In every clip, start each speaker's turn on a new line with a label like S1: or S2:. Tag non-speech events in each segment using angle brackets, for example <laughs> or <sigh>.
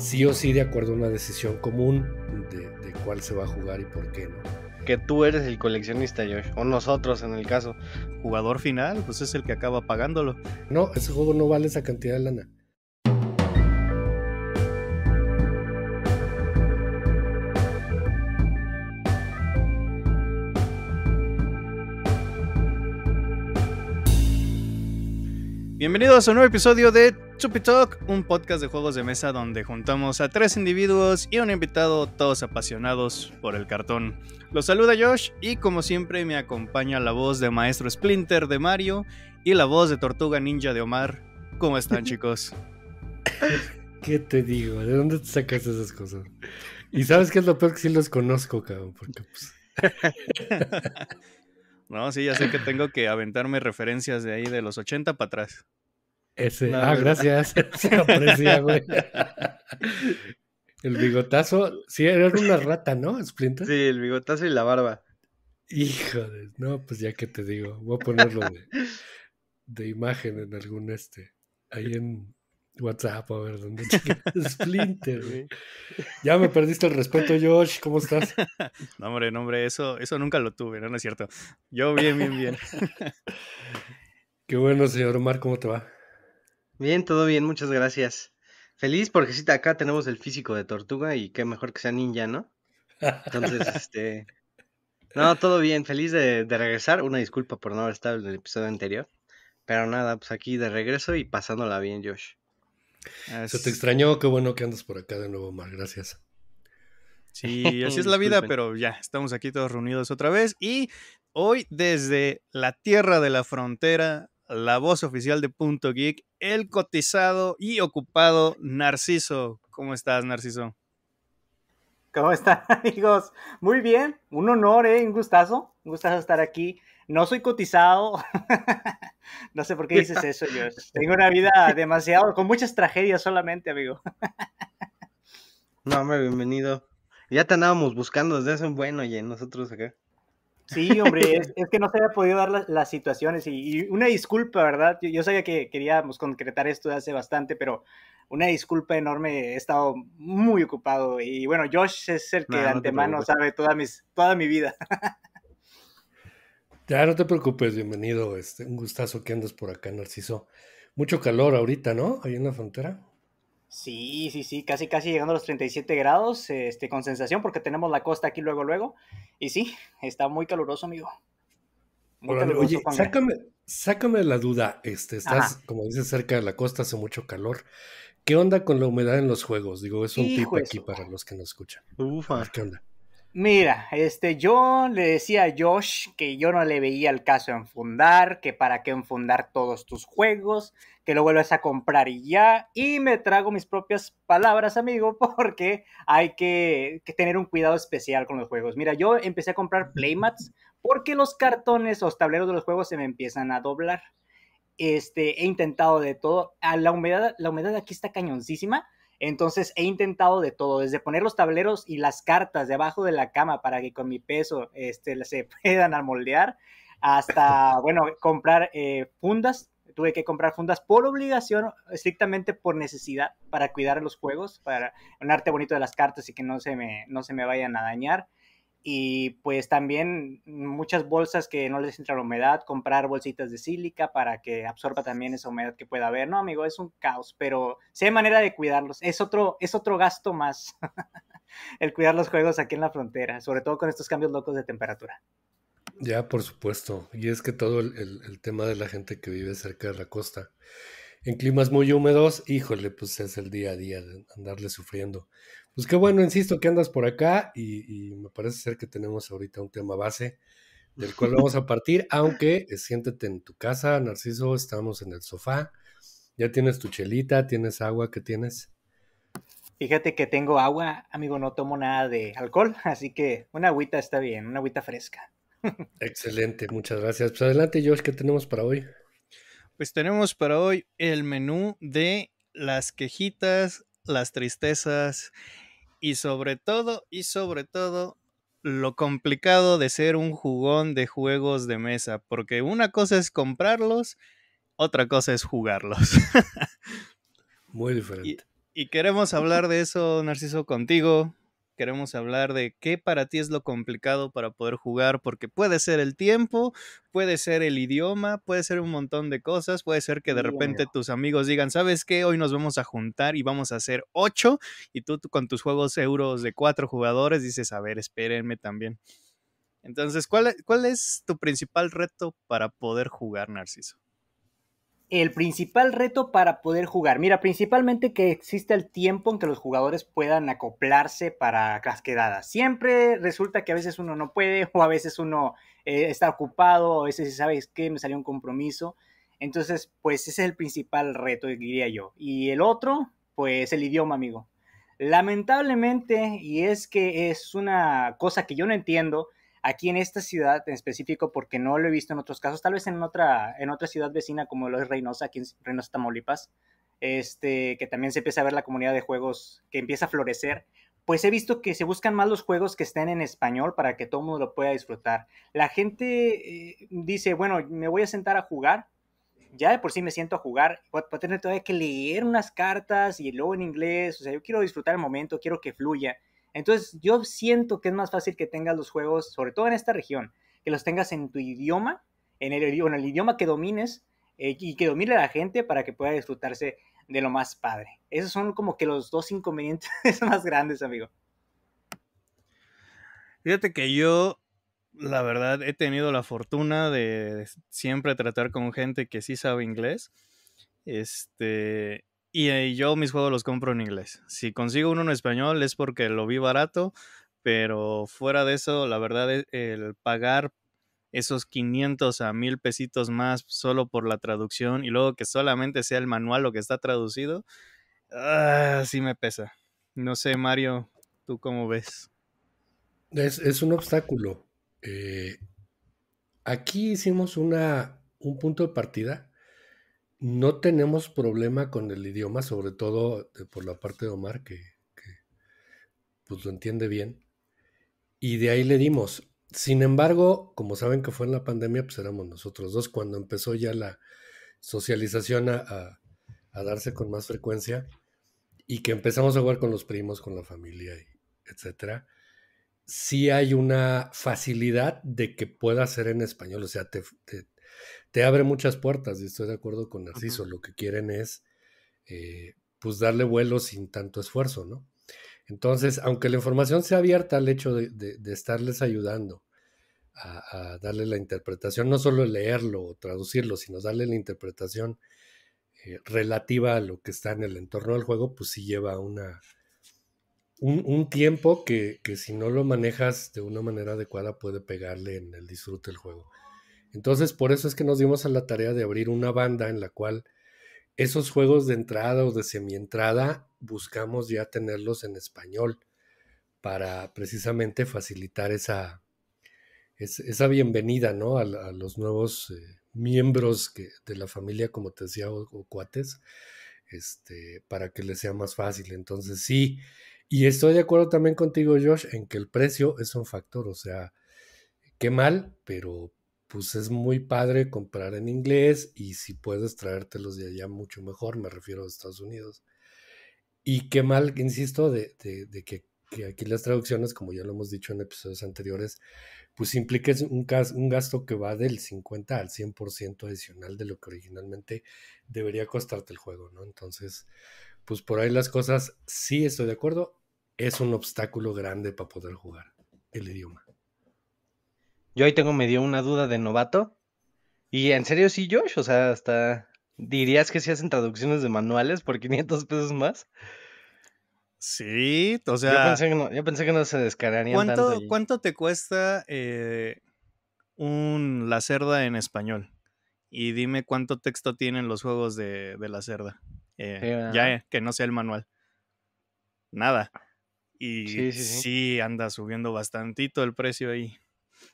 S1: sí o sí de acuerdo a una decisión común de, cuál se va a
S2: jugar y por qué no. Que tú eres el coleccionista, Josh, o nosotros en el caso. Jugador final, pues es el que acaba pagándolo.
S1: No, ese juego no vale esa cantidad de lana.
S2: Bienvenidos a un nuevo episodio de Chupi Talk, un podcast de juegos de mesa donde juntamos a tres individuos y un invitado, todos apasionados por el cartón. Los saluda Josh y como siempre me acompaña la voz de Maestro Splinter de Mario y la voz de Tortuga Ninja de Omar. ¿Cómo están <laughs> chicos?
S1: ¿Qué te digo? ¿De dónde te sacas esas cosas? Y sabes que es lo peor que sí los conozco, cabrón, porque pues... <laughs>
S2: No, sí, ya sé que tengo que aventarme referencias de ahí de los 80 para atrás.
S1: Ese, ah, gracias. Se <laughs> aprecia, güey. El bigotazo, sí, era una rata, ¿no? Splinter. Sí, el bigotazo y la barba. Híjole, no, pues ya que te digo, voy a ponerlo de imagen en algún este, ahí en, WhatsApp, a ver dónde <laughs> Splinter, güey. Ya me perdiste el respeto, Josh. ¿Cómo estás? <laughs>
S2: No, hombre, no, hombre, eso, eso nunca lo tuve, ¿no? no es cierto. Yo bien, bien, bien. <laughs>
S1: Qué bueno, señor Omar, ¿cómo te va?
S3: Bien, todo bien, muchas gracias. Feliz porque sí, acá tenemos el físico de tortuga y qué mejor que sea ninja, ¿no?
S1: Entonces,
S3: este. No, todo bien, feliz de, de regresar. Una disculpa por no haber estado en el episodio anterior. Pero nada, pues aquí de regreso y pasándola bien, Josh.
S1: Ah, Se te extrañó, qué bueno que andas por acá de nuevo, Mar, gracias. Sí, <laughs> así es la vida,
S2: pero ya, estamos aquí todos reunidos otra vez y hoy desde la tierra de la frontera, la voz oficial de Punto Geek, el cotizado y ocupado Narciso. ¿Cómo estás, Narciso? ¿Cómo están, <laughs> amigos? Muy bien, un honor,
S4: ¿eh? un gustazo, un gustazo estar aquí no soy cotizado. <laughs> no sé por qué dices eso, yo <laughs> Tengo una vida demasiado, con muchas tragedias solamente, amigo.
S3: <laughs> no, hombre, bienvenido. Ya te andábamos buscando desde hace un buen, oye, nosotros acá.
S4: Sí, hombre, es, que no se había podido dar las situaciones y, una disculpa, ¿verdad? Yo, sabía que queríamos concretar esto hace bastante, pero una disculpa enorme, he estado muy ocupado y bueno, Josh es el que de antemano sabe toda, mis, toda mi vida.
S1: Ya, no te preocupes, bienvenido. Este, un gustazo que andas por acá, Narciso. Mucho calor ahorita, ¿no? Ahí en la frontera.
S4: Sí, sí, sí, casi, casi llegando a los 37 grados, este, con sensación, porque tenemos la costa aquí luego, luego. Y sí, está muy caluroso, amigo. Muy caluroso,
S1: sácame, la duda. Este, estás, como dices, cerca de la costa, hace mucho calor. ¿Qué onda con la humedad en los juegos? Digo, es un tip aquí para los que nos escuchan. Ufa. ¿Qué onda?
S4: Mira, este, yo le decía a Josh que yo no le veía el caso en fundar, que para qué enfundar todos tus juegos, que lo vuelves a comprar y ya. Y me trago mis propias palabras, amigo, <laughs> porque hay que, tener un cuidado especial con los juegos. Mira, yo empecé a comprar playmats porque los cartones, los tableros de los juegos se me empiezan a doblar. Este, he intentado de todo. A ah, la humedad, la humedad aquí está cañoncísima entonces he intentado de todo, desde poner los tableros y las cartas debajo de la cama para que con mi peso este, se <laughs> puedan moldear, hasta, <laughs> bueno, comprar eh, fundas. Tuve que comprar fundas por obligación, estrictamente por necesidad, para cuidar los juegos, para un arte bonito de las cartas y que no se me vayan a dañar y pues también muchas bolsas que no les entra la humedad, comprar bolsitas de sílica para que absorba también esa humedad que pueda haber. No, amigo, es un caos, pero sí hay manera de cuidarlos. Es otro, es otro gasto más <laughs> el cuidar los juegos aquí en la frontera, sobre todo con estos cambios locos de
S2: temperatura.
S1: Ya, por supuesto. Y es que todo el, el tema de la gente que vive cerca de la costa. En climas muy húmedos, híjole, pues es el día a día de andarle sufriendo. Pues qué bueno, insisto que andas por acá y, me parece ser que tenemos ahorita un tema base del cual vamos a <laughs> partir, aunque eh, siéntete en tu casa, Narciso, estamos en el sofá, ya tienes tu chelita, tienes agua, ¿qué tienes?
S4: Fíjate que tengo agua, amigo, no tomo nada de alcohol, <laughs> así que una agüita está bien, una agüita
S2: fresca.
S1: <laughs> Excelente, muchas gracias. Pues adelante, George, ¿qué tenemos para hoy?
S2: Pues tenemos para hoy el menú de las quejitas, las tristezas y sobre todo, y sobre todo, lo complicado de ser un jugón de juegos de mesa, porque una cosa es comprarlos, otra cosa es jugarlos. <laughs> Muy diferente. Y, y, queremos hablar de eso, Narciso, contigo, Queremos hablar de qué para ti es lo complicado para poder jugar, porque puede ser el tiempo, puede ser el idioma, puede ser un montón de cosas, puede ser que de repente tus amigos digan, ¿sabes qué? Hoy nos vamos a juntar y vamos a hacer ocho, y tú, con tus juegos euros de cuatro jugadores dices, a ver, espérenme también. Entonces, ¿cuál e, es tu principal reto para poder jugar, Narciso?
S4: el principal reto para poder jugar? Mira, principalmente que existe el tiempo en que los jugadores puedan acoplarse para las quedadas. Siempre resulta que a veces uno no puede <laughs> o a veces uno eh, está ocupado o a veces, ¿sabes que Me salió un compromiso. Entonces, pues ese es el principal reto, diría yo. Y el otro, pues el idioma, amigo. Lamentablemente, y es que es una cosa que yo no entiendo, Aquí en esta ciudad en específico, porque no lo he visto en otros casos, tal vez en otra, en otra ciudad vecina como lo es Reynosa, aquí en Reynosa, Tamaulipas, este, que también se empieza a ver la comunidad de juegos que empieza a florecer, pues he visto que se buscan más los juegos que estén en español para que todo el mundo lo pueda disfrutar. La gente eh, dice, bueno, me voy a sentar a jugar, ya de por sí me siento a jugar, voy a tener todavía que leer unas cartas y luego en inglés, o sea, yo quiero disfrutar el momento, quiero que fluya. Entonces yo siento que es más fácil que tengas los juegos, sobre todo en esta región, que los tengas en tu idioma, en el, idioma que domines eh, y que domine la gente para que pueda disfrutarse de lo más padre. Esos son como que los dos inconvenientes <laughs> más grandes, amigo.
S2: Fíjate que yo, la verdad, he tenido la fortuna de siempre tratar con gente que sí sabe inglés. Este, eh, y, yo mis juegos los compro en inglés. Si consigo uno en español es porque lo vi barato, pero fuera de eso, la verdad, es el pagar esos 500 a 1000 pesitos más solo por la traducción y luego que solamente sea el manual lo que está traducido, ah, sí me pesa. No sé, Mario, ¿tú cómo ves?
S1: Es, un obstáculo. Eh, aquí hicimos una, un punto de partida no tenemos problema con el idioma, sobre todo por la parte de Omar, que, pues lo entiende bien. Y de ahí le dimos. Sin embargo, como saben que fue en la pandemia, pues éramos nosotros dos cuando empezó ya la socialización a, darse con más frecuencia y que empezamos a jugar con los primos, con la familia, etcétera. Sí hay una facilidad de que pueda ser en español, o sea, te, te abre muchas puertas y estoy de acuerdo con Narciso. Lo que quieren es, eh, pues, darle vuelo sin tanto esfuerzo, ¿no? Entonces, aunque la información sea abierta al hecho de, de, estarles ayudando a, darle la interpretación, no solo leerlo o traducirlo, sino darle la interpretación eh, relativa a lo que está en el entorno del juego, pues sí lleva una, un, un tiempo que, que, si no lo manejas de una manera adecuada puede pegarle en el disfrute del juego. Entonces, por eso es que nos dimos a la tarea de abrir una banda en la cual esos juegos de entrada o de semientrada buscamos ya tenerlos en español para precisamente facilitar esa, esa bienvenida ¿no? a, los nuevos eh, miembros de la familia, como te decía, o, cuates, este, para que les sea más fácil. Entonces, sí, y estoy de acuerdo también contigo, Josh, en que el precio es un factor, o sea, qué mal, pero pues es muy padre comprar en inglés y si puedes traértelos de allá mucho mejor, me refiero a Estados Unidos. Y qué mal, insisto, de, que, aquí las traducciones, como ya lo hemos dicho en episodios anteriores, pues impliques un, un gasto que va del 50 al 100% adicional de lo que originalmente debería costarte el juego, ¿no? Entonces, pues por ahí las cosas, sí estoy de acuerdo, es un obstáculo grande para poder jugar el idioma.
S3: Yo ahí tengo medio una duda de novato.
S1: Y en serio, sí, Josh, o sea, hasta
S3: dirías que se hacen traducciones de manuales por 500 <laughs> pesos más. Sí, o sea. Yo pensé que no, se descararían ¿cuánto, tanto.
S2: ¿Cuánto te cuesta eh, un La Cerda en español? Y dime cuánto texto tienen los juegos de, La Cerda. Eh, ya eh, que no sea el manual. Nada. Y sí, sí, anda subiendo bastantito el precio ahí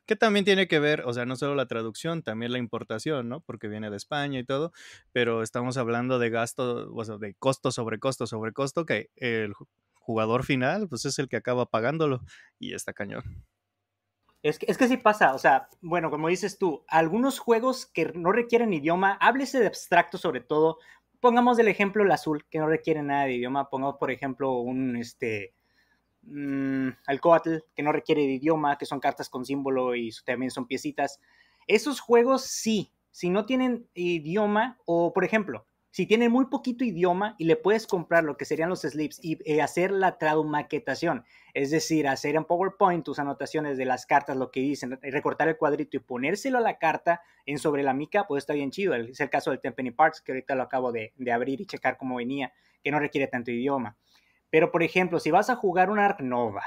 S2: que también tiene que ver, o sea, no solo la traducción, también la importación, ¿no? Porque viene de España y todo, pero estamos hablando de gasto, o sea, de costo sobre costo sobre costo, que el jugador final, pues es el que acaba pagándolo y está cañón. Es que, es que sí
S4: pasa, o sea, bueno, como dices tú, algunos juegos que no requieren idioma, háblese de abstracto sobre todo, pongamos el ejemplo el azul, que no requiere nada de idioma, pongamos por ejemplo un, este, mmm, Coatl, que no requiere de idioma, que son cartas con símbolo y también son piecitas. Esos juegos sí, si no tienen idioma, o por ejemplo, si tienen muy poquito idioma y le puedes comprar lo que serían los slips y eh, hacer la traumaquetación es decir, hacer en PowerPoint tus anotaciones de las cartas, lo que dicen, eh, recortar el cuadrito y ponérselo a la carta en sobre la mica, pues está bien chido. Es el caso del Tempany Parks, que ahorita lo acabo de, de abrir y checar cómo venía, que no requiere tanto idioma. Pero, por ejemplo, si vas a jugar un Ark Nova,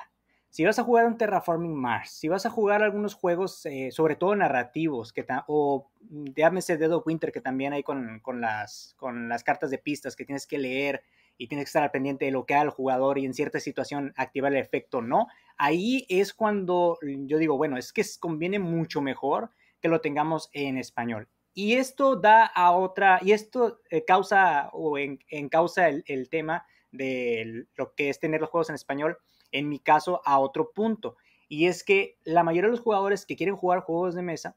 S4: si vas a jugar un Terraforming Mars, si vas a jugar algunos juegos, eh, sobre todo narrativos, que o mm, llámese Dead of Winter, que también hay con, las, con las cartas de pistas que tienes que leer y tienes que estar al pendiente de lo que haga el jugador y en cierta situación activar el efecto, ¿no? Ahí es cuando mm, yo digo, bueno, es que conviene mucho mejor que lo tengamos en español. Y esto da a otra, y esto eh, causa o en, causa el, el tema de lo que es tener los juegos en español, en mi caso, a otro punto. Y es que la mayoría de los jugadores que quieren jugar juegos de mesa,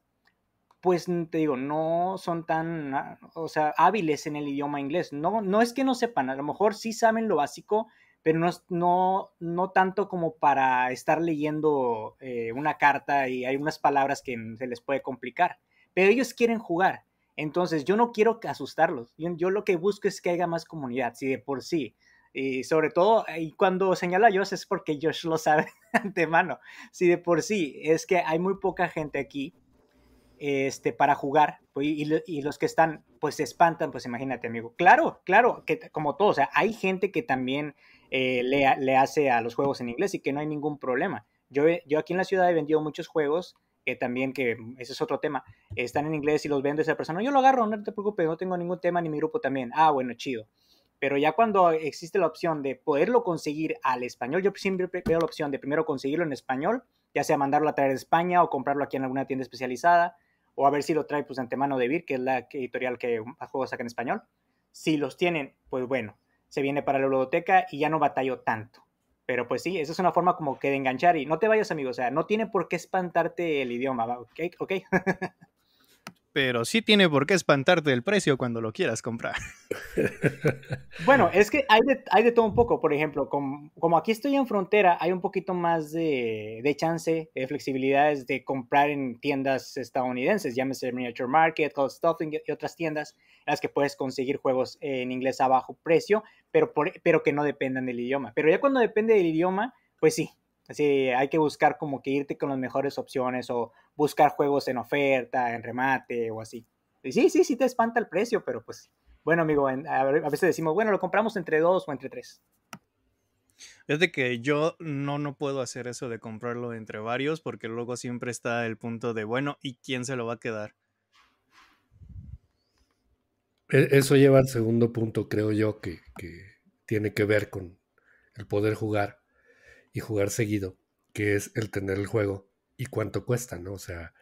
S4: pues te digo, no son tan, ah, o sea, hábiles en el idioma inglés. No, es que no sepan, a lo mejor sí saben lo básico, pero no, no, tanto como para estar leyendo eh, una carta y hay unas palabras que se les puede complicar. Pero ellos quieren jugar, entonces yo no quiero asustarlos. Yo, yo lo que busco es que haya más comunidad. Si de por sí y sobre todo, y cuando señala Josh es porque Josh lo sabe <laughs> de antemano. Si de por sí es que hay muy poca gente aquí este, para jugar pues, y, los que están, pues se espantan, pues imagínate, amigo. Claro, claro, que como todo, o sea, hay gente que también eh, le, le, hace a los juegos en inglés y que no hay ningún problema. Yo, yo aquí en la ciudad he vendido muchos juegos que también, que ese es otro tema, están en inglés y los vende esa persona. Yo lo agarro, no te preocupes, no tengo ningún tema, ni mi grupo también. Ah, bueno, chido. Pero ya cuando existe la opción de poderlo conseguir al español, yo siempre veo la opción de primero conseguirlo en español, ya sea mandarlo a traer a España o comprarlo aquí en alguna tienda especializada, o a ver si lo trae pues de antemano de Vir, que es la editorial que a juego saca en español. Si los tienen, pues bueno, se viene para la biblioteca y ya no batallo tanto. Pero pues sí, esa es una forma como que de enganchar y no te vayas, amigo, o sea, no tiene por qué espantarte el idioma, Ok. <laughs>
S2: pero sí tiene por qué espantarte el precio cuando lo quieras comprar.
S4: <laughs> bueno, es que hay de, hay de todo un poco. Por ejemplo, como, aquí estoy en frontera, hay un poquito más de, chance, de flexibilidades de comprar en tiendas estadounidenses, llámese Miniature Market, Cold Stuffing y otras tiendas, en las que puedes conseguir juegos en inglés a bajo precio, pero, pero que no dependan del idioma. Pero ya cuando depende del idioma, pues sí, Así hay que buscar como que irte con las mejores opciones o buscar juegos en oferta, en remate o así. sí, sí, sí te espanta el precio, pero pues bueno, amigo, a veces decimos, bueno, lo compramos entre dos o entre tres.
S2: Es de que yo no, no puedo hacer eso de comprarlo entre varios porque luego siempre está el punto de, bueno, ¿y quién se lo va a quedar?
S1: E, eso lleva al segundo punto, creo yo, que, que tiene que ver con el poder jugar y jugar seguido, que es el tener el juego y cuánto cuesta, ¿no? O sea,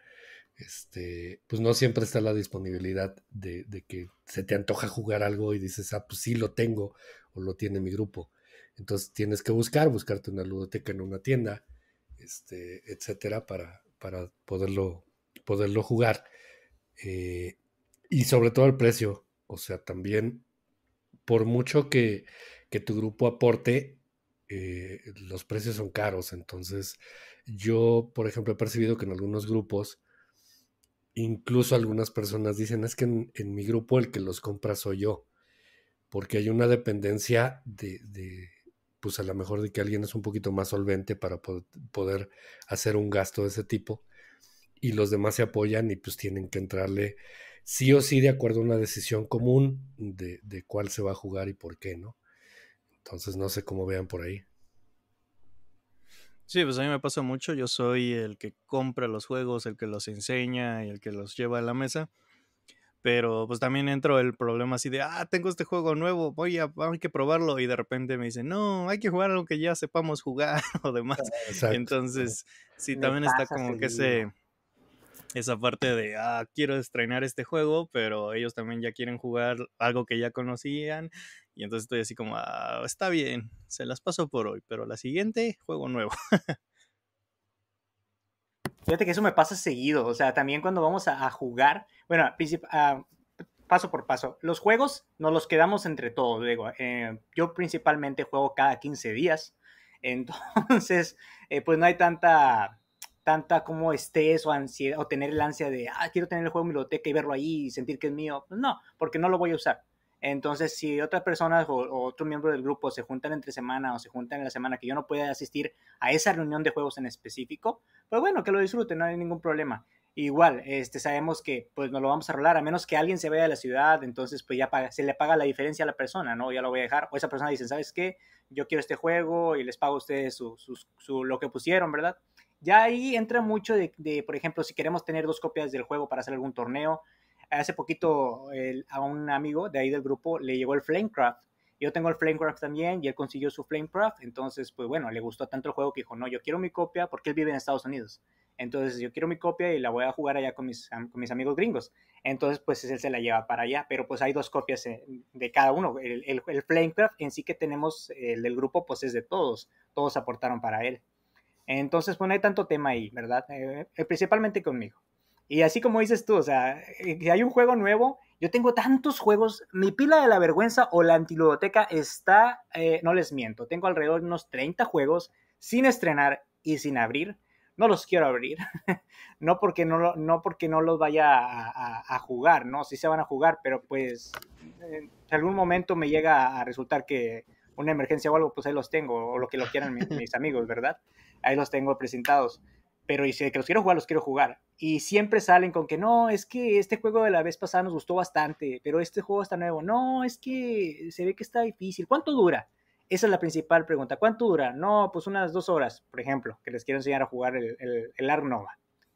S1: este, pues no siempre está la disponibilidad de, que se te antoja jugar algo y dices, ah, pues sí lo tengo o lo tiene mi grupo. Entonces tienes que buscar, buscarte una ludoteca en una tienda, este, etcétera, para, para poderlo, poderlo jugar. Eh, y sobre todo el precio, o sea, también por mucho que, que tu grupo aporte, eh, los precios son caros. Entonces, yo, por ejemplo, he percibido que en algunos grupos, incluso algunas personas dicen, es que en, mi grupo el que los compra soy yo, porque hay una dependencia de, pues a lo mejor de que alguien es un poquito más solvente para poder hacer un gasto de ese tipo, y los demás se apoyan y pues tienen que entrarle sí o sí de acuerdo a una decisión común de cuál se va a jugar y por qué, ¿no? Entonces no sé cómo vean por ahí.
S2: Sí, pues a mí me pasa mucho. Yo soy el que compra los juegos, el que los enseña y el que los lleva a la mesa. Pero pues también entro el problema así de, ah, tengo este juego nuevo, voy a, hay que probarlo. Y de repente me dicen, no, hay que jugar algo que ya sepamos jugar <laughs> o demás. Ah, Entonces, sí, también está como que ese, esa parte de, ah, quiero estrenar este juego, pero ellos también ya quieren jugar algo que ya conocían y entonces estoy así como, ah, está bien, se las paso por hoy, pero la siguiente, juego nuevo. <laughs> Fíjate que eso me pasa
S4: seguido, o sea, también cuando vamos a, jugar, bueno, ah, paso por paso, los juegos nos los quedamos entre todos, digo, eh, yo principalmente juego cada 15 días, <laughs> entonces, eh, pues no hay tanta, tanta como estrés o ansiedad, o tener la ansia de, ah, quiero tener el juego en mi biblioteca y verlo ahí y sentir que es mío, no, porque no lo voy a usar. Entonces, si otras personas o, otro miembro del grupo se juntan entre semana o se juntan en la semana que yo no pueda asistir a esa reunión de juegos en específico, pues bueno, que lo disfruten, no hay ningún problema. Igual, este, sabemos que pues no lo vamos a rolar, a menos que alguien se vaya de la ciudad, entonces pues ya se le paga la diferencia a la persona, ¿no? Ya lo voy a dejar. O esa persona dice, ¿sabes qué? Yo quiero este juego y les pago a ustedes lo que pusieron, ¿verdad? Ya ahí entra mucho de, por ejemplo, si queremos tener dos copias del juego para hacer algún torneo, Hace poquito a un amigo de ahí del grupo le llegó el Flamecraft. Yo tengo el Flamecraft también y él consiguió su Flamecraft. Entonces, pues bueno, le gustó tanto el juego que dijo, no, yo quiero mi copia porque él vive en Estados Unidos. Entonces, yo quiero mi copia y la voy a jugar allá con mis, amigos gringos. Entonces, pues él se la lleva para allá. Pero pues hay dos copias eh, de cada uno. El, Flamecraft en sí que tenemos, el del grupo, pues es de todos. Todos aportaron para él. Entonces, pone pues, hay tanto tema ahí, ¿verdad? Eh, eh, principalmente conmigo. Y así como dices tú, o sea, si eh, hay un juego nuevo, yo tengo tantos juegos, mi pila de la vergüenza o la antiludoteca está, eh, no les miento, tengo alrededor de unos 30 juegos sin estrenar y sin abrir. No los quiero abrir, <laughs> no, porque no, no porque no los vaya a, jugar, ¿no? Sí se van a jugar, pero pues en eh, algún momento me llega a resultar que una emergencia o algo, pues ahí los tengo, o lo que lo quieran <laughs> mis amigos, ¿verdad? Ahí los tengo presentados pero dice que los quiero jugar, los quiero jugar. Y siempre salen con que no, es que este juego de la vez pasada nos gustó bastante, pero este juego está nuevo. No, es que se ve que está difícil. ¿Cuánto dura? Esa es la principal pregunta. ¿Cuánto dura? No, pues unas dos horas, por ejemplo, que les quiero enseñar a jugar el, el, el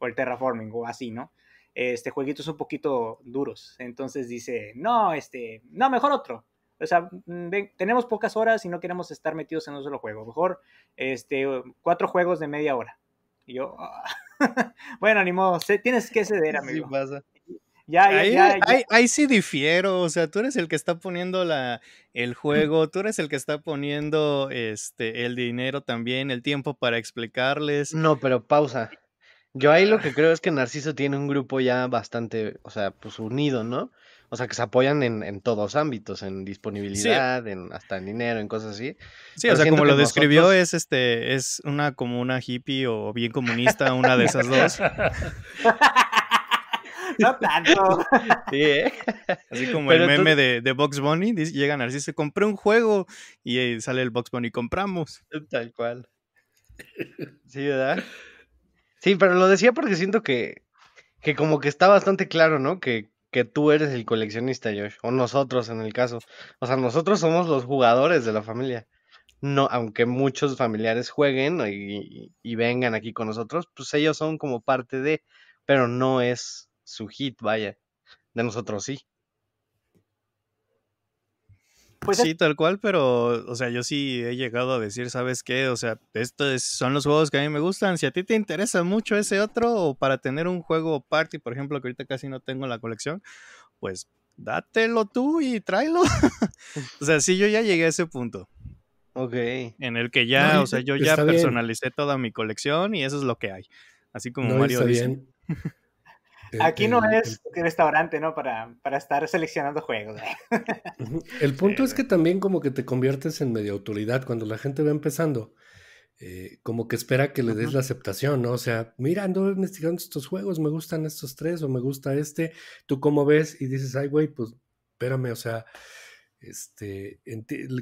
S4: o el Terraforming o así, ¿no? Este jueguito es un poquito duros. Entonces dice, no, este, no, mejor otro. O sea, mm, tenemos pocas horas y no queremos estar metidos en un solo juego. Mejor, este, cuatro juegos de media hora yo, ah". <laughs> bueno, animo tienes que ceder, amigo.
S2: Ya, ahí, sí difiero, o sea, tú eres el que está poniendo la, el juego, tú eres el que está poniendo este, el dinero también, el tiempo para explicarles. No, pero pausa. Yo ahí lo que ah. creo es que
S3: Narciso tiene un grupo ya bastante, o sea, pues unido, ¿no? O sea, que se apoyan en, en todos ámbitos, en disponibilidad, en, hasta en dinero, en cosas así. Sí, o sea, como lo describió,
S2: es este, es una como una hippie o bien comunista, una de esas dos. <laughs> no tanto. <laughs> Sí, ¿eh? Así como el meme de, de Box Bunny, dice, llega se compré un juego y eh, sale el Box Bunny, compramos. Tal cual. Sí, ¿verdad? Sí, pero lo decía porque siento que,
S3: que como que está bastante claro, ¿no? Que, que tú eres el coleccionista, Josh, o nosotros en el caso. O sea, nosotros somos los jugadores de la familia. No, aunque muchos familiares jueguen y, y vengan aquí con nosotros, pues ellos son como parte de,
S2: pero no es su hit, vaya. De nosotros sí. Pues sí, tal cual, pero, o sea, yo sí he llegado a decir, ¿sabes qué? O sea, estos son los juegos que a mí me gustan. Si a ti te interesa mucho ese otro, o para tener un juego party, por ejemplo, que ahorita casi no tengo en la colección, pues dátelo tú y tráelo. <laughs> o sea, sí, yo ya llegué a ese punto. Ok. En el que ya, o sea, yo ya personalicé toda mi colección y eso es lo que hay. Así como Mario dice. <laughs>
S1: Aquí no es
S4: el, restaurante, ¿no? Para, estar seleccionando juegos.
S1: <laughs> El punto es eh. que también como que te conviertes en media autoridad cuando la gente va empezando. Eh, como que espera que le des la aceptación, ¿no? O sea, mira, ando investigando estos juegos, me gustan estos tres o me gusta este, tú cómo ves y dices, ay, güey, pues espérame, o sea, este,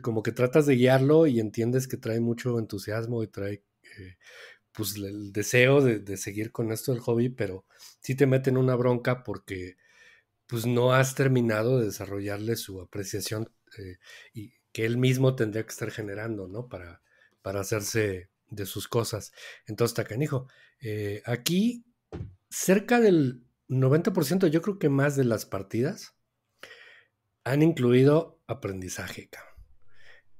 S1: como que tratas de guiarlo y entiendes que trae mucho entusiasmo y trae eh, pues el deseo de, seguir con esto del hobby, pero si te meten una bronca porque pues no has terminado de desarrollarle su apreciación eh, y que él mismo tendría que estar generando, ¿no? Para, para hacerse de sus cosas. Entonces, Tacanijo, eh, aquí cerca del 90%, yo creo que más de las partidas han incluido aprendizaje.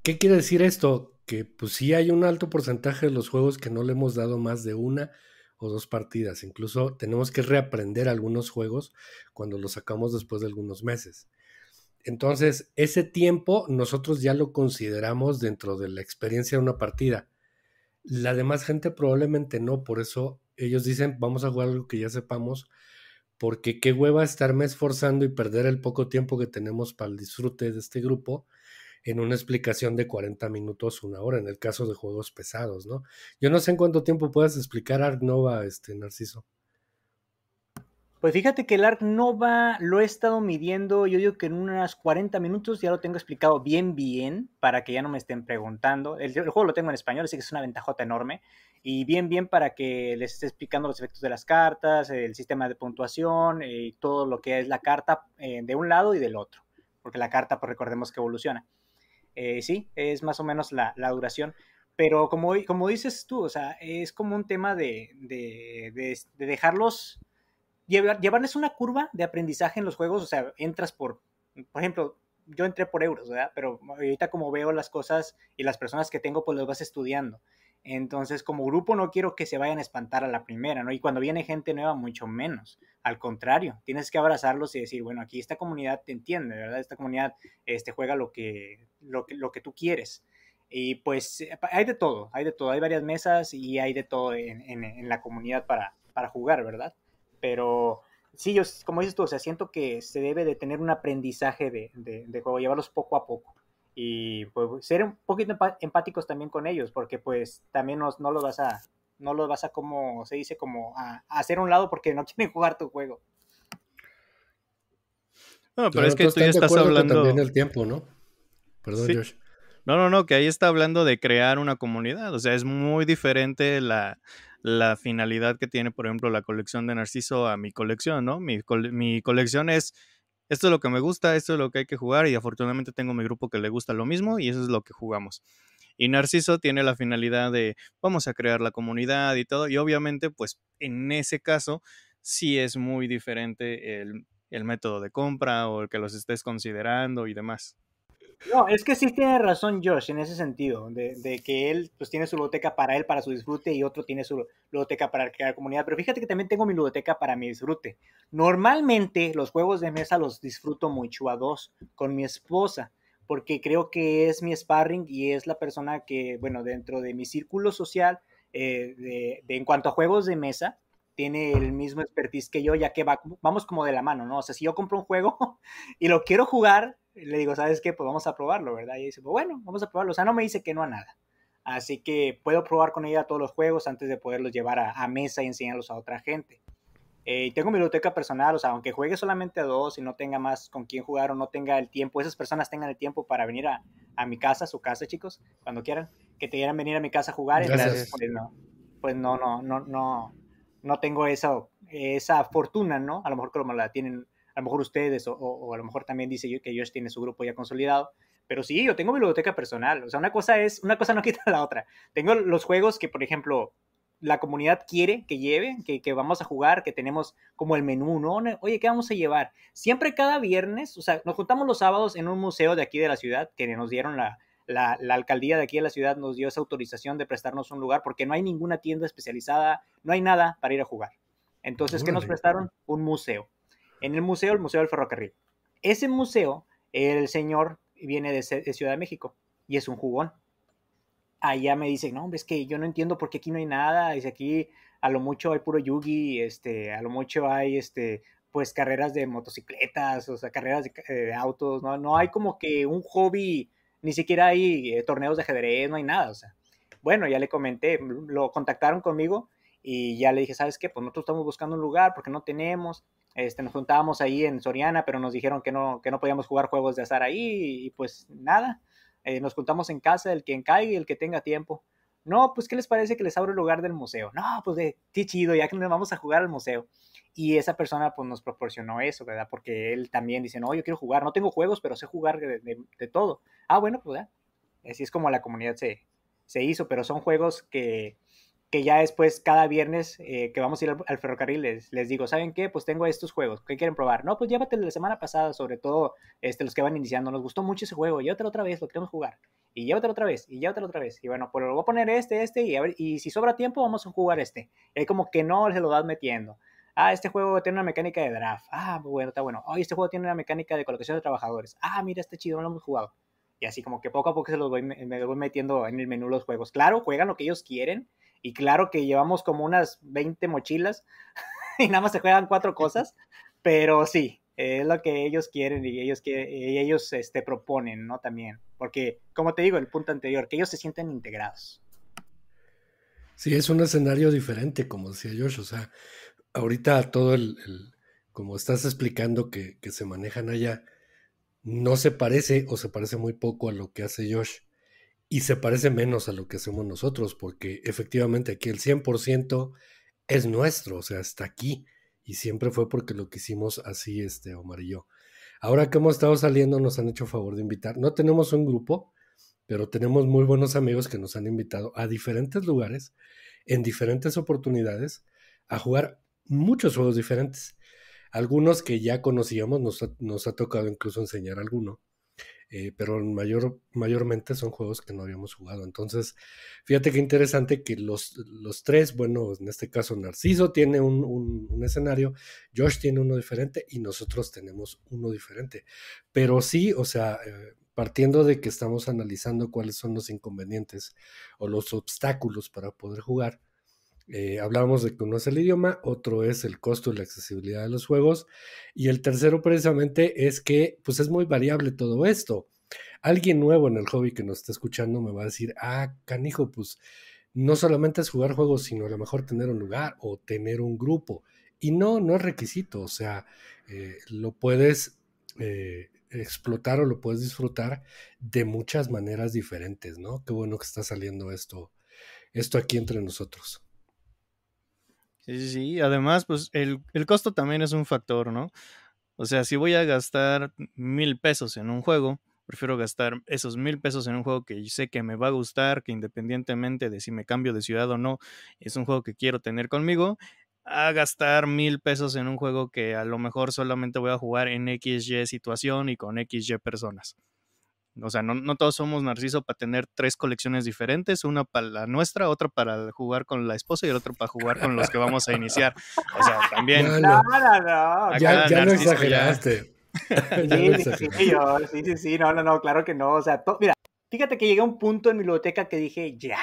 S1: ¿Qué quiere decir esto? que pues sí hay un alto porcentaje de los juegos que no le hemos dado más de una o dos partidas. Incluso tenemos que reaprender algunos juegos cuando los sacamos después de algunos meses. Entonces, ese tiempo nosotros ya lo consideramos dentro de la experiencia de una partida. La demás gente probablemente no, por eso ellos dicen, vamos a jugar algo que ya sepamos, porque qué hueva estarme esforzando y perder el poco tiempo que tenemos para el disfrute de este grupo en una explicación de 40 minutos, una hora, en el caso de juegos pesados, ¿no? Yo no sé en cuánto tiempo puedas explicar Ark Nova, este, Narciso.
S4: Pues fíjate que el Ark Nova lo he estado
S1: midiendo, yo digo que en unas 40
S4: minutos ya lo tengo explicado bien, bien, para que ya no me estén preguntando. El, juego lo tengo en español, así que es una ventajota enorme. Y bien, bien, para que les esté explicando los efectos de las cartas, el sistema de puntuación eh, y todo lo que es la carta eh, de un lado y del otro. Porque la carta, pues recordemos que evoluciona. Eh, sí, es más o menos la, duración. Pero como, como dices tú, o sea, es como un tema de, de, dejarlos, llevar, llevarles una curva de aprendizaje en los juegos, o sea, entras por, por ejemplo, yo entré por euros, ¿verdad? Pero ahorita como veo las cosas y las personas que tengo, pues los vas estudiando. Entonces, como grupo no quiero que se vayan a espantar a la primera, ¿no? Y cuando viene gente nueva, mucho menos. Al contrario, tienes que abrazarlos y decir, bueno, aquí esta comunidad te entiende, ¿verdad? Esta comunidad este, juega lo que, lo, que, lo que tú quieres. Y pues eh, hay de todo, hay de todo. Hay varias mesas y hay de todo en, en, la comunidad para, para jugar, ¿verdad? Pero sí, yo, como dices tú, o sea, siento que se debe de tener un aprendizaje de, de, de juego, llevarlos poco a poco y pues ser un poquito empáticos también con ellos, porque pues también no los vas a, no los vas a como se dice, como a, hacer un lado porque no <laughs> quieren jugar tu juego.
S2: No, pero, es que tú ya estás hablando. También
S1: el tiempo, ¿no? Perdón, Josh.
S2: No, no, no, que ahí está hablando de crear una comunidad. O sea, es muy diferente la, finalidad que tiene, por ejemplo, la colección de Narciso a mi colección, ¿no? Mi, mi colección es esto es lo que me gusta, esto es lo que hay que jugar y afortunadamente tengo mi grupo que le gusta lo mismo y eso es lo que jugamos. Y Narciso tiene la finalidad de vamos a crear la comunidad y todo. Y obviamente, pues en ese caso, sí es muy diferente el, el método de compra o el que los estés considerando y demás.
S4: No, es que sí tiene razón Josh en ese sentido, de, que él pues tiene su biblioteca para él, para su disfrute, y otro tiene su biblioteca para crear comunidad. Pero fíjate que también tengo mi biblioteca para mi disfrute. Normalmente los juegos de mesa los disfruto mucho a dos con mi esposa, porque creo que es mi sparring y es la persona que, bueno, dentro de mi círculo social, eh, en cuanto a juegos de mesa, tiene el mismo expertise que yo, ya que vamos como de la mano, ¿no? O sea, si yo compro un juego <laughs> y lo quiero jugar, le digo, ¿sabes qué? Pues vamos a probarlo, ¿verdad? Y dice, pues bueno, vamos a probarlo. O sea, no me dice que no a nada. Así que puedo probar con ella todos los juegos antes de poderlos llevar a, mesa y enseñarlos a otra gente. Eh, y tengo mi biblioteca personal, o sea, aunque juegue solamente a dos y no tenga más con quién jugar o no tenga el tiempo, esas personas tengan el tiempo para venir a, mi casa, a su casa, chicos, cuando quieran, que te quieran venir a mi casa a jugar. Entonces, pues no, pues, no, no, no, no, no tengo esa, esa fortuna, ¿no? A lo mejor como la tienen a lo mejor ustedes o, a lo mejor también dice que Josh tiene su grupo ya consolidado, pero sí, yo tengo mi biblioteca personal, o sea, una cosa es, una cosa no <laughs> quita la otra. Tengo los juegos que, por ejemplo, la comunidad quiere que lleve, que, vamos a jugar, que tenemos como el menú, ¿no? Oye, ¿qué vamos a llevar? Siempre cada viernes, o sea, nos juntamos los sábados en un museo de aquí de la ciudad que nos dieron la, la, la, alcaldía de aquí de la ciudad nos dio esa autorización de prestarnos un lugar porque no hay ninguna tienda especializada, no hay nada para ir a jugar. Entonces, ¿qué nos prestaron? Un museo en el museo, el Museo del Ferrocarril. Ese museo, el señor viene de, Ciudad de México y es un jugón. Allá me dice, no, es que yo no entiendo por qué aquí no hay nada. Dice, aquí a lo mucho hay puro yugi, este, a lo mucho hay este, pues carreras de motocicletas, o sea, carreras de, eh, autos, ¿no? no hay como que un hobby, ni siquiera hay eh, torneos de ajedrez, no hay nada, o sea. Bueno, ya le comenté, lo contactaron conmigo y ya le dije, ¿sabes qué? Pues nosotros estamos buscando un lugar porque no tenemos. Este, nos juntábamos ahí en Soriana, pero nos dijeron que no, que no podíamos jugar juegos de azar ahí y pues nada. Eh, nos juntamos en casa, el quien caiga y el que tenga tiempo. No, pues, ¿qué les parece que les abro el lugar del museo? No, pues, de, qué chido, ya que nos vamos a jugar al museo. Y esa persona, pues, nos proporcionó eso, ¿verdad? Porque él también dice, no, yo quiero jugar, no tengo juegos, pero sé jugar de, todo. Ah, bueno, pues, ya. Así es como la comunidad se, se hizo, pero son juegos que, que ya después cada viernes eh, que vamos a ir al, ferrocarril les, les, digo, ¿saben qué? Pues tengo estos juegos, ¿qué quieren probar? No, pues llévatelo la semana pasada, sobre todo este, los que van iniciando, nos gustó mucho ese juego, llévatelo otra vez, lo queremos jugar, y llévatelo otra vez, y llévatelo otra vez, y bueno, pues lo voy a poner este, este, y, si sobra tiempo vamos a jugar este, es como que no se lo vas metiendo. Ah, este juego tiene una mecánica de draft. Ah, bueno, está bueno. Oye, este juego tiene una mecánica de colocación de trabajadores. Ah, mira, está chido, no lo hemos jugado. Y así como que poco a poco se los voy, voy metiendo en el menú los juegos. Claro, juegan lo que ellos quieren, y claro que llevamos como unas 20 mochilas <laughs> y nada más se juegan cuatro cosas, <laughs> pero sí, es lo que ellos quieren y ellos, ellos este, proponen, ¿no? También, porque como te digo, el punto anterior, que ellos se sienten integrados.
S1: Sí, es un escenario diferente, como decía Josh, o sea, ahorita todo el, como estás explicando que, que, se manejan allá, no se parece o se parece muy poco a lo que hace Josh y se parece menos a lo que hacemos nosotros, porque efectivamente aquí el 100% es nuestro, o sea, está aquí. Y siempre fue porque lo quisimos así, este, Omar y yo. Ahora que hemos estado saliendo, nos han hecho favor de invitar. No tenemos un grupo, pero tenemos muy buenos amigos que nos han invitado a diferentes lugares, en diferentes oportunidades, a jugar muchos juegos diferentes. Algunos que ya conocíamos, nos ha tocado incluso enseñar alguno eh, pero mayor, mayormente son juegos que no habíamos jugado. Entonces, fíjate qué interesante que los, los tres, bueno, en este caso Narciso tiene un, escenario, Josh tiene uno diferente y nosotros tenemos uno diferente. Pero sí, o sea, eh, partiendo de que estamos analizando cuáles son los inconvenientes o los obstáculos para poder jugar, eh, hablábamos de que uno es el idioma, otro es el costo y la accesibilidad de los juegos, y el tercero precisamente es que pues es muy variable todo esto. Alguien nuevo en el hobby que nos está escuchando me va a decir, ah, canijo, pues no solamente es jugar juegos, sino a lo mejor tener un lugar o tener un grupo. Y no, no es requisito, o sea, eh, lo puedes eh, explotar o lo puedes disfrutar de muchas maneras diferentes, ¿no? Qué bueno que está saliendo esto, esto aquí entre nosotros.
S2: Sí, sí, Además, pues el, el costo también es un factor, ¿no? O sea, si voy a gastar mil pesos en un juego, prefiero gastar esos mil pesos en un juego que sé que me va a gustar, que independientemente de si me cambio de ciudad o no, es un juego que quiero tener conmigo, a gastar mil pesos en un juego que a lo mejor solamente voy a jugar en XY situación y con XY personas. O sea, no, no todos somos Narciso para tener tres colecciones diferentes, una para la nuestra, otra para jugar con la esposa y otra para jugar con los que vamos a iniciar. O sea, también. No,
S4: no, no. Ya, lo exageraste.
S1: <laughs> <laughs> sí, sí, sí,
S4: sí, sí, sí, no, no, no, claro que no. O sea, mira, fíjate que llegué a un punto en mi biblioteca que dije, ya,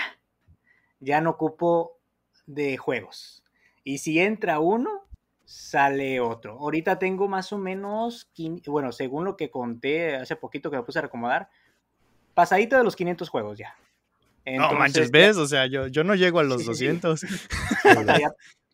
S4: ya no ocupo de juegos. Y si entra uno, sale otro. Ahorita tengo más o menos, bueno, según lo que conté hace poquito que me puse a recomodar, pasadito de los 500 juegos ya.
S2: Entonces, no manches, ¿ves? O sea, yo, no llego a los 200.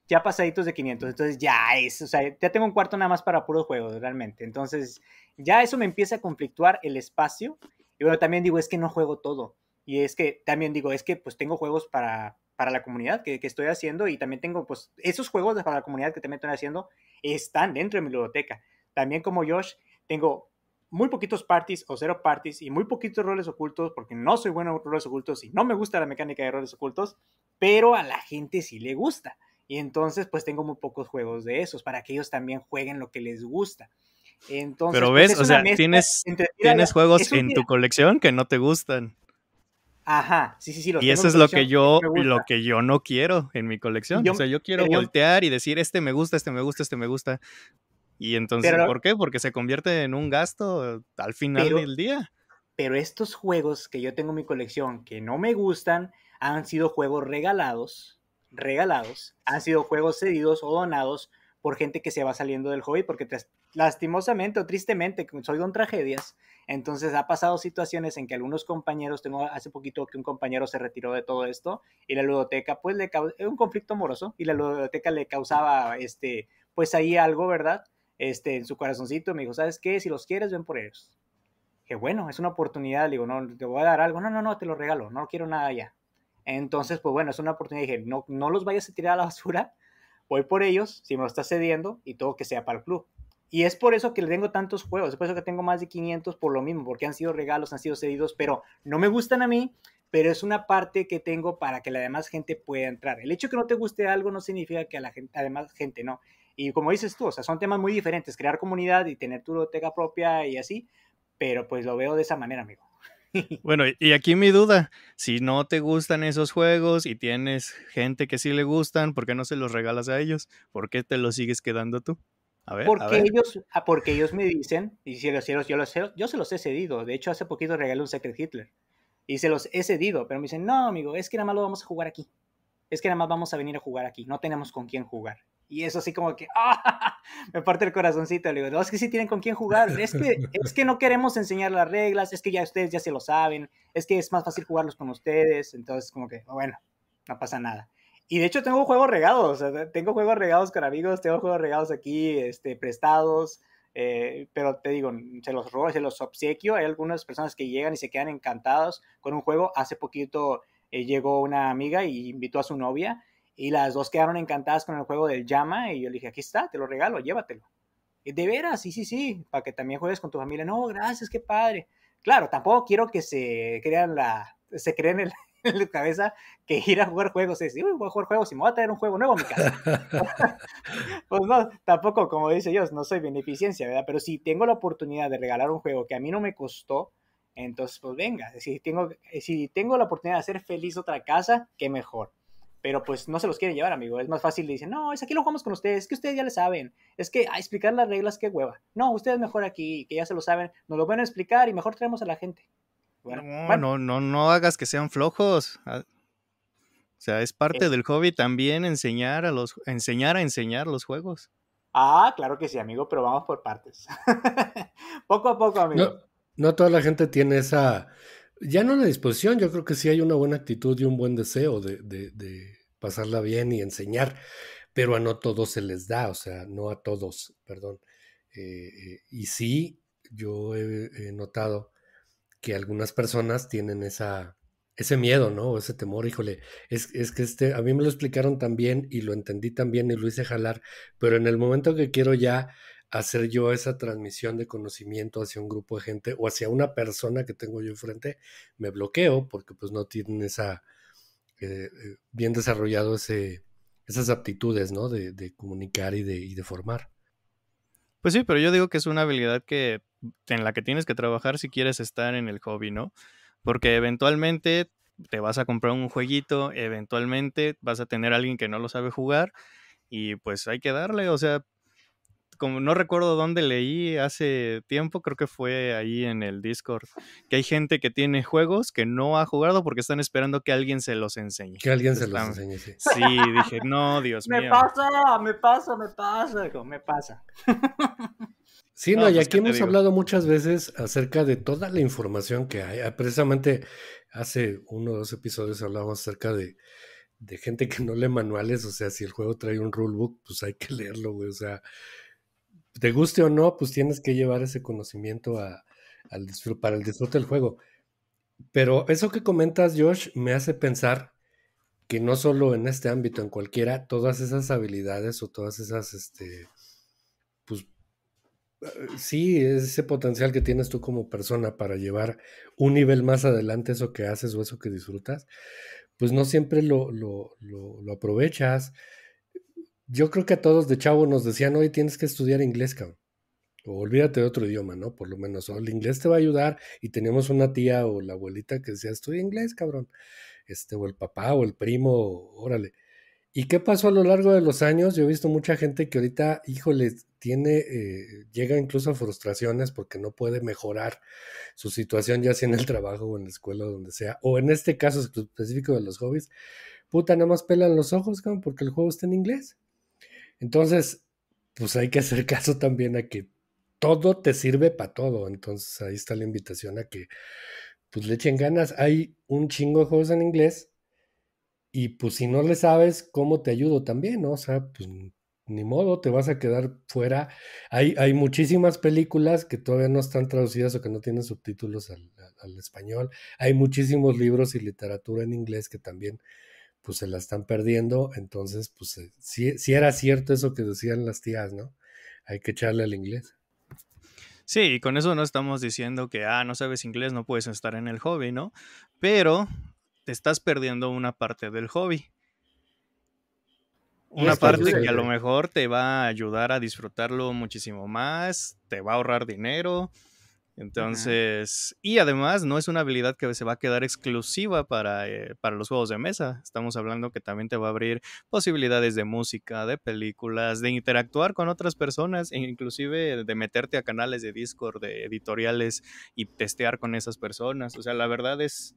S4: ya, pasaditos de 500. Entonces ya es, o sea, ya tengo un cuarto nada más para puros juegos, realmente. Entonces ya eso me empieza a conflictuar el espacio. Y bueno, también digo, es que no juego todo. Y es que también digo, es que pues tengo juegos para para la comunidad que, estoy haciendo y también tengo, pues, esos juegos para la comunidad que también estoy haciendo están dentro de mi biblioteca. También como Josh, tengo muy poquitos parties o cero parties y muy poquitos roles ocultos porque no soy bueno en roles ocultos y no me gusta la mecánica de roles ocultos, pero a la gente sí le gusta. Y entonces, pues tengo muy pocos juegos de esos para que ellos también jueguen lo que les gusta. Entonces, pero pues, ves, o sea, tienes, tienes juegos en tu
S2: colección que no te gustan.
S4: Ajá, sí, sí, sí. y eso es lo que yo, lo
S2: que yo no quiero en mi colección. o sea, yo quiero voltear y decir, este me gusta, este me gusta, este me gusta. Y entonces, ¿por qué? Porque se convierte en un gasto al final del
S4: día. Pero estos juegos que yo tengo en mi colección que no me gustan han sido juegos regalados, regalados, han sido juegos cedidos o donados por gente que se va saliendo del hobby, porque lastimosamente o tristemente, soy don tragedias, entonces ha pasado situaciones en que algunos compañeros, tengo hace poquito que un compañero se retiró de todo esto y la ludoteca pues le causó un conflicto amoroso y la ludoteca le causaba este pues ahí algo, ¿verdad? Este en su corazoncito me dijo, "¿Sabes qué? Si los quieres ven por ellos." Que bueno, es una oportunidad, le digo, "No, te voy a dar algo." "No, no, no, te lo regalo, no quiero nada ya." Entonces, pues bueno, es una oportunidad, dije, "No no los vayas a tirar a la basura." Voy por ellos, si me lo estás cediendo, y todo que sea para el club. Y es por eso que le tengo tantos juegos, es por eso que tengo más de 500 por lo mismo, porque han sido regalos, han sido cedidos, pero no me gustan a mí, pero es una parte que tengo para que la demás gente pueda entrar. El hecho de que no te guste algo no significa que a la gente, además gente no. Y como dices tú, o sea, son temas muy diferentes, crear comunidad y tener tu biblioteca propia y así, pero pues lo veo de esa manera, amigo.
S2: <laughs> Bueno, y aquí mi duda, si no te gustan esos juegos y tienes gente que sí le gustan, ¿por qué no se los regalas a ellos? ¿Por qué te los sigues quedando tú? porque,
S4: Ellos, ah, porque ellos me dicen, y si los, yo, yo se los he cedido. De hecho, hace poquito regalé un Secret Hitler y se los he cedido, pero me dicen, no, amigo, es que nada más lo vamos a jugar aquí. Es que nada más vamos a venir a jugar aquí. No tenemos con quién jugar. Y eso así como que, <laughs> me parte el corazoncito. Le digo, es que sí tienen con quién jugar. Es que, <laughs> es que no queremos enseñar las reglas. Es que ya ustedes ya se lo saben. Es que es más fácil jugarlos con ustedes. Entonces, como que, bueno, no pasa nada. Y de hecho tengo juegos regados, tengo juegos regados con amigos, tengo juegos regados aquí, este, prestados, eh, pero te digo, se los robo, se los obsequio. Hay algunas personas que llegan y se quedan encantados con un juego. Hace poquito eh, llegó una amiga y invitó a su novia y las dos quedaron encantadas con el juego del llama y yo le dije, aquí está, te lo regalo, llévatelo. de veras, sí, sí, sí, para que también juegues con tu familia. No, gracias, qué padre. Claro, tampoco quiero que se crean la, se creen el, <laughs> en la cabeza que ir a jugar juegos. Es decir, voy a jugar juegos y me voy a traer un juego nuevo a mi casa. <laughs> <laughs> pues no, tampoco, como dice yo, no soy beneficencia, ¿verdad? Pero si tengo la oportunidad de regalar un juego que a mí no me costó, entonces pues venga, si tengo, eh, si tengo la oportunidad de hacer feliz otra casa, qué mejor pero pues no se los quieren llevar, amigo. Es más fácil, le dicen, no, es aquí lo jugamos con ustedes, es que ustedes ya le saben, es que a ah, explicar las reglas, qué hueva. No, ustedes mejor aquí, que ya se lo saben, nos lo van a explicar y mejor traemos a la gente. Bueno, no,
S2: no, no, hagas que sean flojos. Ah, o sea, es parte eh. del hobby también enseñar a los enseñar a enseñar los juegos.
S4: Ah, claro que sí, amigo, pero vamos por partes. <laughs> poco a poco, amigo.
S1: No, toda la gente tiene esa, ya no la disposición, yo creo que sí hay una buena actitud y un buen deseo de, de, pasarla bien y enseñar, pero a no todos se les da, o sea, no a todos, perdón. Eh, eh, y sí, yo he notado que algunas personas tienen esa, ese miedo, ¿no? Ese temor, híjole, es, es, que este, a mí me lo explicaron también y lo entendí también y lo hice jalar, pero en el momento que quiero ya hacer yo esa transmisión de conocimiento hacia un grupo de gente o hacia una persona que tengo yo enfrente, me bloqueo porque pues no tienen esa, eh, eh, bien desarrollado ese, esas aptitudes, ¿no? De, de comunicar y de, y de formar.
S2: Pues sí, pero yo digo que es una habilidad que en la que tienes que trabajar si quieres estar en el hobby, ¿no? Porque eventualmente te vas a comprar un jueguito, eventualmente vas a tener a alguien que no lo sabe jugar y pues hay que darle, o sea, como no recuerdo dónde leí hace tiempo, creo que fue ahí en el Discord, que hay gente que tiene juegos que no ha jugado porque están esperando que alguien se los enseñe. Que
S1: alguien se los enseñe, sí. Sí,
S2: dije, no, Dios mío. me
S4: pasa, me pasa, me pasa, me pasa. <laughs>
S1: Sí, no, y pues, aquí hemos hablado muchas veces acerca de toda la información que hay. Ah, precisamente hace uno o dos episodios hablábamos acerca de, de gente que no lee manuales, o sea, si el juego trae un rulebook, pues hay que leerlo, güey, o sea, te guste o no, pues tienes que llevar ese conocimiento al para el disfrute del juego. Pero eso que comentas, Josh, me hace pensar que no solo en este ámbito, en cualquiera, todas esas habilidades o todas esas, este, pues, eh, sí, ese potencial que tienes tú como persona para llevar un nivel más adelante eso que haces o eso que disfrutas, pues no siempre lo, lo, lo aprovechas yo creo que a todos de chavo nos decían, hoy tienes que estudiar inglés, cabrón. O olvídate de otro idioma, ¿no? Por lo menos, o oh, el inglés te va a ayudar. Y teníamos una tía o la abuelita que decía, estudia inglés, cabrón. Este, o el papá o el primo, órale. ¿Y qué pasó a lo largo de los años? Yo he visto mucha gente que ahorita, híjole, tiene, eh, llega incluso a frustraciones porque no puede mejorar su situación, ya sea en el trabajo o en la escuela o donde sea. O en este caso específico de los hobbies, puta, nada más pelan los ojos, cabrón, porque el juego está en inglés. Entonces, pues hay que hacer caso también a que todo te sirve para todo. Entonces ahí está la invitación a que pues le echen ganas. Hay un chingo de juegos en inglés y pues si no le sabes, ¿cómo te ayudo también? O sea, pues ni modo, te vas a quedar fuera. Hay, hay muchísimas películas que todavía no están traducidas o que no tienen subtítulos al español. Hay muchísimos libros y literatura en inglés que también pues se la están perdiendo, entonces pues eh, si era cierto eso que decían las tías, ¿no? Hay que echarle al inglés.
S2: Sí, y con eso no estamos diciendo que, ah, no sabes inglés, no puedes estar en el hobby, ¿no? Pero te estás perdiendo una parte del hobby. Una parte que a lo mejor te va a ayudar a disfrutarlo muchísimo más, te va a ahorrar dinero, entonces, y además no es una habilidad que se va a quedar exclusiva para, eh, para, los juegos de mesa. Estamos hablando que también te va a abrir posibilidades de música, de películas, de interactuar con otras personas, e inclusive de meterte a canales de Discord, de editoriales y testear con esas personas. O sea, la verdad es...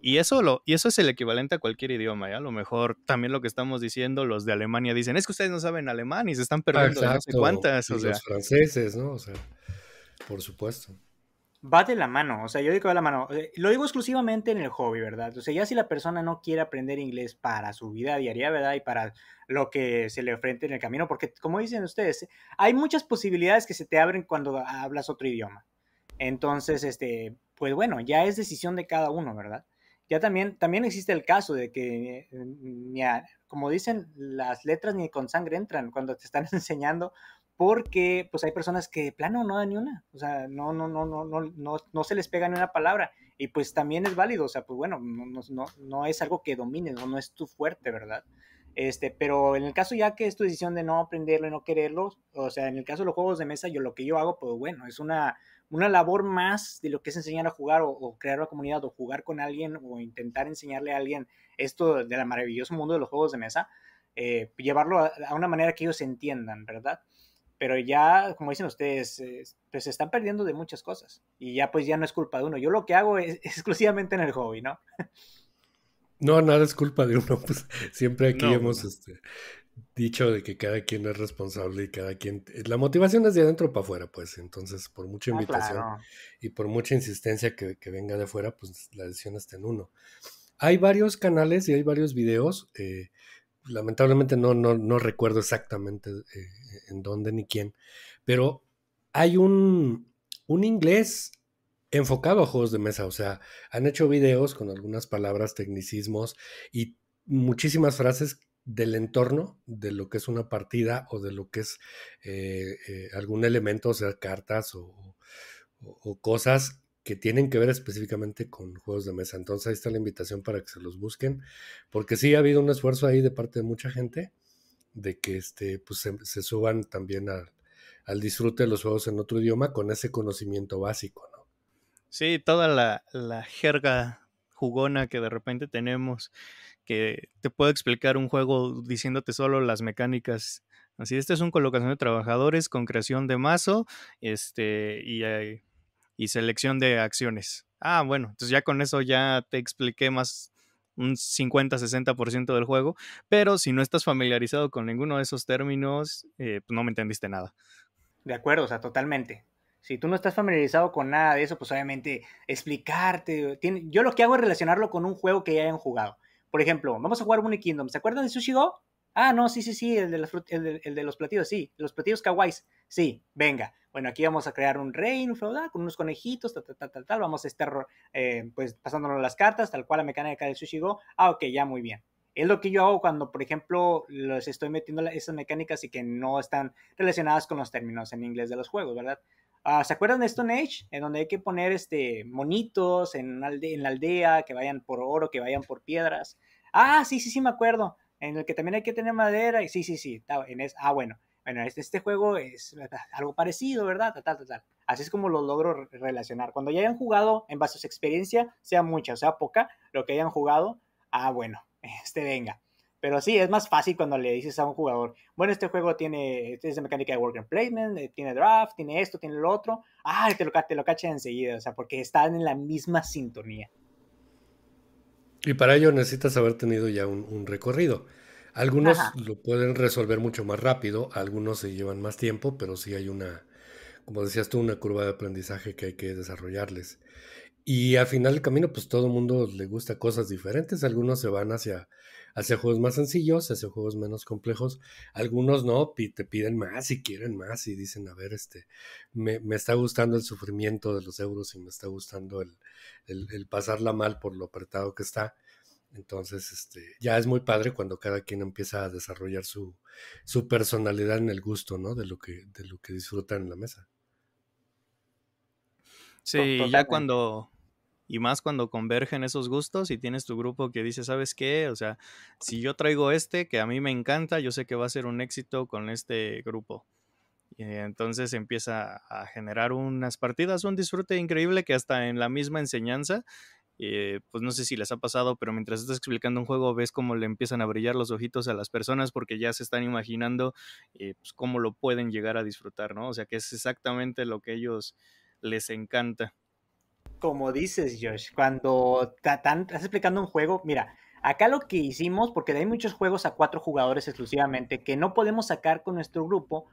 S2: Y eso, lo, y eso es el equivalente a cualquier idioma, ¿ya? ¿eh? A lo mejor también lo que estamos diciendo, los de Alemania dicen, es que ustedes no saben alemán y se están perdiendo no sé cuántas. los
S1: franceses, ¿no? O sea... Por supuesto.
S2: Va de
S4: la mano, o sea, yo digo que va de la mano. Eh, lo digo exclusivamente en el hobby, ¿verdad? O sea, ya si la persona no quiere aprender inglés para su vida diaria, ¿verdad? Y para lo que se le ofrece en el camino, porque como dicen ustedes, hay muchas posibilidades que se te abren cuando hablas otro idioma. Entonces, este, pues bueno, ya es decisión de cada uno, ¿verdad? Ya también, también existe el caso de que, eh, como dicen, las letras ni con sangre entran cuando te están <laughs> enseñando porque pues hay personas que de plano no dan ni una, o sea, no, no, no, no, no, no, no se les pega ni una palabra, y pues también es válido, o sea, pues bueno, no, no, no es algo que domines, no, no es tu fuerte, ¿verdad? Este, pero en el caso ya que es tu decisión de no aprenderlo y no quererlo, o sea, en el caso de los juegos de mesa, yo lo que yo hago, pues bueno, es una, una labor más de lo que es enseñar a jugar o, crear una comunidad o jugar con alguien o intentar enseñarle a alguien esto del maravilloso mundo de los juegos de mesa, eh, llevarlo a una manera que ellos entiendan, ¿verdad? pero ya, como dicen ustedes, eh, pues se están perdiendo de muchas cosas y ya pues ya no es culpa de uno. Yo lo que hago es, <laughs> exclusivamente en el hobby, ¿no?
S1: No, nada es culpa de uno, <laughs> pues siempre aquí hemos este, dicho de que cada quien es responsable y cada quien... Eh, la motivación es de adentro para afuera, pues entonces por mucha ah, invitación y por mucha insistencia que, que, venga de afuera, pues la decisión está en uno. Hay varios canales y hay varios videos. Eh, lamentablemente no, no, recuerdo exactamente eh, en dónde ni quién, pero hay un, inglés enfocado a juegos de mesa, o sea, han hecho videos con algunas palabras, tecnicismos y muchísimas frases del entorno, de lo que es una partida o de lo que es eh, eh, algún elemento, o sea, cartas o, o cosas que tienen que ver específicamente con juegos de mesa. Entonces ahí está la invitación para que se los busquen, porque sí ha habido un esfuerzo ahí de parte de mucha gente de que este, pues, se, suban también al disfrute de los juegos en otro idioma con ese conocimiento básico, ¿no?
S2: Sí, toda la, jerga jugona que de repente tenemos, que te puedo explicar un juego diciéndote solo las mecánicas Así, este es un colocación de trabajadores con creación de mazo, este, y y selección de acciones. Ah, bueno, entonces ya con eso ya te expliqué más un 50-60% del juego, pero si no estás familiarizado con ninguno de esos términos, eh, pues no me entendiste nada.
S4: De acuerdo, o sea, totalmente. Si tú no estás familiarizado con nada de eso, pues obviamente explicarte. yo lo que hago es relacionarlo con un juego que ya hayan jugado. Por ejemplo, vamos a jugar un Kingdom. ¿Se acuerdan de Sushi Go? Ah, no, sí, sí, sí, el de, los, el los platillos, sí, los platillos kawais, sí, venga. Bueno, aquí vamos a crear un reino feudal con unos conejitos, tal, tal, tal, tal, vamos a estar eh, pues pasándonos las cartas, tal cual la mecánica del Sushigo. Ah, ok, ya muy bien. Es lo que yo hago cuando, por ejemplo, les estoy metiendo esas mecánicas y que no están relacionadas con los términos en inglés de los juegos, ¿verdad? Ah, ¿Se acuerdan de Stone Age? En donde hay que poner este, monitos en la aldea, que vayan por oro, que vayan por piedras. Ah, sí, sí, sí, me acuerdo en el que también hay que tener madera, y sí, sí, sí, en es, ah, bueno, bueno, este, este juego es eh, algo parecido, ¿verdad? Tal, tal, Así es como lo logro relacionar. Cuando ya hayan jugado, en base a su experiencia, sea mucha o sea poca, lo que hayan jugado, ah, bueno, <laughs> este venga. Pero sí, es más fácil cuando le dices a un jugador, bueno, este juego tiene, este, es de mecánica de worker placement, eh, tiene draft, tiene esto, tiene lo otro. Ah, te lo, te lo cachan enseguida, o sea, porque están en la misma sintonía.
S1: Y para ello necesitas haber tenido ya un, recorrido. Algunos lo pueden resolver mucho más rápido, algunos se llevan más tiempo, pero sí hay una, como decías tú, una curva de aprendizaje que hay que desarrollarles. Y al final del camino, pues todo el mundo le gusta cosas diferentes. Algunos se van hacia hace juegos más sencillos, hace juegos menos complejos. Algunos no, te piden más y quieren más y dicen, a ver, este, me, está gustando el sufrimiento de los euros y me está gustando el, pasarla mal por lo apretado que está. Entonces, este, ya es muy padre cuando cada quien empieza a desarrollar su, su personalidad en el gusto, ¿no? De lo que, de lo que disfrutan en la mesa.
S2: Sí, ya cuando, y más cuando convergen esos gustos y tienes tu grupo que dice, ¿sabes qué? O sea, si yo traigo este que a mí me encanta, yo sé que va a ser un éxito con este grupo. Y entonces empieza a generar unas partidas, un disfrute increíble que hasta en la misma enseñanza eh, pues no sé si les ha pasado, pero mientras estás explicando un juego ves cómo le empiezan a brillar los ojitos a las personas porque ya se están imaginando eh, pues, cómo lo pueden llegar a disfrutar, ¿no? O sea que es exactamente lo que ellos les encanta
S4: como dices, Josh, cuando estás explicando un juego, mira, acá lo que hicimos, porque hay muchos juegos a cuatro jugadores exclusivamente que no podemos sacar con nuestro grupo,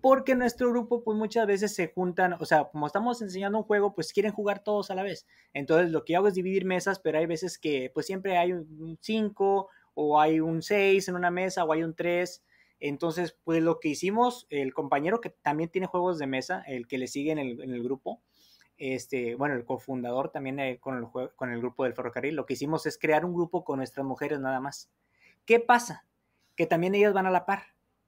S4: porque nuestro grupo pues muchas veces se juntan, o sea, como estamos enseñando un juego, pues quieren jugar todos a la vez. Entonces lo que hago es dividir mesas, pero hay veces que pues siempre hay un 5 o hay un 6 en una mesa o hay un 3. Entonces pues lo que hicimos, el compañero que también tiene juegos de mesa, el que le sigue en el, en el grupo, este, bueno, el cofundador también eh, con, el grupo del ferrocarril, lo que hicimos es crear un grupo con nuestras mujeres nada más. ¿Qué pasa? Que también ellas van a la par.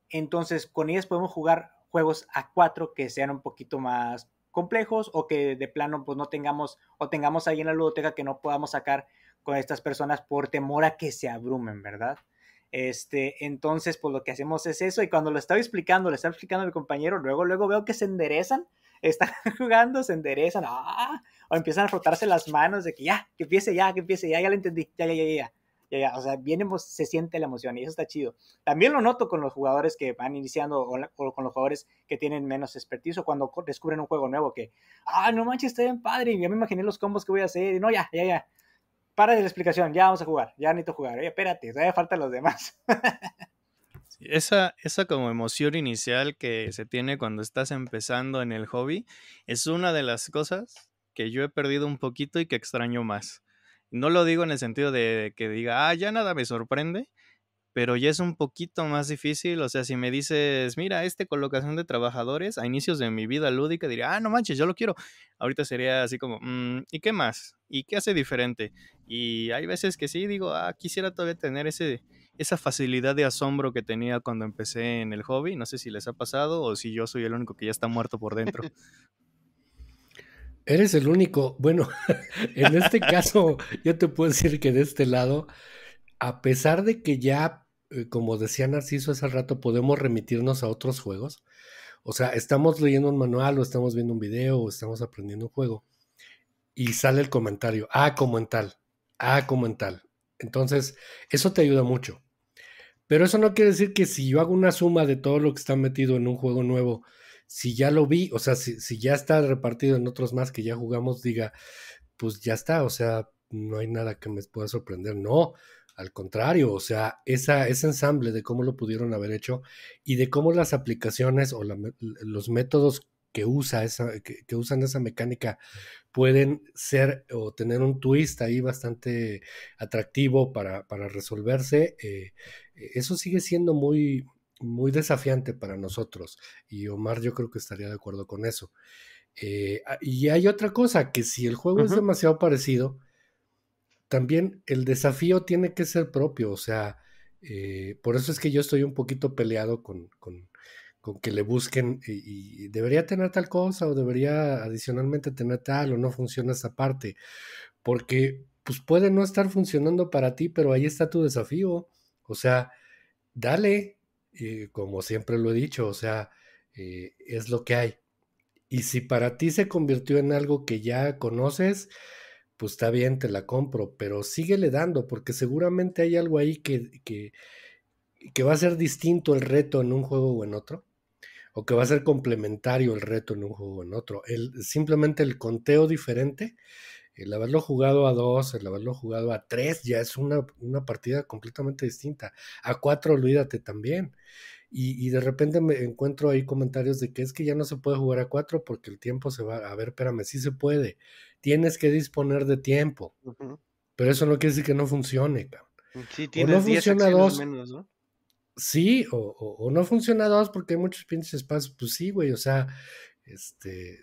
S4: Entonces, con ellas podemos jugar juegos a cuatro que sean un poquito más complejos o que de plano pues no tengamos o tengamos ahí en la ludoteca que no podamos sacar con estas personas por temor a que se abrumen, ¿verdad? Este, entonces, pues lo que hacemos es eso y cuando lo estaba explicando, le estaba explicando a mi compañero, luego, luego veo que se enderezan están <laughs> jugando, se enderezan, ah, o empiezan a frotarse las manos de que ya, que empiece ya, que empiece ya, ya lo entendí, ya, ya, ya, ya. Ya, O sea, viene se siente la emoción y eso está chido. También lo noto con los jugadores que van iniciando o, con los jugadores que tienen menos expertise cuando descubren un juego nuevo que, ah, no manches, estoy bien padre, y ya me imaginé los combos que voy a hacer, y no, ya, ya, ya. Para de la explicación, ya vamos a jugar, ya necesito jugar, oye, espérate, todavía faltan los demás. <laughs>
S2: Esa, como emoción inicial que se tiene cuando estás empezando en el hobby es una de las cosas que yo he perdido un poquito y que extraño más. No lo digo en el sentido de que diga, ah, ya nada me sorprende, pero ya es un poquito más difícil. O sea, si me dices, mira, este colocación de trabajadores a inicios de mi vida lúdica, diría, ah, no manches, yo lo quiero. Ahorita sería así como, mm, ¿y qué más? ¿Y qué hace diferente? Y hay veces que sí, digo, ah, quisiera todavía tener ese, esa facilidad de asombro que tenía cuando empecé en el hobby. No sé si les ha pasado o si yo soy el único que ya está muerto por dentro. <laughs>
S1: Eres el único. Bueno, <laughs> en este <laughs> caso, yo te puedo decir que de este lado, a pesar de que ya, eh, como decía Narciso hace rato, podemos remitirnos a otros juegos. O sea, estamos leyendo un manual o estamos viendo un video o estamos aprendiendo un juego y sale el comentario, ah, como en tal, ah, como en tal. Entonces, eso te ayuda mucho. Pero eso no quiere decir que si yo hago una suma de todo lo que está metido en un juego nuevo, si ya lo vi, o sea, si, ya está repartido en otros más que ya jugamos, diga, pues ya está, o sea, no hay nada que me pueda sorprender. No, al contrario, o sea, esa, ese ensamble de cómo lo pudieron haber hecho y de cómo las aplicaciones o los métodos que, usa que, usan esa mecánica pueden ser o tener un twist ahí bastante atractivo para, resolverse. Eh, e-, eso sigue siendo muy, muy desafiante para nosotros y Omar yo creo que estaría de acuerdo con eso. Eh, y hay otra cosa, que si el juego es demasiado parecido, también el desafío tiene que ser propio, o sea, eh, por eso es que yo estoy un poquito peleado con, con, con que le busquen y, debería tener tal cosa o debería adicionalmente tener tal o no funciona esa parte, porque pues puede no estar funcionando para ti, pero ahí está tu desafío. O sea, dale, eh, como siempre lo he dicho, o sea, eh, es lo que hay. Y si para ti se convirtió en algo que ya conoces, pues está bien, te la compro, pero síguele dando, porque seguramente hay algo ahí que, que, que va a ser distinto el reto en un juego o en otro, o que va a ser complementario el reto en un juego o en otro. El, simplemente el conteo diferente el haberlo jugado a dos, el haberlo jugado a tres, ya es una, partida completamente distinta. A cuatro, olvídate también. Y, de repente me encuentro ahí comentarios de que es que ya no se puede jugar a cuatro porque el tiempo se va. A ver, espérame, sí se puede. Tienes que disponer de tiempo. Pero eso no quiere decir que no funcione,
S3: Sí, o no funciona dos. Menos,
S1: Sí, o, no funciona dos porque hay muchos pinches espacios. Pues sí, güey, o sea, este.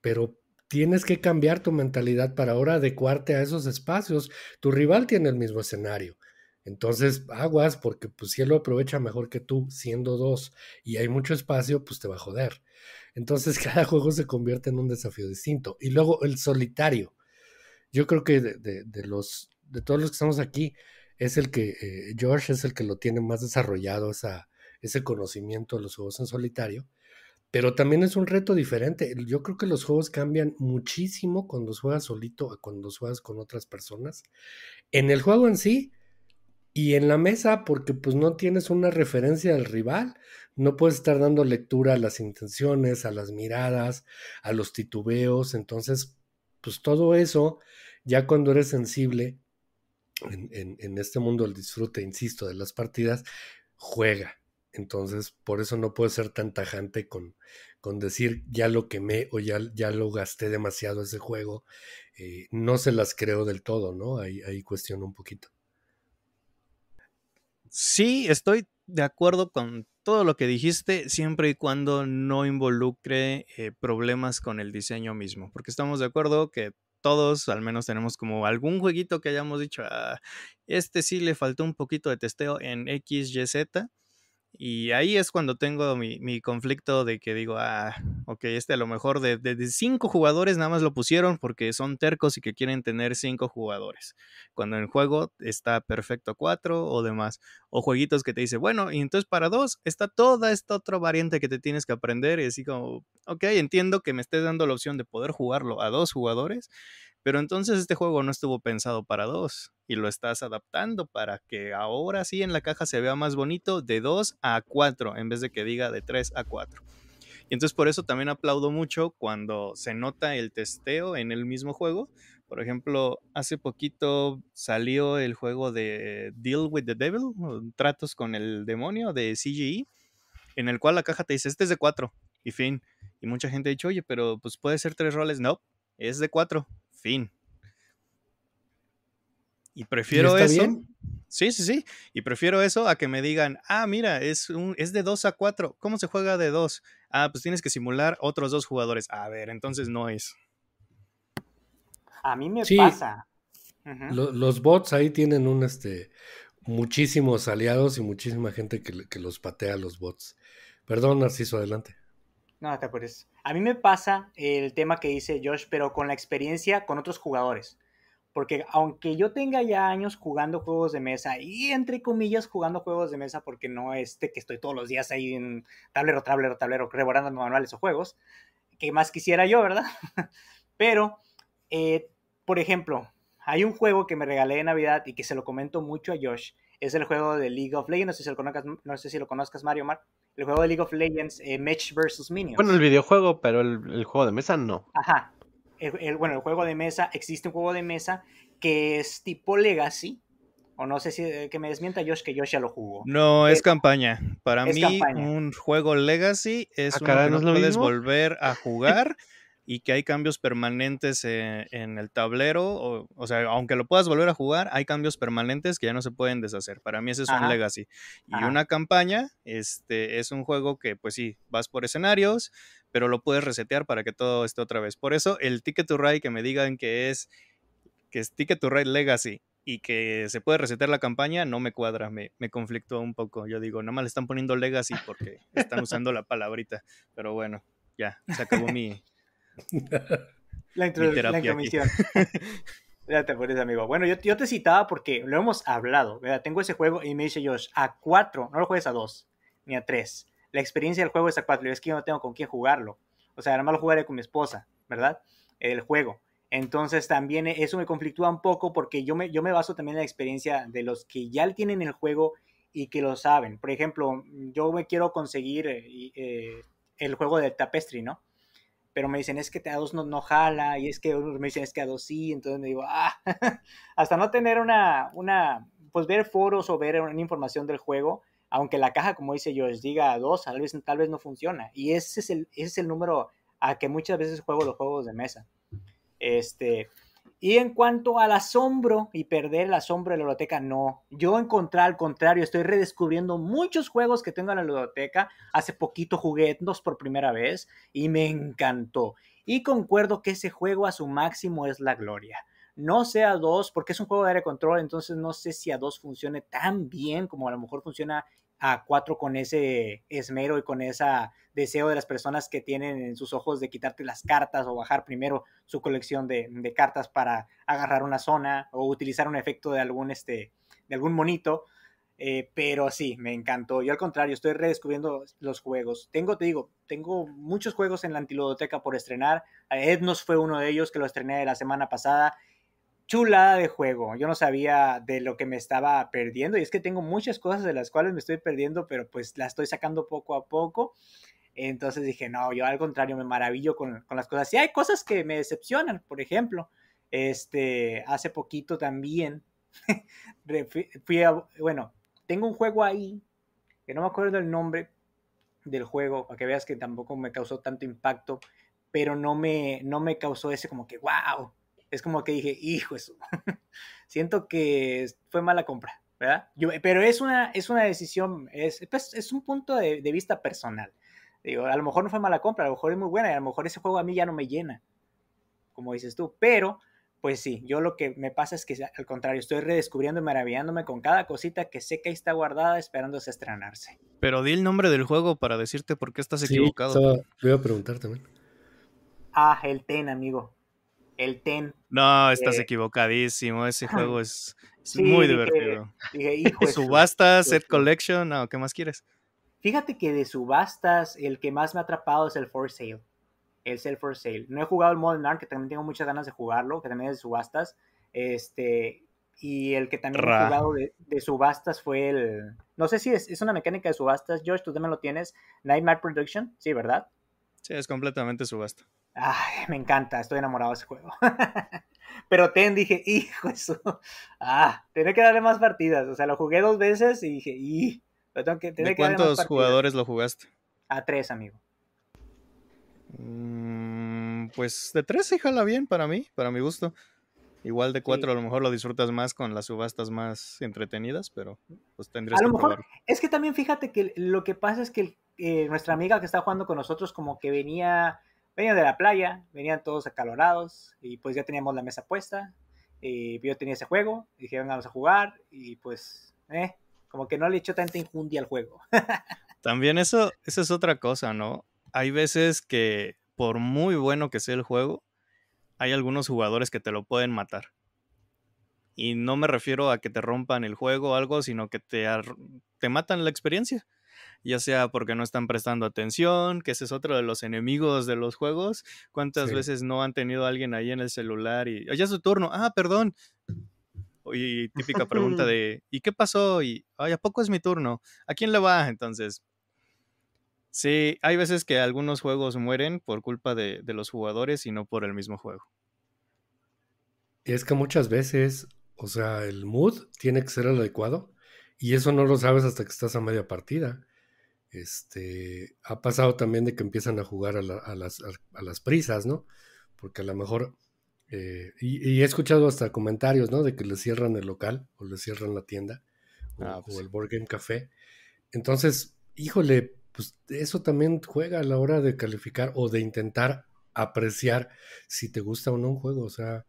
S1: Pero Tienes que cambiar tu mentalidad para ahora adecuarte a esos espacios. Tu rival tiene el mismo escenario. Entonces, aguas, porque pues, si él lo aprovecha mejor que tú, siendo dos, y hay mucho espacio, pues te va a joder. Entonces, <laughs> cada juego se convierte en un desafío distinto. Y luego el solitario. Yo creo que de, de, los, de todos los que estamos aquí, es el que, eh, George es el que lo tiene más desarrollado, esa, ese conocimiento de los juegos en solitario. Pero también es un reto diferente. Yo creo que los juegos cambian muchísimo cuando juegas solito a cuando juegas con otras personas. En el juego en sí y en la mesa porque pues no tienes una referencia al rival. No puedes estar dando lectura a las intenciones, a las miradas, a los titubeos. Entonces, pues todo eso, ya cuando eres sensible en, en este mundo del disfrute, insisto, de las partidas, juega entonces, por eso no puedo ser tan tajante con, decir ya lo quemé o ya, ya lo gasté demasiado ese juego. Eh, no se las creo del todo, ¿no? Ahí, cuestiono un poquito.
S2: Sí, estoy de acuerdo con todo lo que dijiste, siempre y cuando no involucre eh, problemas con el diseño mismo, porque estamos de acuerdo que todos al menos tenemos como algún jueguito que hayamos dicho, ah, este sí le faltó un poquito de testeo en X, Y, Z, y ahí es cuando tengo mi, conflicto de que digo, ah, ok, este a lo mejor de, de, cinco jugadores nada más lo pusieron porque son tercos y que quieren tener cinco jugadores. Cuando en el juego está perfecto cuatro o demás. O jueguitos que te dice, bueno, y entonces para dos está toda esta otra variante que te tienes que aprender. Y así como, ok, entiendo que me estés dando la opción de poder jugarlo a dos jugadores pero entonces este juego no estuvo pensado para dos y lo estás adaptando para que ahora sí en la caja se vea más bonito de 2 a 4 en vez de que diga de 3 a 4. Y entonces por eso también aplaudo mucho cuando se nota el testeo en el mismo juego. Por ejemplo, hace poquito salió el juego de Deal with the Devil, Tratos con el Demonio de CGE, en el cual la caja te dice, este es de cuatro y fin. Y mucha gente ha dicho, oye, pero pues puede ser tres roles. No, es de 4 Fin. Y prefiero eso. Sí, sí, sí. Y prefiero eso a que me digan, ah, mira, es, es de 2 a 4. ¿Cómo se juega de 2? Ah, pues tienes que simular otros dos jugadores. A ver, entonces no es.
S4: A mí me pasa. los,
S1: bots ahí tienen un este muchísimos aliados y muchísima gente que, los patea los bots. Perdón, Narciso, adelante.
S4: No, te eso. A mí me pasa el tema que dice Josh, pero con la experiencia con otros jugadores. Porque aunque yo tenga ya años jugando juegos de mesa, y entre comillas jugando juegos de mesa, porque no este que estoy todos los días ahí en tablero, tablero, tablero, reborando manuales o juegos, que más quisiera yo, ¿verdad? <laughs> pero, eh, por ejemplo, hay un juego que me regalé de Navidad y que se lo comento mucho a Josh. Es el juego de League of Legends. No sé si lo conozcas, no sé si lo conozcas Mario Mar el juego de League of Legends, eh, Match vs. Minions. Bueno, el
S3: videojuego, pero el, juego de mesa no.
S4: Ajá. bueno, el juego de mesa, existe un juego de mesa que es tipo Legacy, o no sé si eh, que me desmienta Josh
S2: que Josh ya lo jugó. No, es, campaña. Para mí un juego Legacy es ah, uno que puedes volver a jugar <laughs> y que hay cambios permanentes eh, en, el tablero, o, o, sea, aunque lo puedas volver a jugar, hay cambios permanentes que ya no se pueden deshacer. Para mí ese es un legacy. Y una campaña, este, es un juego que, pues sí, vas por escenarios, pero lo puedes resetear para que todo esté otra vez. Por eso el Ticket to Ride que me digan que es, que Ticket to Ride Legacy y que se puede resetear la campaña, no me cuadra, me, me conflictó un poco. Yo digo, nada más le están poniendo legacy porque están usando la palabrita, pero bueno, ya, se acabó mi... La, <laughs> introducción la intromisión.
S4: <laughs> Ya te acuerdas, amigo. Bueno, yo, yo, te citaba porque lo hemos hablado. ¿verdad? Tengo ese juego y me dice Josh, a 4, no lo juegues a 2, ni a 3. La experiencia del juego es a 4. Y es que yo no tengo con quién jugarlo. O sea, además lo jugaré con mi esposa, ¿verdad? El juego. Entonces también eso me conflictúa un poco porque yo me, yo me baso también en la experiencia de los que ya tienen el juego y que lo saben. Por ejemplo, yo me quiero conseguir eh, eh, el juego del tapestry, ¿no? pero me dicen, es que a dos no, jala, y es que me dicen, es que a dos sí, entonces me digo, ah, <laughs> hasta no tener una, una, pues ver foros o ver una información del juego, aunque la caja, como dice yo George, diga a dos, tal vez, tal vez no funciona, y ese es, el, ese es el número a que muchas veces juego los juegos de mesa. Este, y en cuanto al asombro y perder el asombro de la biblioteca, no. Yo encontré al contrario, estoy redescubriendo muchos juegos que tengo en la biblioteca. Hace poquito jugué dos por primera vez y me encantó. Y concuerdo que ese juego a su máximo es la gloria. No sé a dos, porque es un juego de aire control, entonces no sé si a dos funcione tan bien como a lo mejor funciona a cuatro con ese esmero y con ese deseo de las personas que tienen en sus ojos de quitarte las cartas o bajar primero su colección de, cartas para agarrar una zona o utilizar un efecto de algún, este, de algún monito. Eh, pero sí, me encantó. Yo al contrario, estoy redescubriendo los juegos. Tengo, te digo, tengo muchos juegos en la Antilodoteca por estrenar. Ednos fue uno de ellos que lo estrené la semana pasada chulada de juego. Yo no sabía de lo que me estaba perdiendo y es que tengo muchas cosas de las cuales me estoy perdiendo, pero pues las estoy sacando poco a poco. Entonces dije, no, yo al contrario me maravillo con, las cosas. Y hay cosas que me decepcionan, por ejemplo, este, hace poquito también <laughs> fui bueno, tengo un juego ahí, que no me acuerdo el nombre del juego, para que veas que tampoco me causó tanto impacto, pero no me, no me causó ese como que, wow, es como que dije, hijo eso, <laughs> siento que fue mala compra, ¿verdad? pero es una, es una decisión, es, pues, un punto de, vista personal. Digo, a lo mejor no fue mala compra, a lo mejor es muy buena, y a lo mejor ese juego a mí ya no me llena, como dices tú, pero pues sí, yo lo que me pasa es que al contrario, estoy redescubriendo y maravillándome con cada cosita que sé que ahí está guardada esperándose estrenarse.
S2: Pero di el nombre del juego para decirte por qué estás equivocado.
S1: voy a preguntar también.
S4: Ah, el TEN, amigo el Ten.
S2: No, estás eh, equivocadísimo. Ese juego es, muy divertido. <laughs>
S4: subastas, set
S2: collection, no, ¿qué más quieres?
S4: Fíjate que de subastas, el que más me ha atrapado es el For Sale. El Sell For Sale. No he jugado el Modern Art, que también tengo muchas ganas de jugarlo, que también es de subastas. Este, y el que también he jugado de, subastas fue el. No sé si es, una mecánica de subastas, George, tú también lo tienes. Nightmare Production, sí, ¿verdad?
S2: Sí, es completamente subasta
S4: me encanta, estoy enamorado de ese juego. <laughs> Pero Ten dije, <laughs> hijo, eso. Ah, tenía que darle más partidas. O sea, lo jugué dos veces y dije, y. Tengo que, tener que cuántos
S2: jugadores lo jugaste? A tres, amigo. Mm, pues de tres se jala bien para mí, para mi gusto. Igual de cuatro a lo mejor lo disfrutas más con las subastas más entretenidas, pero pues tendrías a lo mejor,
S4: Es que también fíjate que lo que pasa es que eh, nuestra amiga que está jugando con nosotros como que venía Venían de la playa, venían todos acalorados y pues ya teníamos la mesa puesta. Y eh, yo tenía ese juego, dije, vamos a jugar y pues, eh, como que no le echó tanta injundia al juego. <laughs>
S2: También eso, eso es otra cosa, ¿no? Hay veces que por muy bueno que sea el juego, hay algunos jugadores que te lo pueden matar. Y no me refiero a que te rompan el juego o algo, sino que te, te matan la experiencia ya sea porque no están prestando atención, que ese es otro de los enemigos de los juegos. ¿Cuántas veces no han tenido a alguien ahí en el celular y, ya es su turno, ah, perdón? Y típica pregunta <laughs> de, ¿y qué pasó? Y, ¿a poco es mi turno? ¿A quién le va? Entonces, sí, hay veces que algunos juegos mueren por culpa de, de los jugadores y no por el mismo juego.
S1: es que muchas veces, o sea, el mood tiene que ser el adecuado y eso no lo sabes hasta que estás a media partida. Este, ha pasado también de que empiezan a jugar a, las, prisas, ¿no? Porque a lo mejor, eh, y, he escuchado hasta comentarios, ¿no? De que le cierran el local o le cierran la tienda o, ah, pues o el Board Game Café. Entonces, híjole, pues eso también juega a la hora de calificar o de intentar apreciar si te gusta o no un juego. O sea,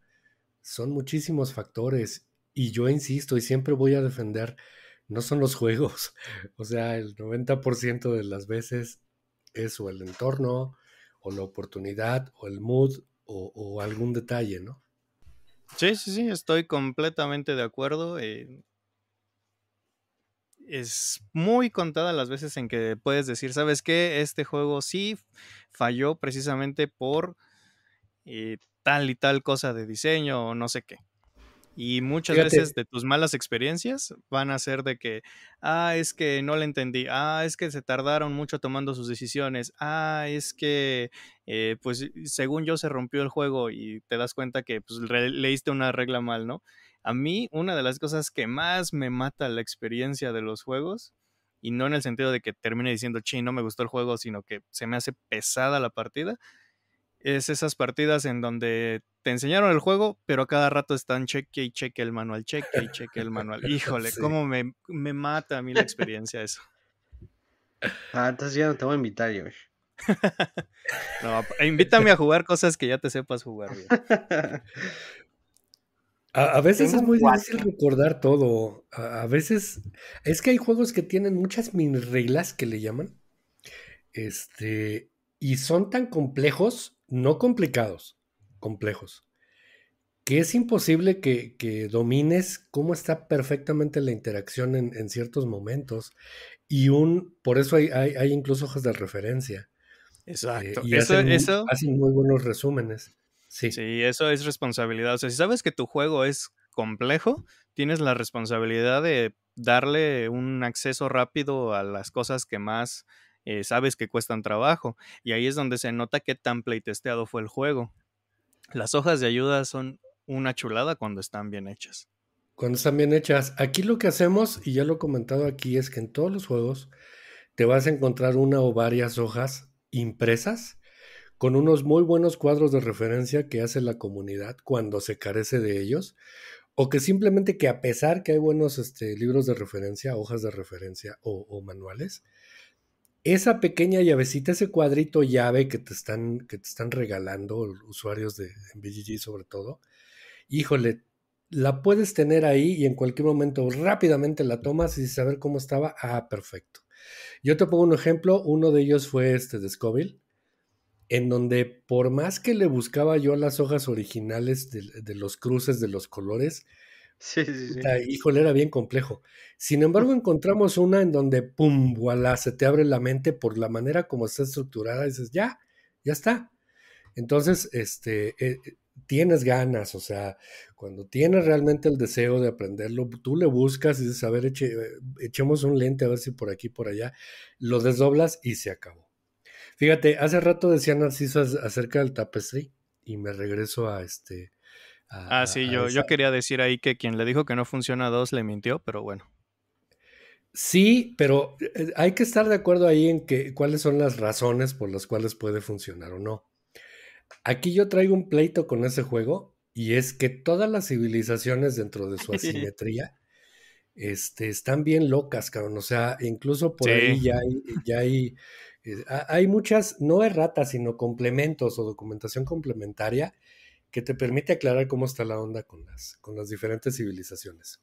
S1: son muchísimos factores y yo insisto y siempre voy a defender no son los juegos. <laughs> O sea, el 90% de las veces es o el entorno, o la oportunidad, o el mood, o, algún detalle, ¿no?
S2: Sí, sí, sí, estoy completamente de acuerdo. Eh, es muy contada las veces en que puedes decir, ¿sabes qué? Este juego sí falló precisamente por eh, tal y tal cosa de diseño o no sé qué. Y muchas veces de tus malas experiencias van a ser de que, ah, es que no le entendí, ah, es que se tardaron mucho tomando sus decisiones, ah, es que, eh, pues, según yo se rompió el juego y te das cuenta que pues, leíste una regla mal, ¿no? A mí, una de las cosas que más me mata la experiencia de los juegos, y no en el sentido de que termine diciendo, ching, no me gustó el juego, sino que se me hace pesada la partida, es esas partidas en donde te enseñaron el juego, pero a cada rato están cheque y cheque el manual, cheque y cheque el manual. <laughs> Híjole, cómo me, mata a mí la experiencia eso.
S3: Ah, entonces ya no te voy a invitar, yo. <laughs>
S2: no, invítame a jugar cosas que ya te sepas jugar bien. <laughs>
S1: A, veces es muy difícil recordar todo. A, veces es que hay juegos que tienen muchas mini reglas que le llaman. Este, y son tan complejos no complicados, complejos, que es imposible que, que domines cómo está perfectamente la interacción en, en, ciertos momentos y un, por eso hay, hay, incluso hojas de referencia. Eh, Exacto. y eso, hacen, eso... hacen muy buenos resúmenes.
S2: Sí. sí. eso es responsabilidad. O sea, si sabes que tu juego es complejo, tienes la responsabilidad de darle un acceso rápido a las cosas que más eh, sabes que cuestan trabajo. Y ahí es donde se nota qué tan playtesteado fue el juego. Las hojas de ayuda son una
S1: chulada cuando están bien hechas. Cuando están bien hechas. Aquí lo que hacemos, y ya lo he comentado aquí, es que en todos los juegos te vas a encontrar una o varias hojas impresas con unos muy buenos cuadros de referencia que hace la comunidad cuando se carece de ellos, o que simplemente que a pesar que hay buenos este, libros de referencia, hojas de referencia o manuales, esa pequeña llavecita, ese cuadrito llave que te están, que te están regalando usuarios de BGG sobre todo, híjole, la puedes tener ahí y en cualquier momento rápidamente la tomas y saber cómo estaba. Ah, perfecto. Yo te pongo un ejemplo, uno de ellos fue este de Scoville, en donde por más que le buscaba yo las hojas originales de, de los cruces de los colores,
S3: Sí, sí, sí. híjole,
S1: era bien complejo. Sin embargo, encontramos una en donde, pum, voilà, se te abre la mente por la manera como está estructurada. Y dices, ya, ya está. Entonces, este, eh, eh, tienes ganas, o sea, cuando tienes realmente el deseo de aprenderlo, tú le buscas y dices, a ver, eh, echemos un lente a ver si por aquí, por allá, lo desdoblas y se acabó. Fíjate, hace rato decía Narciso acerca del tapestry y me regreso a este Ah, sí, ah, ah, yo, yo
S2: quería decir ahí que quien le dijo que no funciona dos le mintió, pero bueno.
S1: Sí, pero eh, hay que estar de acuerdo ahí en que cuáles son las razones por las cuales puede funcionar o no. Aquí yo traigo un pleito con ese juego y es que todas las civilizaciones dentro de su <laughs> asimetría este, están bien locas, cabrón. O sea, incluso por ahí ya hay, hay, eh, hay muchas, no erratas, sino complementos o documentación complementaria que te permite aclarar cómo está la onda con las, con las diferentes civilizaciones.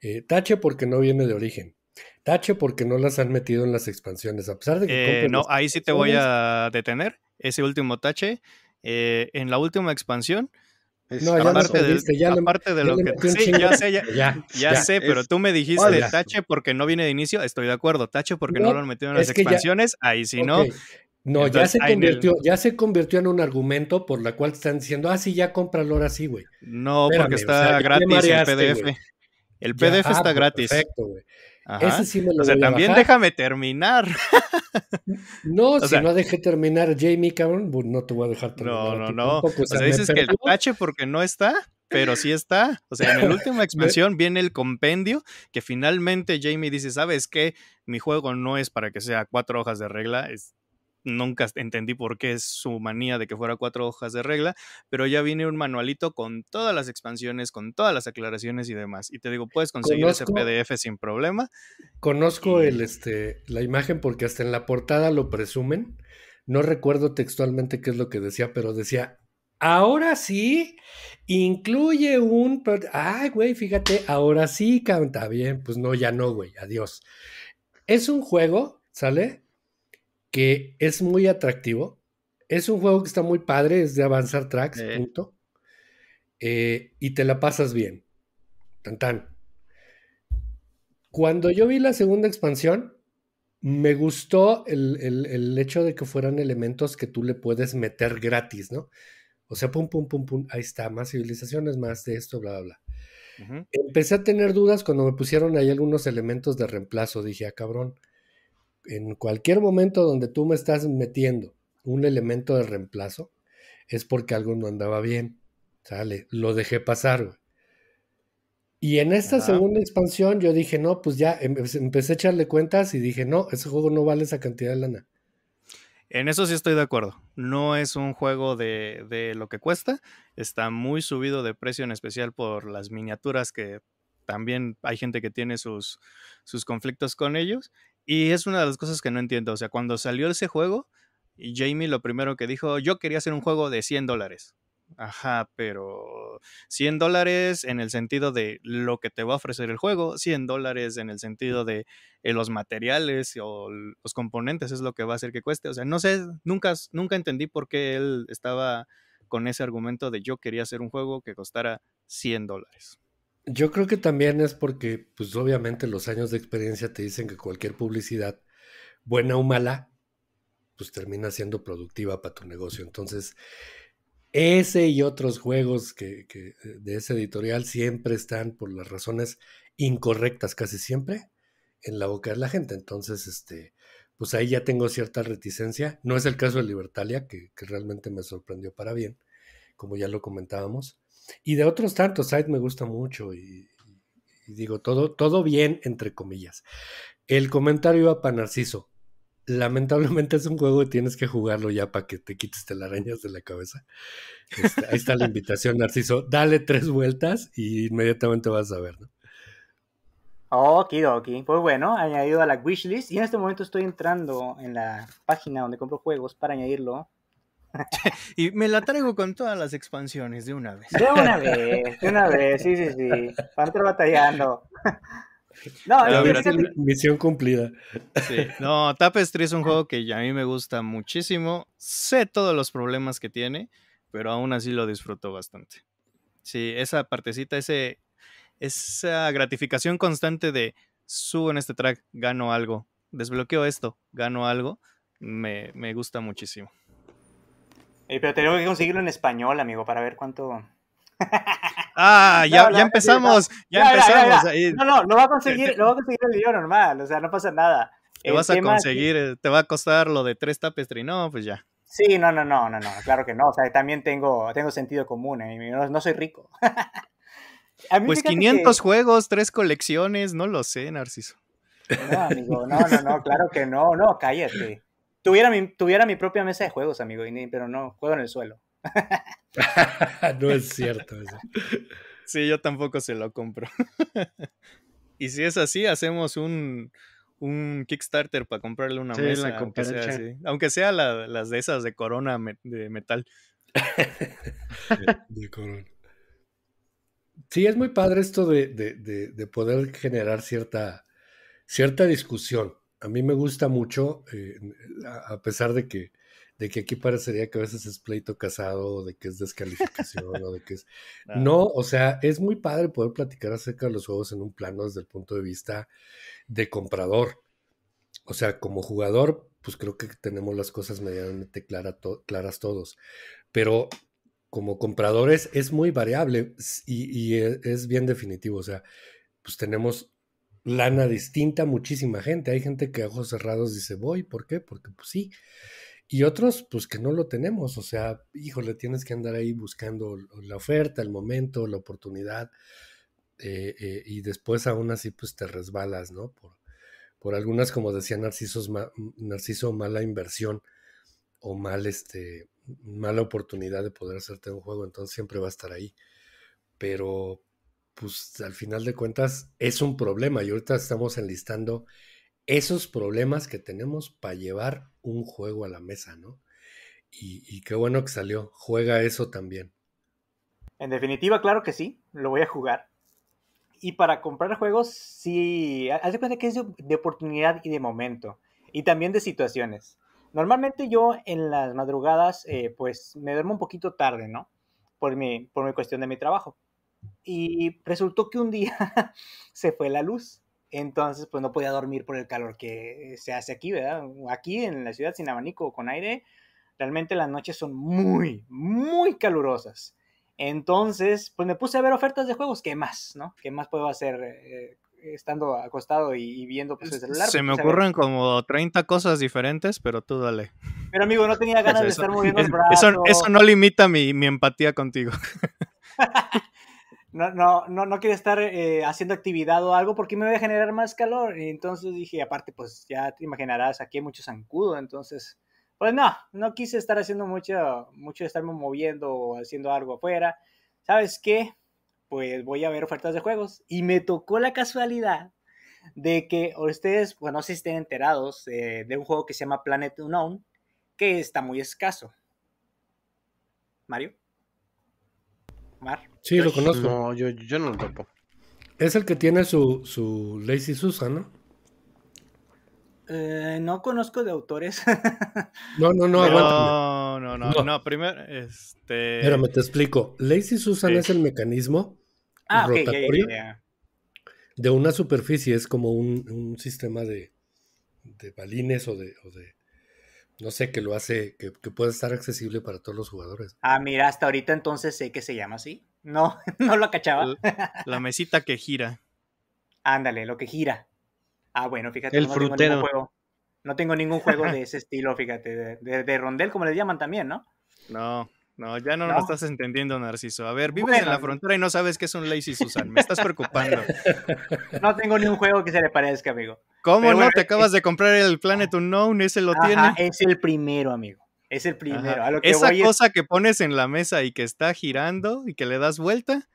S1: Eh, tache porque no viene de origen. Tache porque no las han metido en las expansiones, a pesar de que... Eh, no, ahí
S2: sí te voy a detener. Ese último tache, eh, en la última expansión, no, ya de, lo Sí, ya sé, ya, sé, pero tú me dijiste tache porque no viene de inicio, estoy de acuerdo. Tache porque no, lo han metido en las expansiones, ahí sí no. No, ya, se convirtió,
S1: ya se convirtió en un argumento por la cual están diciendo, ah, sí, ya cómpralo ahora sí, güey. No, porque está gratis el PDF. El PDF está ah, gratis. Perfecto, güey. sí me lo O sea, también déjame
S2: terminar. <laughs>
S1: no, si no deje terminar Jamie, cabrón, no te voy a dejar terminar. No, no, no. o sea, dices que el
S2: tache porque no está, pero sí está. O sea, en la última <laughs> expresión viene el compendio que finalmente Jamie dice, ¿sabes qué? Mi juego no es para que sea cuatro hojas de regla, es nunca entendí por qué es su manía de que fuera cuatro hojas de regla, pero ya viene un manualito con todas las expansiones, con todas las aclaraciones y demás. Y te digo, puedes conseguir ese PDF sin
S1: problema. Conozco el, este, la imagen porque hasta en la portada lo presumen. No recuerdo textualmente qué es lo que decía, pero decía, ahora sí, incluye un... Ay, güey, fíjate, ahora sí, canta bien. Pues no, ya no, güey, adiós. Es un juego, ¿sale? que es muy atractivo. Es un juego que está muy padre, es de avanzar tracks, punto. Eh, y te la pasas bien. Tan tan. Cuando yo vi la segunda expansión, me gustó el, hecho de que fueran elementos que tú le puedes meter gratis, ¿no? O sea, pum, pum, pum, pum, ahí está, más civilizaciones, más de esto, bla, bla, bla. Empecé a tener dudas cuando me pusieron ahí algunos elementos de reemplazo. Dije, ah, cabrón, en cualquier momento donde tú me estás metiendo un elemento de reemplazo, es porque algo no andaba bien. Sale, lo dejé pasar. Y en esta segunda expansión yo dije, no, pues ya em, pues, empecé a echarle cuentas y dije, no, ese juego no vale esa cantidad de lana.
S2: En eso sí estoy de acuerdo. No es un juego de, lo que cuesta. Está muy subido de precio, en especial por las miniaturas que también hay gente que tiene sus, sus conflictos con ellos. Y es una de las cosas que no entiendo. O sea, cuando salió ese juego, Jamie lo primero que dijo, yo quería hacer un juego de 100 dólares. Ajá, pero 100 dólares en el sentido de lo que te va a ofrecer el juego, 100 dólares en el sentido de eh, los materiales o los componentes es lo que va a hacer que cueste. O sea, no sé, nunca, nunca entendí por qué él estaba con ese argumento de yo quería hacer un juego que costara
S1: 100 dólares. Yo creo que también es porque, pues obviamente los años de experiencia te dicen que cualquier publicidad, buena o mala, pues termina siendo productiva para tu negocio. Entonces, ese y otros juegos que, eh, de ese editorial siempre están por las razones incorrectas, casi siempre, en la boca de la gente. Entonces, este, pues ahí ya tengo cierta reticencia. No es el caso de Libertalia, que realmente me sorprendió para bien, como ya lo comentábamos y de otros tantos, Side me gusta mucho y, digo, todo, todo bien, entre comillas. El comentario iba para Narciso. Lamentablemente es un juego y tienes que jugarlo ya para que te quites telarañas de la cabeza. Este, ahí está la invitación, Narciso. Dale tres vueltas y inmediatamente vas a ver, ¿no?
S4: ok Pues bueno, añadido a la wishlist. Y en este momento estoy entrando en la página donde compro juegos para añadirlo
S2: <laughs> y me la traigo con todas las expansiones de una vez. De una vez, de una vez, sí, sí, sí.
S4: Para batallando. <laughs>
S1: No, es ah, misión cumplida.
S2: No, Tapestry es un juego que a mí me gusta muchísimo. Sé todos los problemas que tiene, pero aún así lo disfruto bastante. Sí, esa partecita, ese, esa gratificación constante de subo en este track, gano algo, desbloqueo esto, gano algo, me gusta muchísimo.
S4: Eh, pero tengo que conseguirlo en español, amigo, para ver cuánto. <laughs> ah, ya, empezamos. Ya, empezamos. No, no, no, va a conseguir, este va a conseguir el video normal, o sea, no pasa nada. Te vas a conseguir,
S2: eh, te va a costar lo de tres y no, pues ya.
S4: Sí, no, no, no, no, no, claro que no. O sea, también tengo, tengo sentido común, eh, no, soy rico. <laughs> pues 500
S2: juegos, tres colecciones, no lo sé, Narciso.
S1: No, amigo, no, no, no,
S4: claro que no, no, cállate. Tuviera mi, propia mesa de juegos, amigo, pero no, juego en el suelo.
S1: <laughs> no es cierto eso.
S2: Sí, yo tampoco se lo compro. <laughs> y si es así, hacemos un, Kickstarter para comprarle una mesa. aunque sea, las de esas de corona de metal. de, corona.
S1: Sí, es muy padre esto de, poder generar cierta, cierta discusión a mí me gusta mucho, eh, a pesar de que, de que aquí parecería que a veces es pleito casado, o de que es descalificación, o de que es... <laughs> No. o sea, es muy padre poder platicar acerca de los juegos en un plano desde el punto de vista de comprador. O sea, como jugador, pues creo que tenemos las cosas medianamente claras todos. Pero como compradores es muy variable y, eh, es bien definitivo. O sea, pues tenemos lana distinta muchísima gente. Hay gente que a ojos cerrados dice voy, ¿por qué? Porque pues sí. Y otros, pues que no lo tenemos. O sea, híjole, tienes que andar ahí buscando la oferta, el momento, la oportunidad. Eh, eh, y después aún así, pues te resbalas, ¿no? Por, por algunas, como decía Narciso, Narciso, mala inversión o mal, este, mala oportunidad de poder hacerte un juego. Entonces siempre va a estar ahí. Pero, pues al final de cuentas es un problema y ahorita estamos enlistando esos problemas que tenemos para llevar un juego a la mesa, ¿no? Y, qué bueno que salió, juega eso también.
S4: En definitiva, claro que sí, lo voy a jugar. Y para comprar juegos, sí, hace cuenta que es de, oportunidad y de momento, y también de situaciones. Normalmente yo en las madrugadas, eh, pues me duermo un poquito tarde, ¿no? Por mi, por mi cuestión de mi trabajo. Y resultó que un día <laughs> se fue la luz. Entonces, pues no podía dormir por el calor que eh, se hace aquí, ¿verdad? Aquí en la ciudad sin abanico o con aire, realmente las noches son muy, muy calurosas. Entonces, pues me puse a ver ofertas de juegos. ¿Qué más, no? ¿Qué más puedo hacer eh, eh, estando acostado y, viendo pues, el celular? Se pues, me pues, ocurren
S2: como 30 cosas diferentes, pero tú dale.
S4: Pero amigo, no tenía <laughs> ganas de estar moviendo el Eso, no
S2: limita mi, mi empatía contigo. <laughs>
S4: no, no, no, estar eh, haciendo actividad o algo porque me voy a generar más calor. Y entonces dije, aparte, pues ya te imaginarás, aquí hay mucho zancudo, entonces, pues no, no quise estar haciendo mucho, mucho estarme moviendo o haciendo algo afuera. ¿Sabes qué? Pues voy a ver ofertas de juegos. Y me tocó la casualidad de que ustedes, bueno, no estén enterados eh, de un juego que se llama Planet Unknown, que está muy escaso. Mario. Mar.
S1: Sí, lo conozco. No, yo, no lo topo. Es el que tiene su, su Lazy Susan, ¿no?
S4: Eh, no conozco de autores. <laughs>
S1: no, no, no, aguanta. no,
S2: no, no, no, primero, este... me te
S1: explico. Lazy Susan es el mecanismo ah, rotatorio de una superficie, es como un, sistema de, balines o de no sé, que lo hace, que, puede estar accesible para todos los jugadores.
S4: Ah, mira, hasta ahorita entonces sé que se llama así. No, <laughs> no lo
S2: cachaba. La, mesita que gira.
S4: Ándale, lo que gira. Ah, bueno, fíjate. El no Tengo juego, no tengo ningún juego de <laughs> ese estilo, fíjate. de, rondel, como le llaman también, ¿no?
S2: No. No, ya no, no, estás entendiendo, Narciso. A ver, vives en la frontera y no sabes qué es un Lazy Susan. Me estás preocupando. <laughs> No tengo ni un juego que se le parezca, amigo. ¿Cómo no? Te acabas de comprar el Planet Unknown, ese lo Ajá, tiene. Es el primero, amigo. Es
S4: el primero. Esa
S2: cosa que pones en la mesa y que está girando y que le das vuelta.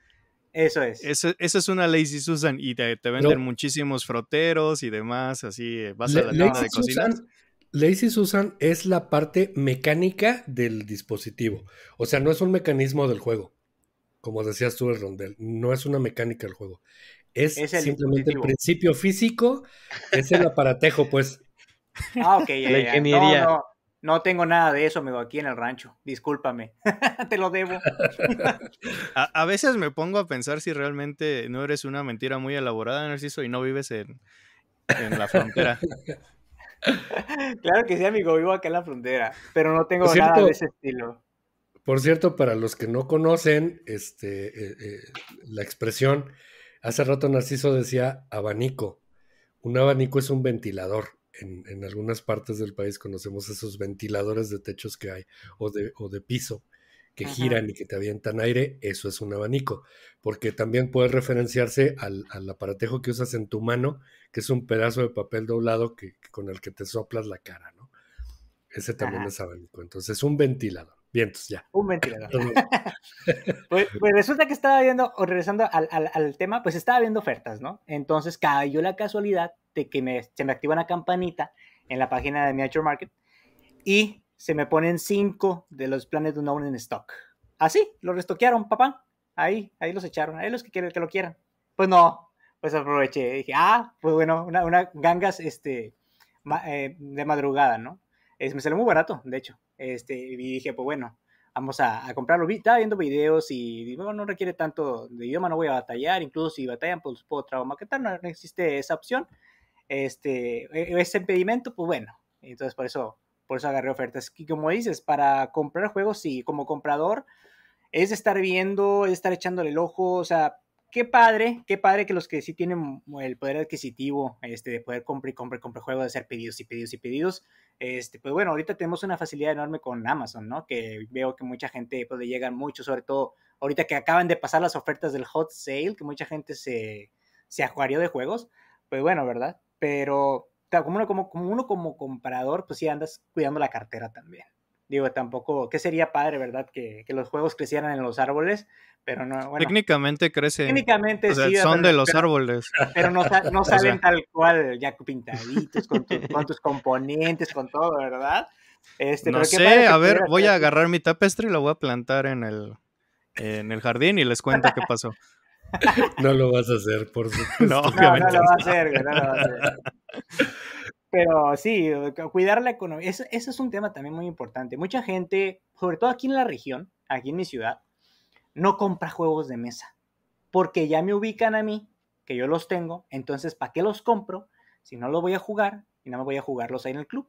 S2: Eso es. Eso, es una Lazy Susan y te, venden muchísimos froteros y demás, así eh, vas a la tienda de cocina.
S1: Lazy Susan es la parte mecánica del dispositivo. O sea, no es un mecanismo del juego. Como decías tú, el rondel. No es una mecánica del juego. Es, simplemente el principio físico. Es el aparatejo, pues. <laughs>
S4: Ah, ok, la ingeniería. No, tengo nada de eso, amigo, aquí en el rancho. Discúlpame. <laughs> Te lo debo. <laughs>
S2: a, veces me pongo a pensar si realmente no eres una mentira muy elaborada, Narciso, y no vives en, en la
S1: frontera
S4: claro que sí, amigo, vivo acá en la frontera, pero no tengo nada de ese
S1: estilo. Por cierto, para los que no conocen este, eh, eh, la expresión, hace rato Narciso decía abanico. Un abanico es un ventilador. En, algunas partes del país conocemos esos ventiladores de techos que hay o de, o de piso que giran y que te avientan aire, eso es un abanico, porque también puede referenciarse al, aparatejo que usas en tu mano, que es un pedazo de papel doblado que, con el que te soplas la cara, ¿no? Ese también es abanico, entonces un ventilador. Vientos, ya.
S4: Un ventilador. <laughs> Pues, pues, resulta que estaba viendo, o regresando al, tema, pues estaba viendo ofertas, ¿no? Entonces cayó la casualidad de que me, se me activa una campanita en la página de Miniature Market y se me ponen cinco de los planes de una en stock. Así, lo restoquearon, papá. Ahí, ahí los echaron, ahí los que, quieren, que lo quieran. Pues no, pues aproveché. Dije, ah, pues bueno, una, gangas este, eh, de madrugada, ¿no? Es, me salió muy barato, de hecho. Este, y dije, pues bueno, vamos a, comprarlo. Vi, estaba viendo videos y no requiere tanto de idioma, no voy a batallar. Incluso si batallan, pues puedo tal no existe esa opción. Este, e, ese impedimento, pues bueno. Entonces, por eso por eso agarré ofertas. Y como dices, para comprar juegos, sí, como comprador, es estar viendo, es estar echándole el ojo, o sea, qué padre, qué padre que los que sí tienen el poder adquisitivo, este, de poder comprar y comprar, y comprar juegos, de hacer pedidos y pedidos y pedidos, este, pues bueno, ahorita tenemos una facilidad enorme con Amazon, ¿no? Que veo que mucha gente, puede llegar mucho, sobre todo ahorita que acaban de pasar las ofertas del hot sale, que mucha gente se, se de juegos, pues bueno, ¿verdad? Pero como uno como, como, uno como comprador, pues sí andas cuidando la cartera también. Digo, tampoco, que sería padre, ¿verdad? Que, los juegos crecieran en los árboles, pero no. Bueno,
S2: técnicamente crecen. Técnicamente Son de los árboles. Pero no, <laughs> salen
S4: tal cual, ya pintaditos, con, tus componentes, con todo, ¿verdad? Este, no sé, a ver, voy a agarrar
S2: mi tapestre y lo voy a plantar en el, en el jardín y les cuento qué pasó.
S1: No lo vas a hacer, por supuesto. No, lo va a hacer,
S4: Pero sí, eh, cuidar la economía, ese, es un tema también muy importante. Mucha gente, sobre todo aquí en la región, aquí en mi ciudad, no compra juegos de mesa, porque ya me ubican a mí, que yo los tengo, entonces, ¿para qué los compro? Si no los voy a jugar y no me voy a jugarlos ahí en el club.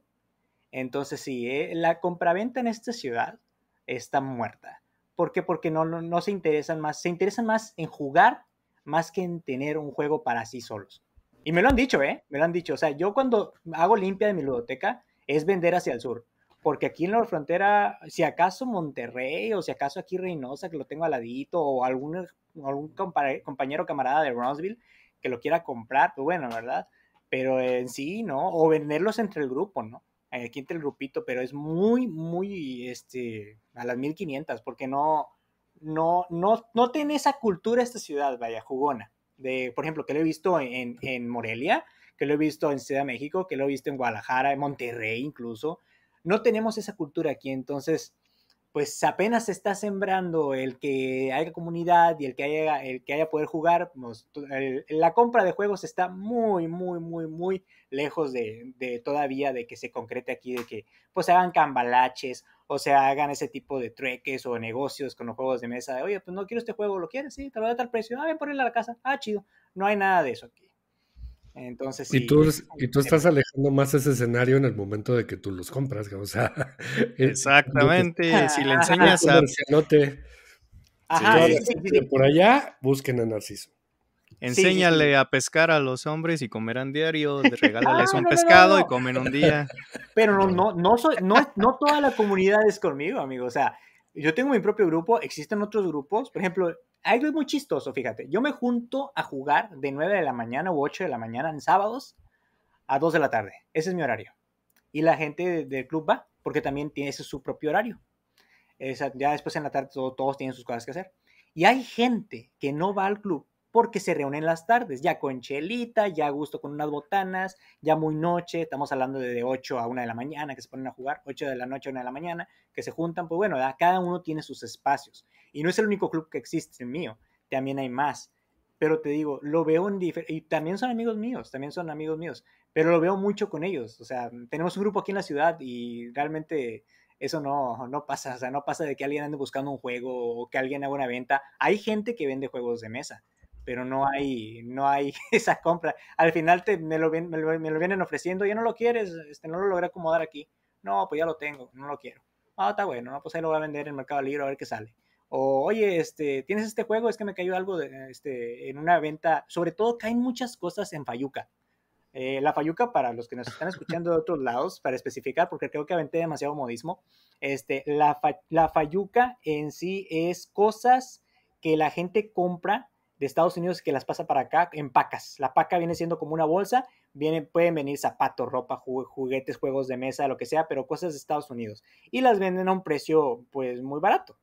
S4: Entonces, sí, eh, la compraventa en esta ciudad está muerta. ¿Por qué? Porque no, no, se interesan más, se interesan más en jugar más que en tener un juego para sí solos. Y me lo han dicho, ¿eh? Me lo han dicho. O sea, yo cuando hago limpia de mi ludoteca es vender hacia el sur. Porque aquí en la frontera, si acaso Monterrey o si acaso aquí Reynosa, que lo tengo al ladito, o algún, compañero camarada de Brownsville que lo quiera comprar, pues bueno, ¿verdad? Pero en sí, ¿no? O venderlos entre el grupo, ¿no? Eh, aquí entre el grupito, pero es muy, muy, este, a las 1500, porque no, no, no, no tiene esa cultura esta ciudad, vaya, jugona. De, por ejemplo, que lo he visto en, en Morelia, que lo he visto en Ciudad de México, que lo he visto en Guadalajara, en Monterrey incluso. No tenemos esa cultura aquí, entonces pues apenas se está sembrando el que haya comunidad y el que haya, el que haya poder jugar. Pues, la compra de juegos está muy, muy, muy, muy lejos de, todavía de que se concrete aquí, de que pues hagan cambalaches o se hagan ese tipo de trueques o negocios con los juegos de mesa. De, Oye, pues no quiero este juego, ¿lo quieres? Sí, te lo voy a dar precio. Ah, ven, ponle a la casa. Ah, chido. No hay nada de eso aquí. Entonces, y, tú, y tú estás
S1: alejando más ese escenario en el momento de que tú los compras, o sea. <laughs> Exactamente, si le enseñas a... Si le por allá, busquen a Narciso.
S2: Enséñale a pescar a los hombres y comerán diario, <laughs> regálales ah, un pescado y comen un día.
S4: <laughs> Pero no, no, no, no, no toda la comunidad es conmigo, amigo. O sea, yo tengo mi propio grupo, existen otros grupos. Por ejemplo, algo muy chistoso, fíjate. Yo me junto a jugar de 9 de la mañana u 8 de la mañana en sábados a 2 de la tarde. Ese es mi horario. Y la gente del club va porque también tiene su propio horario. ya después en la tarde todos tienen sus cosas que hacer. Y hay gente que no va al club porque se reúnen las tardes, ya con chelita, ya a gusto con unas botanas, ya muy noche, estamos hablando de, 8 a 1 de la mañana que se ponen a jugar, 8 de la noche a 1 de la mañana, que se juntan, pues bueno, cada uno tiene sus espacios. Y no es el único club que existe, en mío, también hay más. Pero te digo, lo veo en diferente, y también son amigos míos, también son amigos míos, pero lo veo mucho con ellos. O sea, tenemos un grupo aquí en la ciudad y realmente eso no, no pasa, o sea, no pasa de que alguien ande buscando un juego o que alguien haga una venta. Hay gente que vende juegos de mesa, pero no hay, no hay <laughs> esa compra. Al final te, me, lo, me, vienen ofreciendo, ya no lo quieres, este, no lo logré acomodar aquí. No, pues ya lo tengo, no lo quiero. Ah, está bueno, no, pues ahí lo voy a vender en Mercado Libre a ver qué sale. O, oye, este, ¿tienes este juego? Es que me cayó algo este, en una venta. Sobre todo caen muchas cosas en Fayuca. Eh, la Fayuca, para los que nos están escuchando de otros lados, para especificar, porque creo que aventé demasiado modismo, este, la, la Fayuca en sí es cosas que la gente compra de Estados Unidos que las pasa para acá en pacas. La paca viene siendo como una bolsa, pueden venir zapatos, ropa, juguetes, juegos de mesa, lo que sea, pero cosas de Estados Unidos. Y las venden a un precio pues muy barato.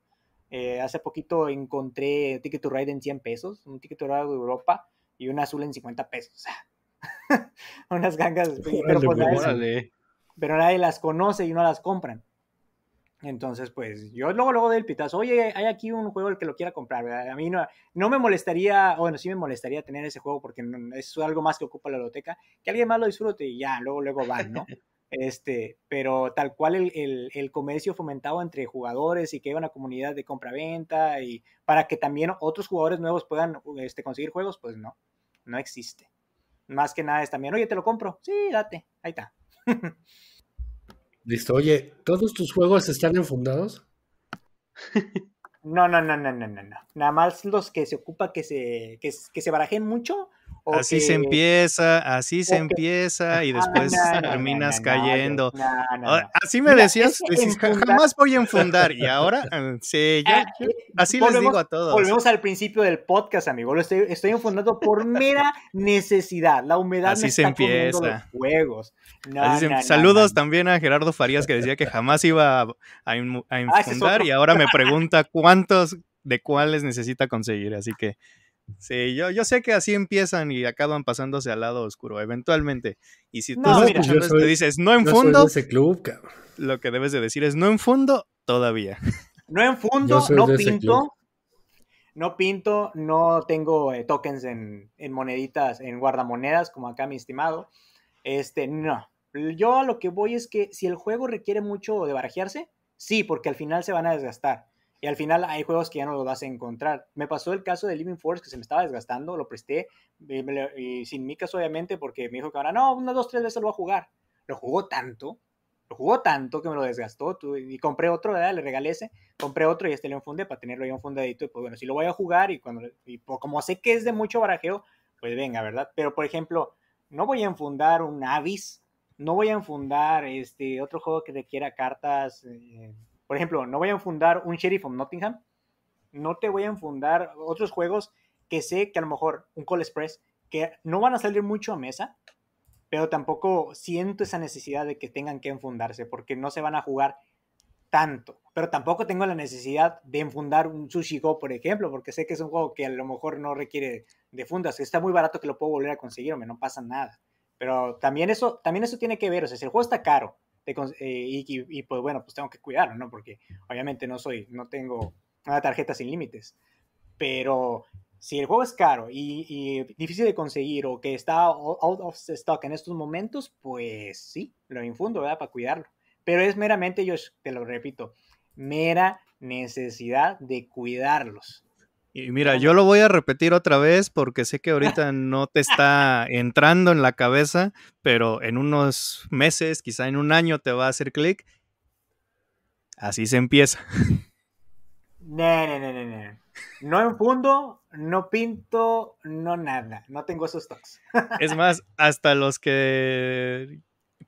S4: Eh, hace poquito encontré Ticket to Ride en 100 pesos, un Ticket to Ride de Europa y un azul en 50 pesos. <laughs> Unas gangas, <laughs> pero, pues, pero nadie las conoce y no las compran. Entonces, pues yo luego, luego del pitazo, oye, hay aquí un juego el que lo quiera comprar, A mí no, no me molestaría, bueno, sí me molestaría tener ese juego porque es algo más que ocupa la biblioteca, que alguien más lo disfrute y ya, luego, luego van, ¿no? <laughs> Este, pero tal cual el, el, comercio fomentado entre jugadores y que haya una comunidad de compra-venta y para que también otros jugadores nuevos puedan este, conseguir juegos, pues no, no existe. Más que nada es también, oye, te lo compro, sí, date, ahí está. <laughs>
S1: Listo, oye, ¿todos tus juegos están enfundados?
S4: <laughs> No, no, no, no, no, no, no. Nada más los que se ocupa que que se barajen mucho
S2: así se empieza, así se empieza y después terminas cayendo. Así me decías, jamás voy a enfundar y <laughs> ahora, ah, sí, yo, ah, eh, así volvemos, les digo a todos. Volvemos
S4: al principio del podcast, amigo, lo estoy, enfundando por mera necesidad, la humedad así se empieza. Los juegos. Em, saludos
S2: también a Gerardo Farías que decía que jamás iba a, ah, enfundar y ahora me pregunta cuántos de cuáles necesita conseguir, así que... Sí, yo, sé que así empiezan y acaban pasándose al lado oscuro, eventualmente. Y si tú pues, dices no en fondo, lo que debes de decir es no en fondo todavía.
S4: No en fondo, no pinto, no pinto, no tengo eh, tokens en, moneditas, en guardamonedas, como acá mi estimado. Este, no. Yo a lo que voy es que si el juego requiere mucho de barajearse, sí, porque al final se van a desgastar. Y al final hay juegos que ya no los vas a encontrar. Me pasó el caso de Living Force que se me estaba desgastando, lo presté y, lo, y sin micas obviamente porque me dijo que ahora no, una dos, tres veces lo va a jugar. Lo jugó tanto, lo jugó tanto que me lo desgastó y compré otro, le regalé ese, compré otro y este lo enfundé para tenerlo ahí enfundadito y pues bueno, si lo voy a jugar y, cuando, y como sé que es de mucho barajeo, pues venga, ¿verdad? Pero por ejemplo, no voy a enfundar un Avis, no voy a enfundar este otro juego que requiera cartas... Eh, por ejemplo, no voy a fundar un Sheriff of Nottingham, no te voy a enfundar otros juegos que sé que a lo mejor un Call Express, que no van a salir mucho a mesa, pero tampoco siento esa necesidad de que tengan que enfundarse, porque no se van a jugar tanto. Pero tampoco tengo la necesidad de enfundar un Sushi Go, por ejemplo, porque sé que es un juego que a lo mejor no requiere de fundas, está muy barato que lo puedo volver a conseguir, no pasa nada. Pero también eso, también eso tiene que ver, o sea, si el juego está caro eh, y, pues bueno, pues tengo que cuidarlo, ¿no? Porque obviamente no soy, no tengo una tarjeta sin límites, pero si el juego es caro y, y, difícil de conseguir o que está out of stock en estos momentos, pues sí, lo infundo, ¿verdad? Para cuidarlo. Pero es meramente, yo te lo repito,
S2: mera
S4: necesidad de cuidarlos.
S2: Y mira, yo lo voy a repetir otra vez porque sé que ahorita no te está entrando en la cabeza, pero en unos meses, quizá en un año te va a hacer clic. Así se empieza.
S4: No, no, no, no, no. No enfundo, no pinto, no nada. No tengo esos toques.
S2: <laughs> Es más, hasta los que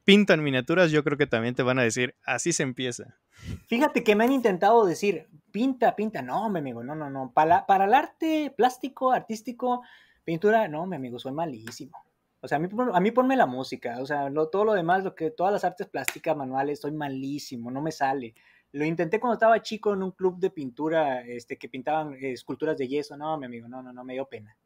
S2: pintan miniaturas, yo creo que también te van a decir, así se empieza.
S4: Fíjate que me han intentado decir, pinta, pinta, no, mi amigo, no, no, no, para, para el arte plástico, artístico, pintura, no, mi amigo, soy malísimo. O sea, a mí, a mí ponme la música, o sea, lo, todo lo demás, lo que, todas las artes plásticas, manuales, soy malísimo, no me sale. Lo intenté cuando estaba chico en un club de pintura, este, que pintaban eh, esculturas de yeso, no, mi amigo, no, no, no, me dio pena.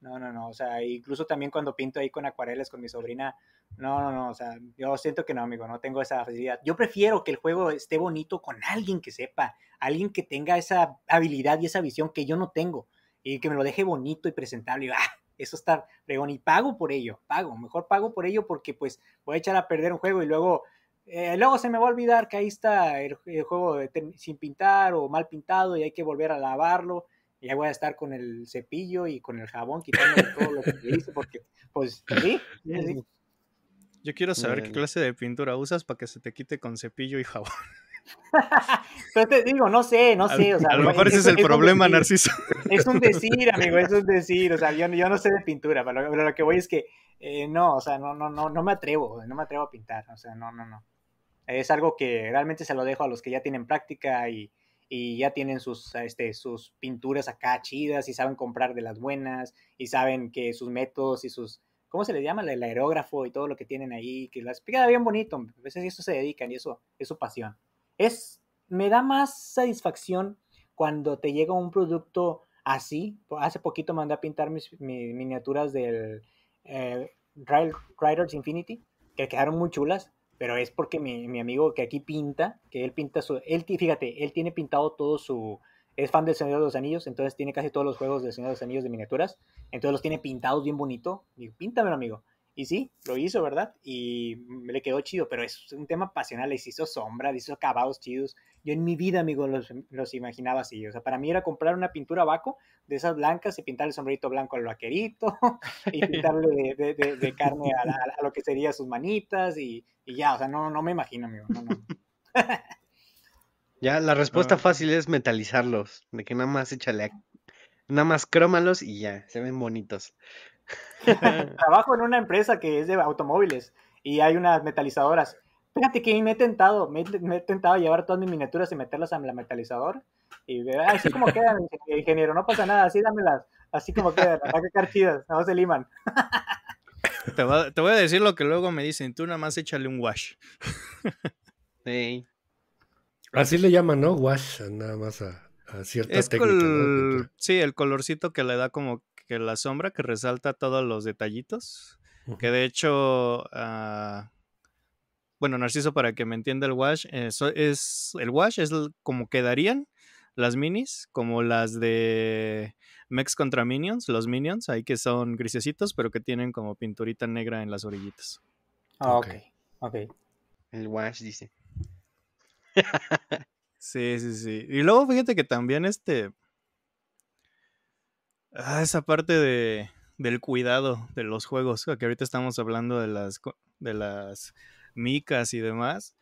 S4: No, no, no, o sea, incluso también cuando pinto ahí con acuarelas con mi sobrina, no, no, no, o sea, yo siento que no, amigo, no tengo esa facilidad. Yo prefiero que el juego esté bonito con alguien que sepa, alguien que tenga esa habilidad y esa visión que yo no tengo y que me lo deje bonito y presentable. Y, ¡ah! Eso está pregón, y pago por ello, pago, mejor pago por ello porque pues voy a echar a perder un juego y luego eh, luego se me va a olvidar que ahí está el, juego sin pintar o mal pintado y hay que volver a lavarlo y ya voy a estar con el cepillo y con el jabón quitando todo lo que hice, porque, pues, sí.
S2: Yo quiero saber qué clase de pintura usas para que se te quite con cepillo y jabón.
S4: <laughs> Pero te digo, no sé, no sé. a lo mejor ese es, el problema, Narciso. Es un <laughs> decir, amigo, es un decir. O sea, yo, yo no sé de pintura, pero lo, que voy es que eh, no, o sea, no, no, no, no me atrevo, no me atrevo a pintar. O sea, no, no, no. Es algo que realmente se lo dejo a los que ya tienen práctica y, y ya tienen sus, este, sus pinturas acá chidas y saben comprar de las buenas y saben que sus métodos y sus, ¿cómo se les llama? El aerógrafo y todo lo que tienen ahí, que las queda bien bonito. A veces eso se dedican y eso es su pasión. Es, me da más satisfacción cuando te llega un producto así. Hace poquito mandé a pintar mis, miniaturas del eh, Riders Infinity, que quedaron muy chulas pero es porque mi, mi, amigo que aquí pinta, que él pinta su, él fíjate, él tiene pintado todo su, es fan del Señor de los Anillos, entonces tiene casi todos los juegos del Señor de los Anillos de miniaturas, entonces los tiene pintados bien bonito, digo, píntamelo amigo, y sí, lo hizo, ¿verdad? Y me le quedó chido, pero es un tema pasional, les hizo sombra, les hizo acabados chidos. Yo en mi vida, amigo, los, imaginaba así. O sea, para mí era comprar una pintura vaco de esas blancas y pintar el sombrerito blanco al vaquerito <laughs> y pintarle de, carne a, lo que serían sus manitas y, ya. O sea, no, no me imagino, amigo. <laughs>
S3: ya, la respuesta fácil es metalizarlos, de que nada más échale, nada más crómalos y ya, se ven bonitos.
S4: Trabajo en una empresa que es de automóviles y hay unas metalizadoras. Fíjate que me he tentado, me, he tentado llevar todas mis miniaturas y meterlas en la metalizadora. Y así como quedan, eh, ingeniero, no pasa nada, así dámelas, así como quedan, a quedar
S2: Te, voy a decir lo que luego me dicen, tú nada más échale un wash. Sí.
S1: Así le llaman, ¿no? Wash, nada más a, cierta técnica.
S2: Sí, el colorcito que le da como que la sombra que resalta todos los detallitos. Que de hecho, ah, bueno, Narciso, para que me entienda el wash, es, el wash es como quedarían las minis, como las de Mex contra Minions, los Minions, ahí que son grisecitos, pero que tienen como pinturita negra en las orillitas. Ah, ok, ok. El wash dice. sí, sí, sí. Y luego fíjate que también este Ah, esa parte de, del cuidado de los juegos, que ahorita estamos hablando de las, de las micas y demás.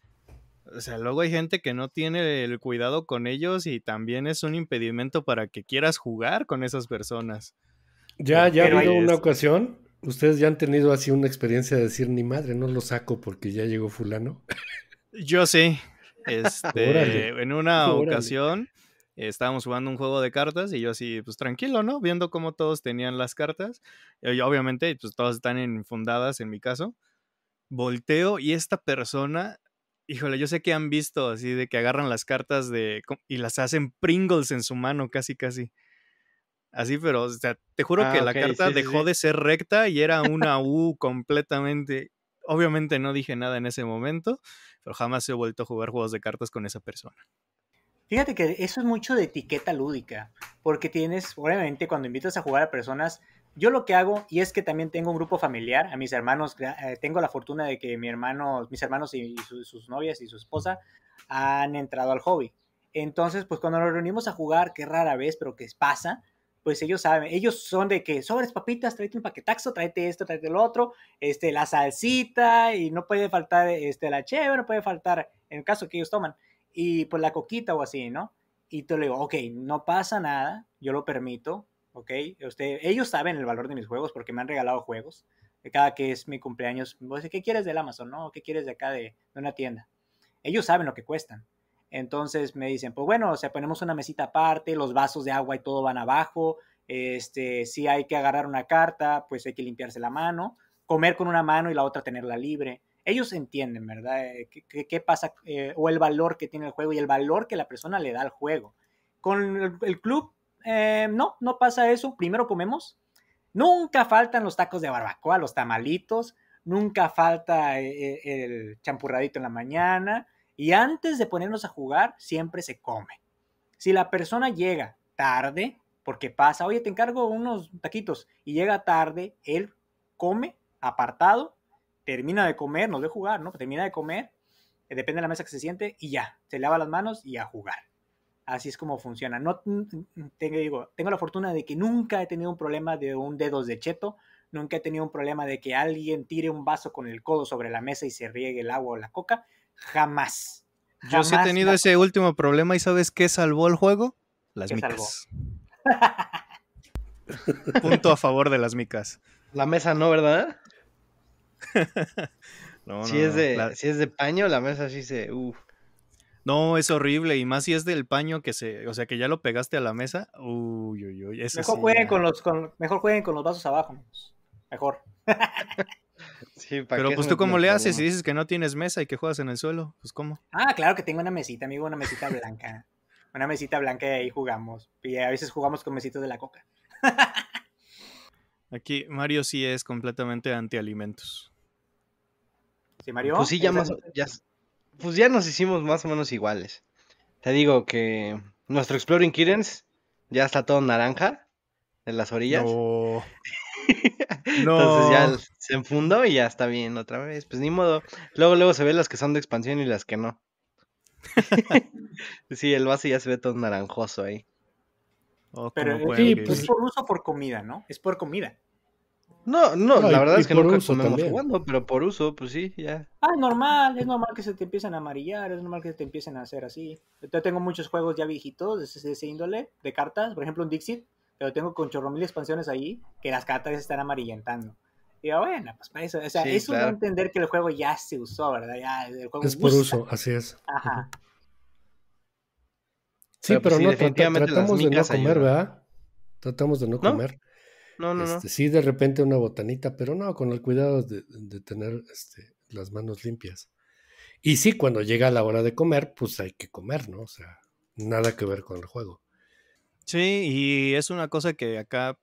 S2: O sea, luego hay gente que no tiene el cuidado con ellos y también es un impedimento para que quieras jugar con esas personas.
S1: Ya, ya ha habido una ocasión. Ustedes ya han tenido así una experiencia de decir ni madre, no lo saco porque ya llegó fulano. Yo sí. <laughs>
S2: Este, en una ocasión estábamos jugando un juego de cartas y yo así, pues tranquilo, ¿no? Viendo cómo todos tenían las cartas. Eh, y obviamente, pues todas están infundadas en mi caso. Volteo y esta persona, híjole, yo sé que han visto así de que agarran las cartas de y las hacen Pringles en su mano, casi, casi. Así, pero, o sea, te juro ah, que la carta dejó de ser recta y era una U completamente. Obviamente no dije nada en ese momento, pero jamás he vuelto a jugar juegos de cartas con esa persona.
S4: Fíjate que eso es mucho de etiqueta lúdica, porque tienes, obviamente, cuando invitas a jugar a personas, yo lo que hago, y es que también tengo un grupo familiar, a mis hermanos, eh, tengo la fortuna de que mi hermano, mis hermanos y, sus novias y su esposa han entrado al hobby. Entonces, pues cuando nos reunimos a jugar, que rara vez, pero que pasa, pues ellos saben, ellos son de que sobres papitas, tráete un paquetaxo, tráete esto, tráete lo otro, este, la salsita y no puede faltar este, la cheve, no puede faltar en el caso que ellos toman y pues la coquita o así, ¿no? Y te digo, ok, no pasa nada, yo lo permito, ok, Usted, ellos saben el valor de mis juegos porque me han regalado juegos, cada que es mi cumpleaños, vos ¿qué quieres del Amazon, no? ¿Qué quieres de acá de, de una tienda? Ellos saben lo que cuestan. Entonces me dicen, pues bueno, o sea, ponemos una mesita aparte, los vasos de agua y todo van abajo, este, si hay que agarrar una carta, pues hay que limpiarse la mano, comer con una mano y la otra tenerla libre ellos entienden, ¿verdad? Eh, ¿Qué, pasa? Eh, o el valor que tiene el juego y el valor que la persona le da al juego. Con el, club, eh, no, no pasa eso. Primero comemos. Nunca faltan los tacos de barbacoa, los tamalitos. Nunca falta el, el champurradito en la mañana. Y antes de ponernos a jugar, siempre se come. Si la persona llega tarde, porque pasa, oye, te encargo unos taquitos, y llega tarde, él come apartado termina de comer, nos de jugar, ¿no? Termina de comer, eh, depende de la mesa que se siente y ya, se lava las manos y a jugar. Así es como funciona. No, mm, mm, mm, tengo, digo, la fortuna de que nunca he tenido un problema de un dedo de cheto, nunca he tenido un problema de que alguien tire un vaso con el codo sobre la mesa y se riegue el agua o la coca, jamás. Yo sí he tenido
S2: ese último problema y ¿sabes qué salvó el juego? Las micas. <laughs> Punto a favor de las micas. La mesa no, ¿verdad? <laughs> si, es de,
S3: es de paño, la mesa sí se.
S2: No, es horrible. Y más si es del paño que se. O sea, que ya lo pegaste a la mesa. Uy, mejor, jueguen
S4: con los, vasos abajo. Mejor. <laughs>
S2: Pero pues tú, ¿cómo le haces si dices que no tienes mesa y que juegas en el suelo? Pues, ¿cómo?
S4: Ah, claro que tengo una mesita, amigo, una mesita blanca. una mesita blanca y ahí jugamos. Y a veces jugamos con mesitos de la coca. <laughs>
S2: Aquí Mario sí es completamente anti alimentos este, pues sí, ya
S3: pues ya nos hicimos más o menos iguales. Te digo que nuestro Exploring Kittens ya está todo naranja en las orillas. <laughs> Entonces ya se enfundó y ya está bien otra vez. Pues ni modo. Luego, luego se ven las que son de expansión y las que no. <laughs> sí, el base ya se ve todo naranjoso ahí. Oh, Pero, sí, pues es por
S4: uso por comida, ¿no? Es por comida. No, no, la
S3: verdad es que no comemos jugando, pero por
S4: uso, pues sí, ya. Ah, es normal, es normal que se te empiecen a amarillar, es normal que se te empiecen a hacer así. Yo tengo muchos juegos ya viejitos de ese, índole, de cartas, por ejemplo un Dixit, pero tengo con mil expansiones ahí, que las cartas están amarillentando. Y bueno, pues para eso, o sea, es eso entender que el juego ya se usó, ¿verdad? Ya, el juego es por uso, así es. Ajá.
S3: Sí, pero, pues no, tratamos de no comer,
S1: ¿verdad? Tratamos de no, comer. No, no, este, Sí, de repente una botanita, pero no, con el cuidado de, tener este, las manos limpias. Y sí, cuando llega la hora de comer, pues hay que comer, ¿no? O sea, nada que ver con el juego.
S2: Sí, y es una cosa que acá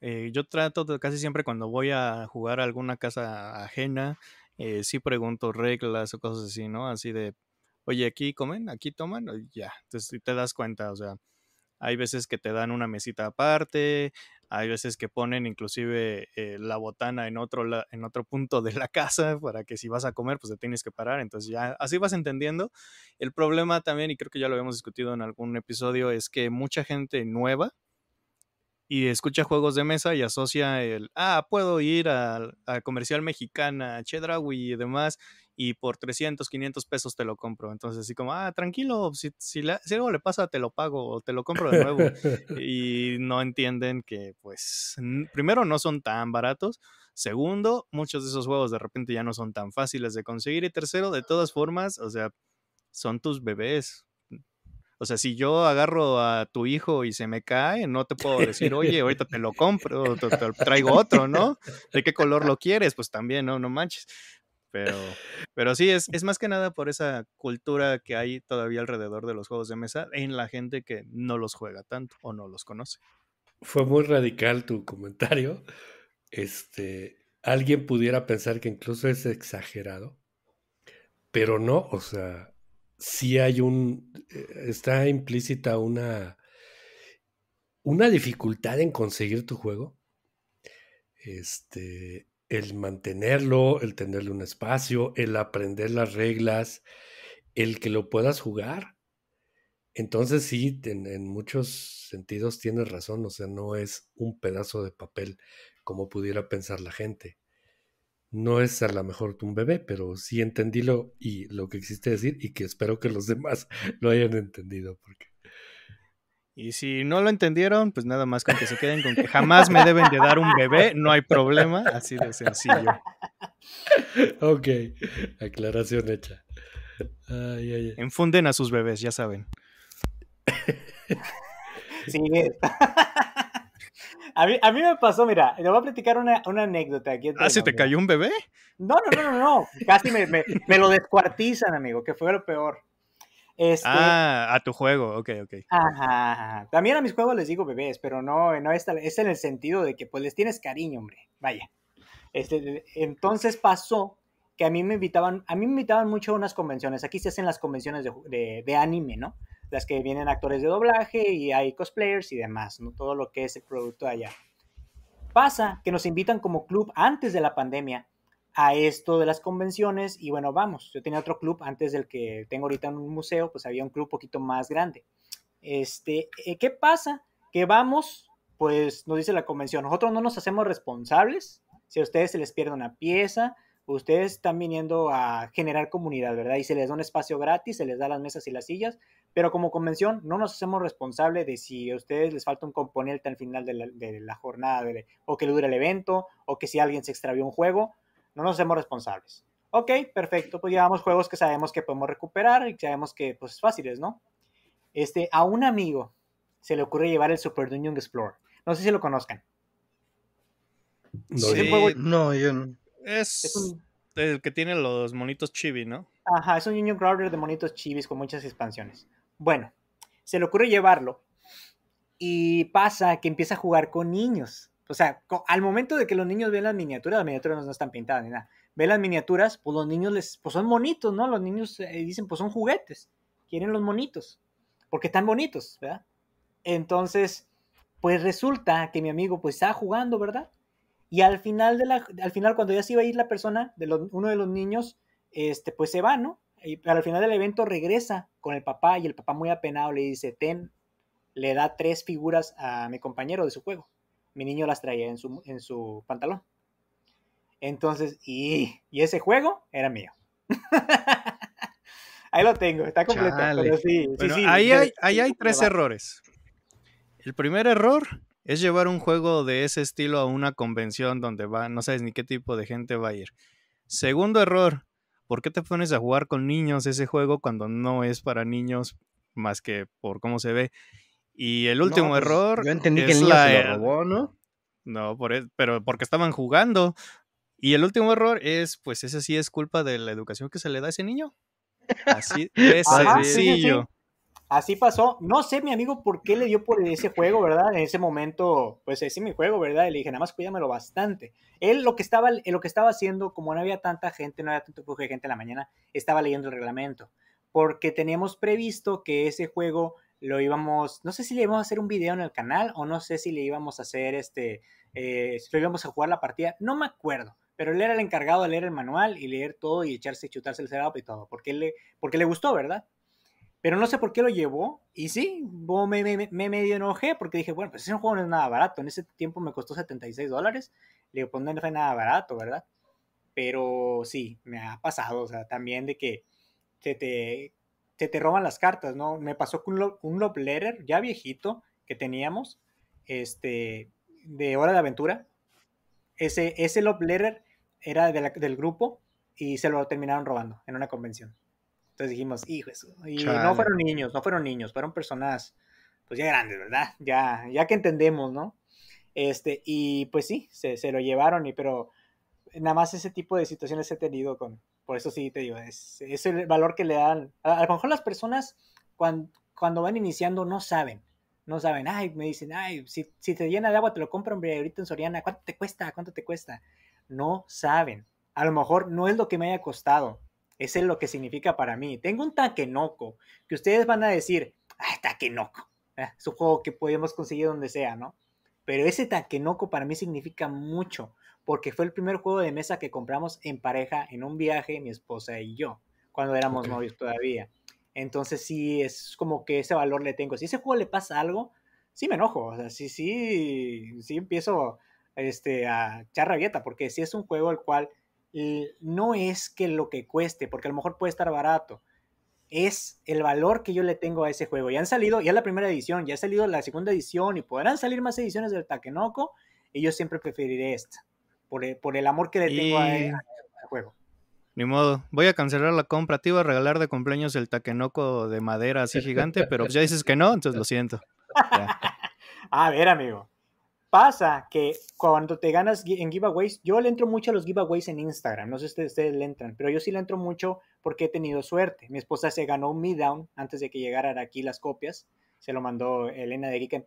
S2: eh, yo trato de, casi siempre cuando voy a jugar a alguna casa ajena, eh, sí pregunto reglas o cosas así, ¿no? Así de, oye, aquí comen, aquí toman, ya, entonces te das cuenta, o sea, hay veces que te dan una mesita aparte, hay veces que ponen inclusive eh, la botana en otro, en otro punto de la casa para que si vas a comer, pues te tienes que parar. Entonces ya así vas entendiendo. El problema también, y creo que ya lo habíamos discutido en algún episodio, es que mucha gente nueva y escucha juegos de mesa y asocia el, ah, puedo ir a, a comercial mexicana, Chedraui y demás, y por 300, 500 pesos te lo compro. Entonces, así como, ah, tranquilo, si, si, si algo le pasa, te lo pago o te lo compro de nuevo. <laughs> y no entienden que, pues, primero, no son tan baratos. Segundo, muchos de esos juegos de repente ya no son tan fáciles de conseguir. Y tercero, de todas formas, o sea, son tus bebés. O sea, si yo agarro a tu hijo y se me cae, no te puedo decir, oye, ahorita te lo compro, te traigo otro, ¿no? <laughs> ¿De qué color lo quieres? Pues también, no, no manches. Pero, pero sí, es, más que nada por esa cultura que hay todavía alrededor de los juegos de mesa
S1: en la gente que no los
S2: juega tanto o no los conoce.
S1: Fue muy radical tu comentario. Este, alguien pudiera pensar que incluso es exagerado, pero no, o sea, sí hay un, eh, está implícita una, una dificultad en conseguir tu juego. Este, el mantenerlo, el tenerle un espacio, el aprender las reglas, el que lo puedas jugar. Entonces sí, en, muchos sentidos tienes razón, o sea, no es un pedazo de papel como pudiera pensar la gente. No es a lo mejor un bebé, pero sí entendí lo y lo que existe decir y que espero que los demás <laughs> lo hayan entendido porque
S2: y si no lo entendieron, pues nada más con que se queden con que jamás me deben de dar un bebé, no hay problema, así de sencillo. Ok, aclaración hecha. Enfunden a sus bebés, ya saben.
S4: <laughs> Sí.
S2: A mí, a mí, me pasó,
S4: mira, le voy a platicar una, una anécdota. Aquí ah, ¿se te cayó un bebé? No, no, no, no, no. Casi me, me, lo descuartizan, amigo, que fue lo peor. Este ah,
S2: a tu juego, ok, ok.
S4: Ajá, También a mis juegos les digo bebés, pero no, no es, es en el sentido de que pues les tienes cariño, hombre. Vaya. Este, entonces pasó que a mí me invitaban, a mí me invitaban mucho a unas convenciones. Aquí se hacen las convenciones de, anime, ¿no? Las que vienen actores de doblaje y hay cosplayers y demás, ¿no? Todo lo que es el producto allá. Pasa que nos invitan como club antes de la pandemia a esto de las convenciones y bueno, vamos, yo tenía otro club antes del que tengo ahorita en un museo, pues había un club poquito más grande. Este, eh, ¿qué pasa? Que vamos, pues nos dice la convención, nosotros no nos hacemos responsables si a ustedes se les pierde una pieza, ustedes están viniendo a generar comunidad, ¿verdad? Y se les da un espacio gratis, se les da las mesas y las sillas, pero como convención no nos hacemos responsables de si a ustedes les falta un componente al final de la, jornada o que le dure el evento o que si alguien se extravió un juego no nos hacemos responsables. Ok, perfecto, pues llevamos juegos que sabemos que podemos recuperar y sabemos que pues fáciles, ¿no? Este, a un amigo se le ocurre llevar el Super Dungeon Explorer. No sé si lo conozcan.
S1: No,
S2: yo no. Es, el que tiene los monitos chibi, ¿no?
S4: Ajá, es un Union Crowder de monitos chivis con muchas expansiones. Bueno, se le ocurre llevarlo y pasa que empieza a jugar con niños. O sea, al momento de que los niños ven las miniaturas, las miniaturas no están pintadas ni nada, ven las miniaturas, pues los niños les, pues son monitos, ¿no? Los niños eh, dicen, pues son juguetes, quieren los monitos, porque están bonitos, ¿verdad? Entonces, pues resulta que mi amigo pues está jugando, ¿verdad? Y al final, de la, al final cuando ya se iba a ir la persona, de uno de los niños, este, pues se va, ¿no? Y al final del evento regresa con el papá y el papá muy apenado le dice, ten, le da tres figuras a mi compañero de su juego mi niño las traía en su, su pantalón. Entonces, y, ese juego era mío. <laughs> ahí lo tengo, está completo. ahí, hay,
S2: tres errores. El primer error es llevar un juego de ese estilo a una convención donde va, no sabes ni qué tipo de gente va a ir. Segundo error, ¿por qué te pones a jugar con niños ese juego cuando no es para niños más que por cómo se ve? Y el último pues, error. Yo entendí que el se lo er robó, ¿no? No, por, e, pero porque estaban jugando. Y el último error es, pues ese sí es culpa de la educación que se le da a ese niño. Así es <laughs>
S4: Así pasó. No sé, mi amigo, por qué le dio por ese juego, ¿verdad? En ese momento, pues ese es mi juego, ¿verdad? Y le dije, nada más cuídamelo bastante. Él lo que estaba, lo que estaba haciendo, como no había tanta gente, no había tanto flujo de gente en la mañana, estaba leyendo el reglamento. Porque teníamos previsto que ese juego lo íbamos, no sé si le íbamos a hacer un video en el canal o no sé si le íbamos a hacer este, eh, si le íbamos a jugar la partida, no me acuerdo, pero él era el encargado de leer el manual y leer todo y echarse y chutarse el setup y todo, porque, él le, porque le gustó, ¿verdad? Pero no sé por qué lo llevó y sí, me, me, medio enojé porque dije, bueno, pues ese juego no es nada barato, en ese tiempo me costó 76 dólares, le digo, pues no fue nada barato, ¿verdad? Pero sí, me ha pasado, o sea, también de que se te te, te roban las cartas, ¿no? Me pasó con un, un letter ya viejito que teníamos, este, de Hora de Aventura. Ese, ese love letter era del grupo y se lo terminaron robando en una convención. Entonces dijimos, hijo eso. Y no fueron niños, no fueron niños, fueron personas pues ya grandes, ¿verdad? Ya, ya que entendemos, ¿no? Este, y pues sí, se, se lo llevaron, y, pero nada más ese tipo de situaciones he tenido con, por eso sí te digo, es, el valor que le dan. A, lo mejor las personas cuando, van iniciando no saben. No saben, ay, me dicen, ay, si, si te llena de agua te lo compro, hombre, ahorita en Soriana, ¿cuánto te cuesta? ¿Cuánto te cuesta? No saben. A lo mejor no es lo que me haya costado, es lo que significa para mí. Tengo un taquenoco que ustedes van a decir, ah, taquenoco. Eh, es un juego que podemos conseguir donde sea, ¿no? Pero ese taquenoco para mí significa mucho porque fue el primer juego de mesa que compramos en pareja en un viaje, mi esposa y yo, cuando éramos novios todavía. Entonces sí, es como que ese valor le tengo. Si ese juego le pasa algo, sí me enojo, o sea, sí, sí, sí empiezo este, a echar rabieta, porque sí es un juego al cual no es que lo que cueste, porque a lo mejor puede estar barato, es el valor que yo le tengo a ese juego. Ya han salido, ya es la primera edición, ya ha salido la segunda edición y podrán salir más ediciones del Takenoko y yo siempre preferiré esta por, el amor que le tengo a al juego.
S2: Ni modo, voy a cancelar la compra, te iba a regalar de cumpleaños el taquenoco de madera así gigante, pero pues ya dices que no, entonces lo siento. <laughs>
S4: a ver, amigo, pasa que cuando te ganas en giveaways, yo le entro mucho a los giveaways en Instagram, no sé si ustedes, le entran, pero yo sí le entro mucho porque he tenido suerte. Mi esposa se ganó un down antes de que llegaran aquí las copias, se lo mandó Elena de Geek and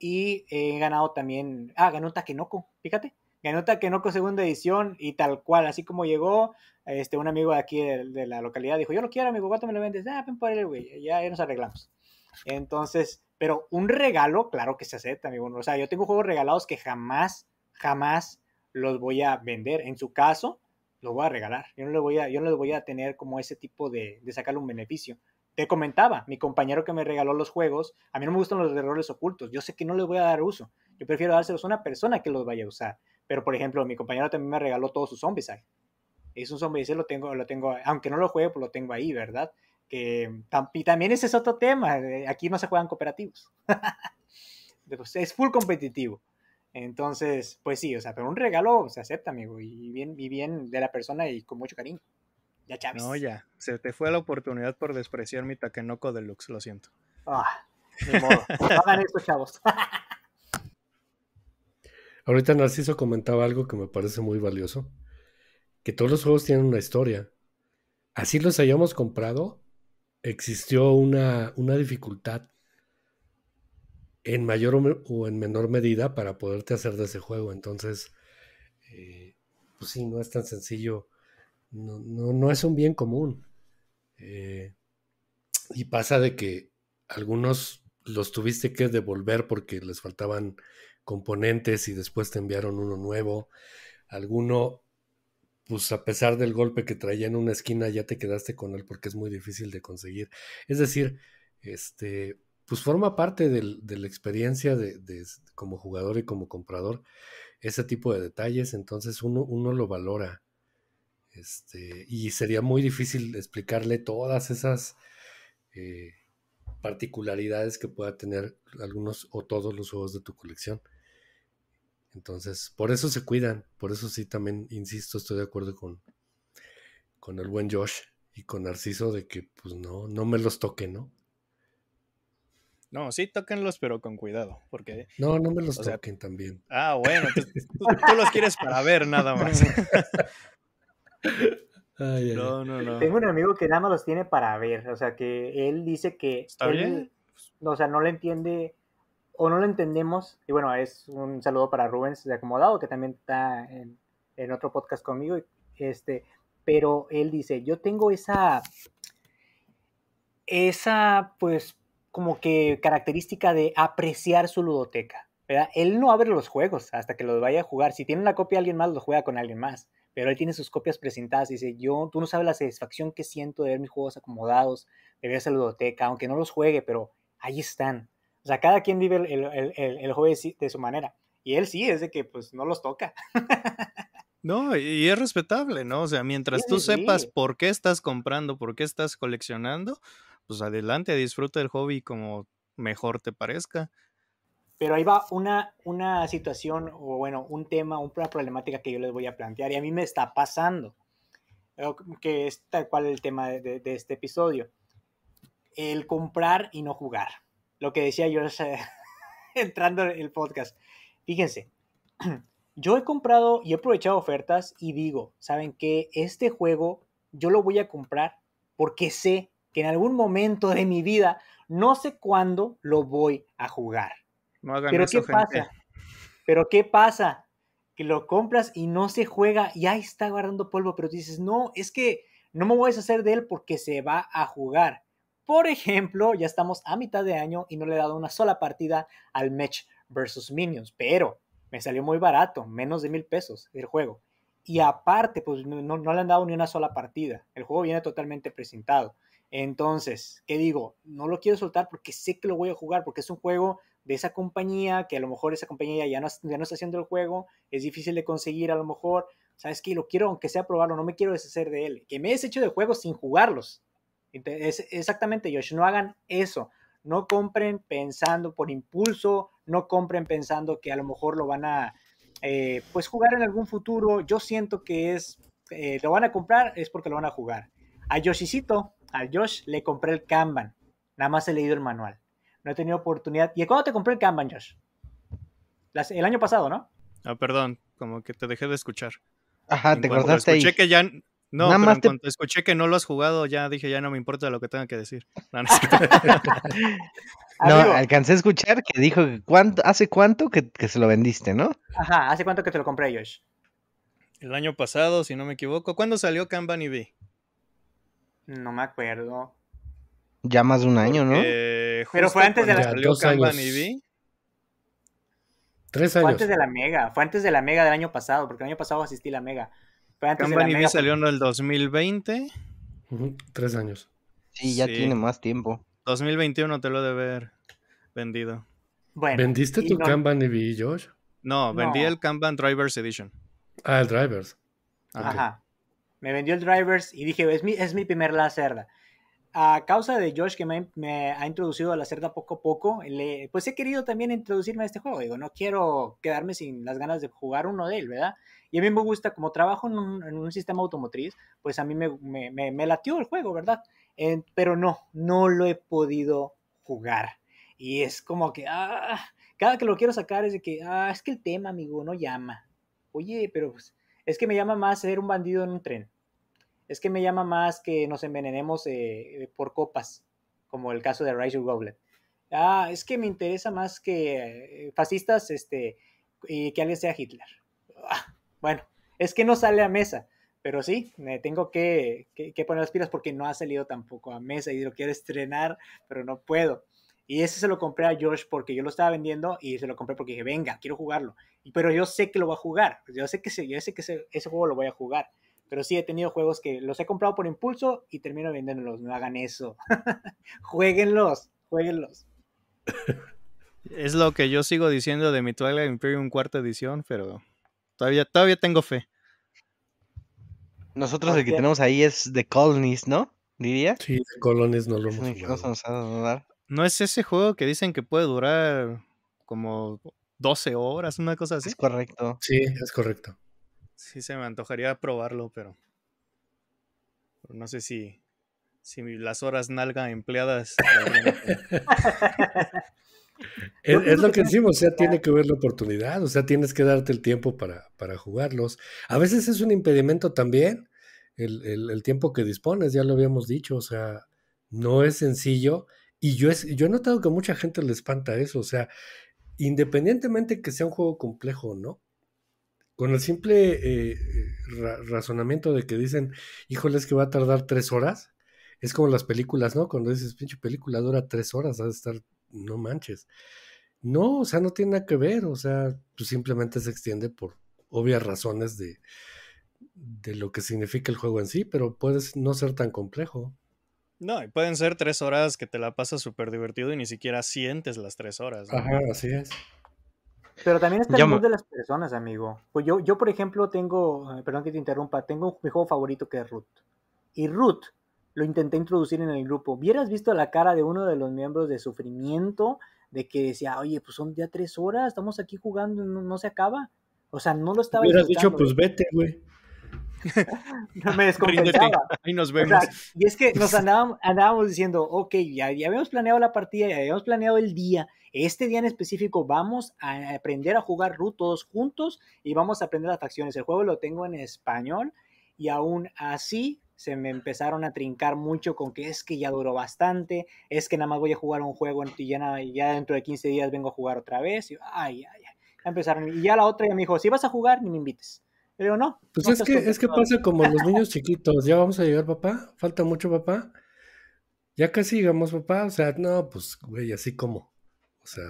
S4: y he ganado también, ah, ganó un taquenoco, fíjate, nota que no con segunda edición y tal cual, así como llegó, este, un amigo de aquí de, la localidad dijo, yo lo quiero, amigo, ¿cuánto me lo vendes? Ah, por él, güey, ya, nos arreglamos. Entonces, pero un regalo, claro que se acepta, amigo. O sea, yo tengo juegos regalados que jamás, jamás los voy a vender. En su caso, los voy a regalar. Yo no les voy a, yo no voy a tener como ese tipo de, de sacarle un beneficio. Te comentaba, mi compañero que me regaló los juegos, a mí no me gustan los errores ocultos. Yo sé que no les voy a dar uso. Yo prefiero dárselos a una persona que los vaya a usar. Pero, por ejemplo, mi compañero también me regaló todos sus zombies. Es un zombie, ese lo tengo, lo tengo, aunque no lo juegue, pues lo tengo ahí, ¿verdad? Que, y también ese es otro tema. Eh, aquí no se juegan cooperativos. <laughs> Pues, es full competitivo. Entonces, pues sí, o sea, pero un regalo se acepta, amigo, y bien, bien de la persona y con mucho cariño.
S2: Ya, Chávez. No, ya, se te fue la oportunidad por despreciar mi Takenoko Deluxe, lo siento.
S4: Ah, ni modo. <laughs> Hagan esto, chavos. <laughs>
S1: Ahorita Narciso comentaba algo que me parece muy valioso, que todos los juegos tienen una historia. Así los hayamos comprado, existió una, una dificultad en mayor o, en menor medida para poderte hacer de ese juego. Entonces, eh, pues sí, no es tan sencillo, no, es un bien común. Eh, y pasa de que algunos los tuviste que devolver porque les faltaban componentes y después te enviaron uno nuevo. Alguno, pues a pesar del golpe que traía en una esquina, ya te quedaste con él porque es muy difícil de conseguir. Es decir, este, pues forma parte de la experiencia de, como jugador y como comprador ese tipo de detalles, entonces uno, uno lo valora. Este, y sería muy difícil explicarle todas esas eh, particularidades que pueda tener algunos o todos los juegos de tu colección. Entonces, por eso se cuidan, por eso sí también, insisto, estoy de acuerdo con, con el buen Josh y con Narciso de que pues no, no me los toquen, ¿no?
S2: No, sí, tóquenlos, pero con cuidado, porque... No, no me los toquen también. Ah, bueno, <laughs>
S1: pues, tú, los quieres para ver nada más. <laughs> no, no, no. Tengo
S4: un amigo que nada más los tiene para ver, o sea, que él dice que... ¿Está bien? O sea, no le entiende o no lo entendemos, y bueno, es un saludo para Rubens de Acomodado, que también está en, otro podcast conmigo, este, pero él dice, yo tengo esa, esa, pues, como que característica de apreciar su ludoteca, ¿verdad? Él no abre los juegos hasta que los vaya a jugar, si tiene una copia alguien más, lo juega con alguien más, pero él tiene sus copias presentadas, y dice, yo, tú no sabes la satisfacción que siento de ver mis juegos acomodados, de ver esa ludoteca, aunque no los juegue, pero ahí están, sea, cada quien vive el, el, de, su manera. Y él sí, es de que pues no los toca. <laughs>
S2: No, y es respetable, ¿no? O sea, mientras tú sepas por qué estás comprando, por qué estás coleccionando, pues adelante, disfruta el hobby como mejor te parezca.
S4: Pero ahí va una, una situación, o bueno, un tema, una problemática que yo les voy a plantear, y a mí me está pasando, que es tal cual el tema de este episodio, el comprar y no jugar lo que decía yo <laughs> entrando en el podcast. Fíjense, <clears throat> yo he comprado y he aprovechado ofertas y digo, ¿saben qué? Este juego yo lo voy a comprar porque sé que en algún momento de mi vida, no sé cuándo, lo voy a jugar.
S2: Pero ¿qué pasa?
S4: Pero ¿qué pasa? Que lo compras y no se juega y ahí está guardando polvo, pero dices, no, es que no me voy a deshacer de él porque se va a jugar. Por ejemplo, ya estamos a mitad de año y no le he dado una sola partida al match versus Minions, pero me salió muy barato, menos de mil pesos el juego. Y aparte, pues no, le han dado ni una sola partida. El juego viene totalmente presentado. Entonces, ¿qué digo? No lo quiero soltar porque sé que lo voy a jugar, porque es un juego de esa compañía, que a lo mejor esa compañía ya no, está haciendo el juego, es difícil de conseguir a lo mejor, ¿sabes qué? Lo quiero, aunque sea probarlo, no me quiero deshacer de él. Que me deshecho de juegos sin jugarlos, exactamente, Josh, no hagan eso. No compren pensando por impulso, no compren pensando que a lo mejor lo van a eh, pues jugar en algún futuro. Yo siento que es, eh, lo van a comprar es porque lo van a jugar. A joshicito a Josh, le compré el Kanban. Nada más he leído el manual. No he tenido oportunidad. ¿Y cuándo te compré el Kanban, Josh? el año pasado, ¿no?
S2: Ah, perdón, como que te dejé de escuchar. Ajá, te cortaste escuché que ya, no, pero en cuanto escuché que no lo has jugado, ya dije, ya no me importa lo que tenga que decir. <laughs> No, <laughs> alcancé
S3: a escuchar que dijo, ¿cuánto, ¿hace cuánto que, se lo vendiste, no?
S2: Ajá, ¿hace cuánto que te lo compré, Josh? El año pasado, si no me equivoco. ¿Cuándo salió Kanban y B? No me acuerdo.
S3: Ya más de un año, ¿no?
S2: Pero fue antes
S3: de la... Salió Kanban y B.
S2: Tres años. antes de la
S4: Mega, fue antes de la Mega del año pasado, porque el año pasado asistí a la Mega. Kanban IB
S2: salió en el 2020.
S1: Tres años. Sí, ya tiene más tiempo.
S2: 2021 te lo debe ver vendido. ¿Vendiste tu Kanban
S1: EV, Josh?
S2: No, vendí el Kanban Drivers Edition.
S1: Ah, el Drivers.
S4: Ajá. Me vendió el Drivers y dije, es mi, es mi primer la a causa de Josh que me, ha introducido a la cerda poco a poco, pues he querido también introducirme a este juego. Digo, no quiero quedarme sin las ganas de jugar uno de él, ¿verdad? Y a mí me gusta, como trabajo en un, sistema automotriz, pues a mí me, me, latió el juego, ¿verdad? pero no, no lo he podido jugar. Y es como que, ah, cada que lo quiero sacar es de que, ah, es que el tema, amigo, no llama. Oye, pero pues, es que me llama más ser un bandido en un tren es que me llama más que nos envenenemos eh, por copas, como el caso de of Goblet. Ah, es que me interesa más que eh, fascistas este, y que alguien sea Hitler. Ah, bueno, es que no sale a mesa, pero sí, me tengo que, poner las pilas porque no ha salido tampoco a mesa y lo quiero estrenar, pero no puedo. Y ese se lo compré a George porque yo lo estaba vendiendo y se lo compré porque dije, venga, quiero jugarlo. Pero yo sé que lo va a jugar, yo sé que, yo sé que ese juego lo voy a jugar pero sí he tenido juegos que los he comprado por impulso y termino vendiéndolos. No hagan eso. <laughs> jueguenlos, jueguenlos.
S2: Es lo que yo sigo diciendo de mi Twilight Imperium cuarta edición, pero todavía, todavía tengo fe. Nosotros el que tenemos
S3: ahí es The
S2: Colonies, ¿no? Diría. Sí, The Colonies no lo hemos jugado. No es ese juego que dicen que puede durar como 12 horas, una cosa así. Es correcto. Sí, es correcto sí se me antojaría probarlo, pero, no sé si, si las horas nalga empleadas. <laughs>
S1: es, lo que decimos, o sea, tiene que ver la oportunidad, o sea, tienes que darte el tiempo para, jugarlos. A veces es un impedimento también el, tiempo que dispones, ya lo habíamos dicho, o sea, no es sencillo. Y yo, es, yo he notado que mucha gente le espanta eso, o sea, independientemente que sea un juego complejo o no, con el simple eh, razonamiento de que dicen, híjole, es que va a tardar tres horas, es como las películas, ¿no? Cuando dices, pinche película dura tres horas, has de estar, no manches. No, o sea, no tiene nada que ver, o sea, pues simplemente se extiende por obvias razones de, de lo que significa el juego en sí, pero puede no ser tan complejo.
S2: No, y pueden ser tres horas que te la pasas súper divertido y ni siquiera sientes las tres horas. Ajá,
S1: así es. Pero también está el mundo de
S2: las personas, amigo.
S4: Pues yo, yo, por ejemplo, tengo, eh, perdón que te interrumpa, tengo mi juego favorito que es Root. Y Root lo intenté introducir en el grupo. Hubieras visto la cara de uno de los miembros de sufrimiento, de que decía, oye, pues son ya tres horas, estamos aquí jugando, no, no se acaba. O sea, no lo estaba. Hubieras dicho, pues vete,
S2: güey me descompensaba. Ahí nos vemos.
S4: y es que <laughs> nos andábamos, diciendo, ok, ya, ya, habíamos planeado la partida, ya habíamos planeado el día. Este día en específico vamos a aprender a jugar RU todos juntos y vamos a aprender las facciones. El juego lo tengo en español y aún así se me empezaron a trincar mucho con que es que ya duró bastante, es que nada más voy a jugar un juego y ya, ya dentro de 15 días vengo a jugar otra vez. Y, ay, empezaron. Y ya la otra ya me dijo, si vas a jugar, ni me invites pero no. Pues es, que, es que pasa como los niños
S1: chiquitos, ya vamos a llegar, papá, falta mucho, papá. Ya casi llegamos, papá, o sea, no, pues, güey, así como.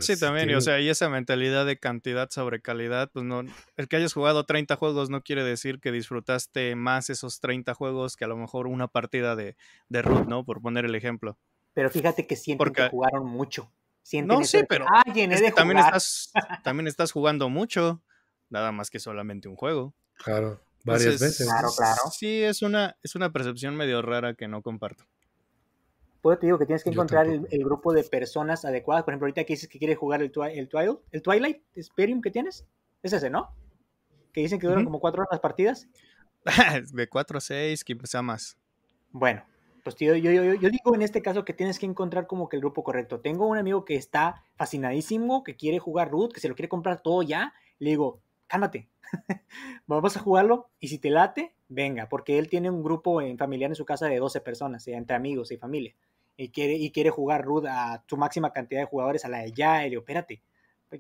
S1: sí, también, o sea,
S2: y esa mentalidad de cantidad sobre calidad, pues no, el que hayas jugado 30 juegos no quiere decir que disfrutaste más esos 30 juegos que a lo mejor una partida de, de Root, ¿no? Por poner el ejemplo. Pero fíjate que sienten jugaron mucho. Sienten no, sí, pero también, también estás jugando mucho, nada más que solamente un juego. Claro, varias veces. Claro, Sí, es una, es una percepción medio rara que no comparto.
S4: Pues te digo que tienes que encontrar el, grupo de personas adecuadas. Por ejemplo, ahorita que dices que quiere jugar el, Twilight, el, Twilight, el Twilight que tienes. Es ese, ¿no? Que dicen que duran como cuatro horas las partidas.
S2: <laughs> de cuatro a seis, quizá más.
S4: Bueno, pues yo, yo, digo en este caso que tienes que encontrar como que el grupo correcto. Tengo un amigo que está fascinadísimo, que quiere jugar Root, que se lo quiere comprar todo ya. Le digo, cálmate, <laughs> vamos a jugarlo y si te late, venga, porque él tiene un grupo familiar en su casa de 12 personas, eh, entre amigos y familia, y quiere, y quiere jugar Ruth a su máxima cantidad de jugadores, a la de ya, y le espérate,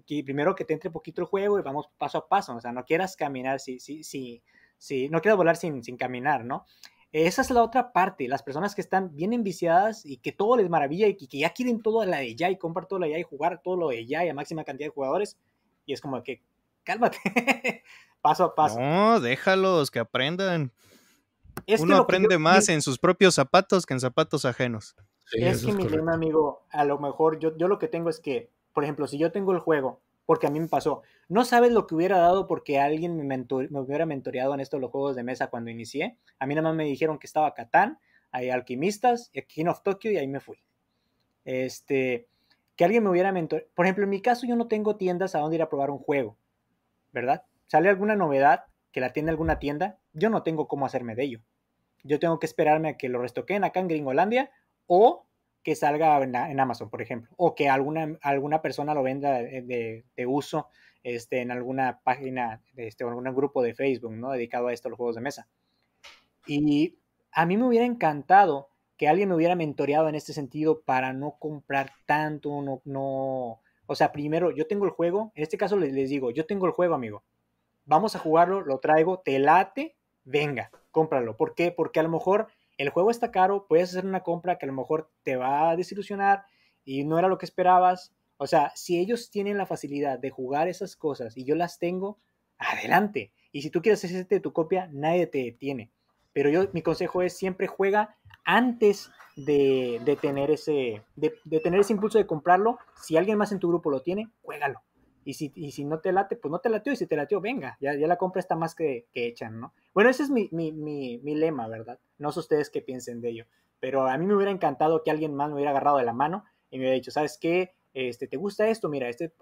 S4: primero que te entre poquito el juego y vamos paso a paso, o sea, no quieras caminar, si, si, si, si no quieras volar sin, sin caminar, ¿no? Esa es la otra parte, las personas que están bien enviciadas y que todo les maravilla y que, ya quieren todo a la de ya y comprar todo la de ya y jugar todo lo de ya y a máxima cantidad de jugadores. Y es como que, cálmate. <laughs>
S2: paso a paso. No, déjalos que aprendan. Uno aprende más en sus propios zapatos que en zapatos ajenos. es que mi tema,
S4: amigo, a lo mejor yo, yo lo que tengo es que, por ejemplo, si yo tengo el juego, porque a mí me pasó, no sabes lo que hubiera dado porque alguien me, me hubiera mentoreado en estos los juegos de mesa cuando inicié. A mí nada más me dijeron que estaba Catán, hay Alquimistas, King of Tokyo y ahí me fui. Este, que alguien me hubiera mentoreado. Por ejemplo, en mi caso yo no tengo tiendas a donde ir a probar un juego. ¿verdad? ¿Sale alguna novedad que la tiene alguna tienda? Yo no tengo cómo hacerme de ello. Yo tengo que esperarme a que lo restoquen acá en Gringolandia o que salga en, Amazon, por ejemplo, o que alguna, alguna persona lo venda de, uso este, en alguna página este, o algún grupo de Facebook ¿no? dedicado a esto, los juegos de mesa. Y a mí me hubiera encantado que alguien me hubiera mentoreado en este sentido para no comprar tanto, no o sea, primero, yo tengo el juego, en este caso les, digo, yo tengo el juego, amigo. Vamos a jugarlo, lo traigo, te late, venga, cómpralo. ¿Por qué? Porque a lo mejor el juego está caro, puedes hacer una compra que a lo mejor te va a desilusionar y no era lo que esperabas. O sea, si ellos tienen la facilidad de jugar esas cosas y yo las tengo, adelante. Y si tú quieres hacerte tu copia, nadie te detiene. Pero yo, mi consejo es siempre juega antes de, tener ese, de, tener ese impulso de comprarlo. Si alguien más en tu grupo lo tiene, juégalo. Y si, si no te late, pues no te lateó. Y si te lateó, venga, ya, ya la compra está más que, que hecha, ¿no? Bueno, ese es mi, mi lema, ¿verdad? No sé ustedes qué piensen de ello. Pero a mí me hubiera encantado que alguien más me hubiera agarrado de la mano y me hubiera dicho, ¿sabes qué? Este, te gusta esto, mira, este,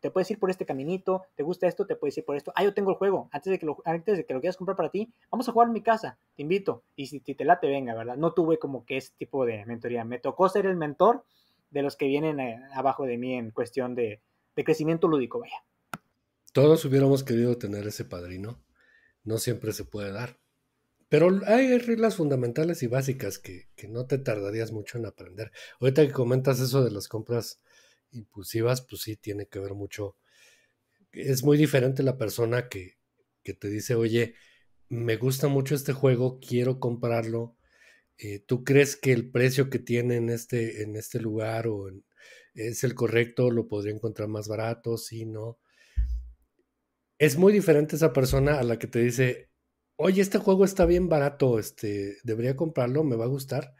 S4: te puedes ir por este caminito, te gusta esto, te puedes ir por esto, ah, yo tengo el juego, antes de que lo, antes de que lo quieras comprar para ti, vamos a jugar en mi casa, te invito, y si, si te late, venga, ¿verdad? No tuve como que ese tipo de mentoría, me tocó ser el mentor de los que vienen eh, abajo de mí en cuestión de, de crecimiento lúdico, vaya.
S1: Todos hubiéramos querido tener ese padrino, no siempre se puede dar. Pero hay reglas fundamentales y básicas que, que, no te tardarías mucho en aprender. Ahorita que comentas eso de las compras impulsivas, pues sí, tiene que ver mucho. Es muy diferente la persona que, que te dice, oye, me gusta mucho este juego, quiero comprarlo. Eh, ¿Tú crees que el precio que tiene en este, en este lugar o es el correcto? ¿Lo podría encontrar más barato? Sí, no. Es muy diferente esa persona a la que te dice, oye, este juego está bien barato, este, debería comprarlo, me va a gustar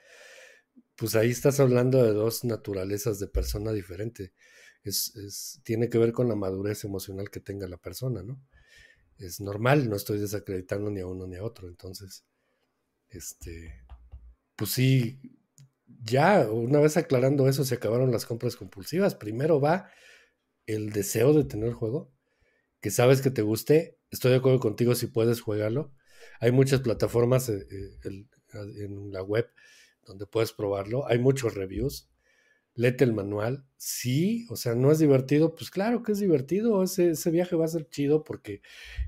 S1: pues ahí estás hablando de dos naturalezas de persona diferente. Es, tiene que ver con la madurez emocional que tenga la persona, ¿no? Es normal, no estoy desacreditando ni a uno ni a otro. Entonces, este, pues sí, ya una vez aclarando eso, se acabaron las compras compulsivas. Primero va el deseo de tener juego, que sabes que te guste. Estoy de acuerdo contigo si puedes jugarlo. Hay muchas plataformas eh, eh, en la web donde puedes probarlo. Hay muchos reviews. Lete el manual. Sí, o sea, ¿no es divertido? Pues claro que es divertido. Ese, ese viaje va a ser chido porque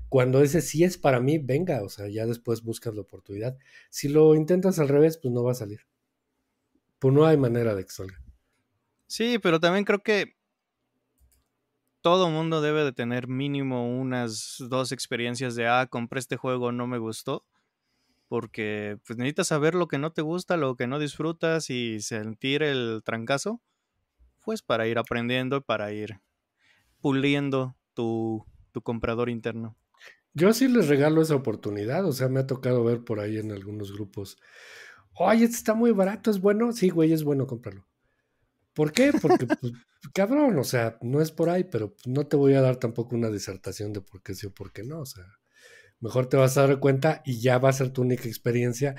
S1: cuando ese sí es para mí, venga, o sea, ya después buscas la oportunidad. Si lo intentas al revés, pues no va a salir. Pues no hay manera de que salga.
S2: Sí, pero también creo que todo mundo debe de tener mínimo unas dos experiencias de, ah, compré este juego, no me gustó porque pues, necesitas saber lo que no te gusta, lo que no disfrutas y sentir el trancazo, pues para ir aprendiendo y para ir puliendo tu, comprador interno.
S1: Yo sí les regalo esa oportunidad, o sea, me ha tocado ver por ahí en algunos grupos. Ay, este está muy barato, es bueno. Sí, güey, es bueno, comprarlo. ¿Por qué? Porque, pues, <laughs> cabrón, o sea, no es por ahí, pero no te voy a dar tampoco una disertación de por qué sí o por qué no, o sea mejor te vas a dar cuenta y ya va a ser tu única experiencia.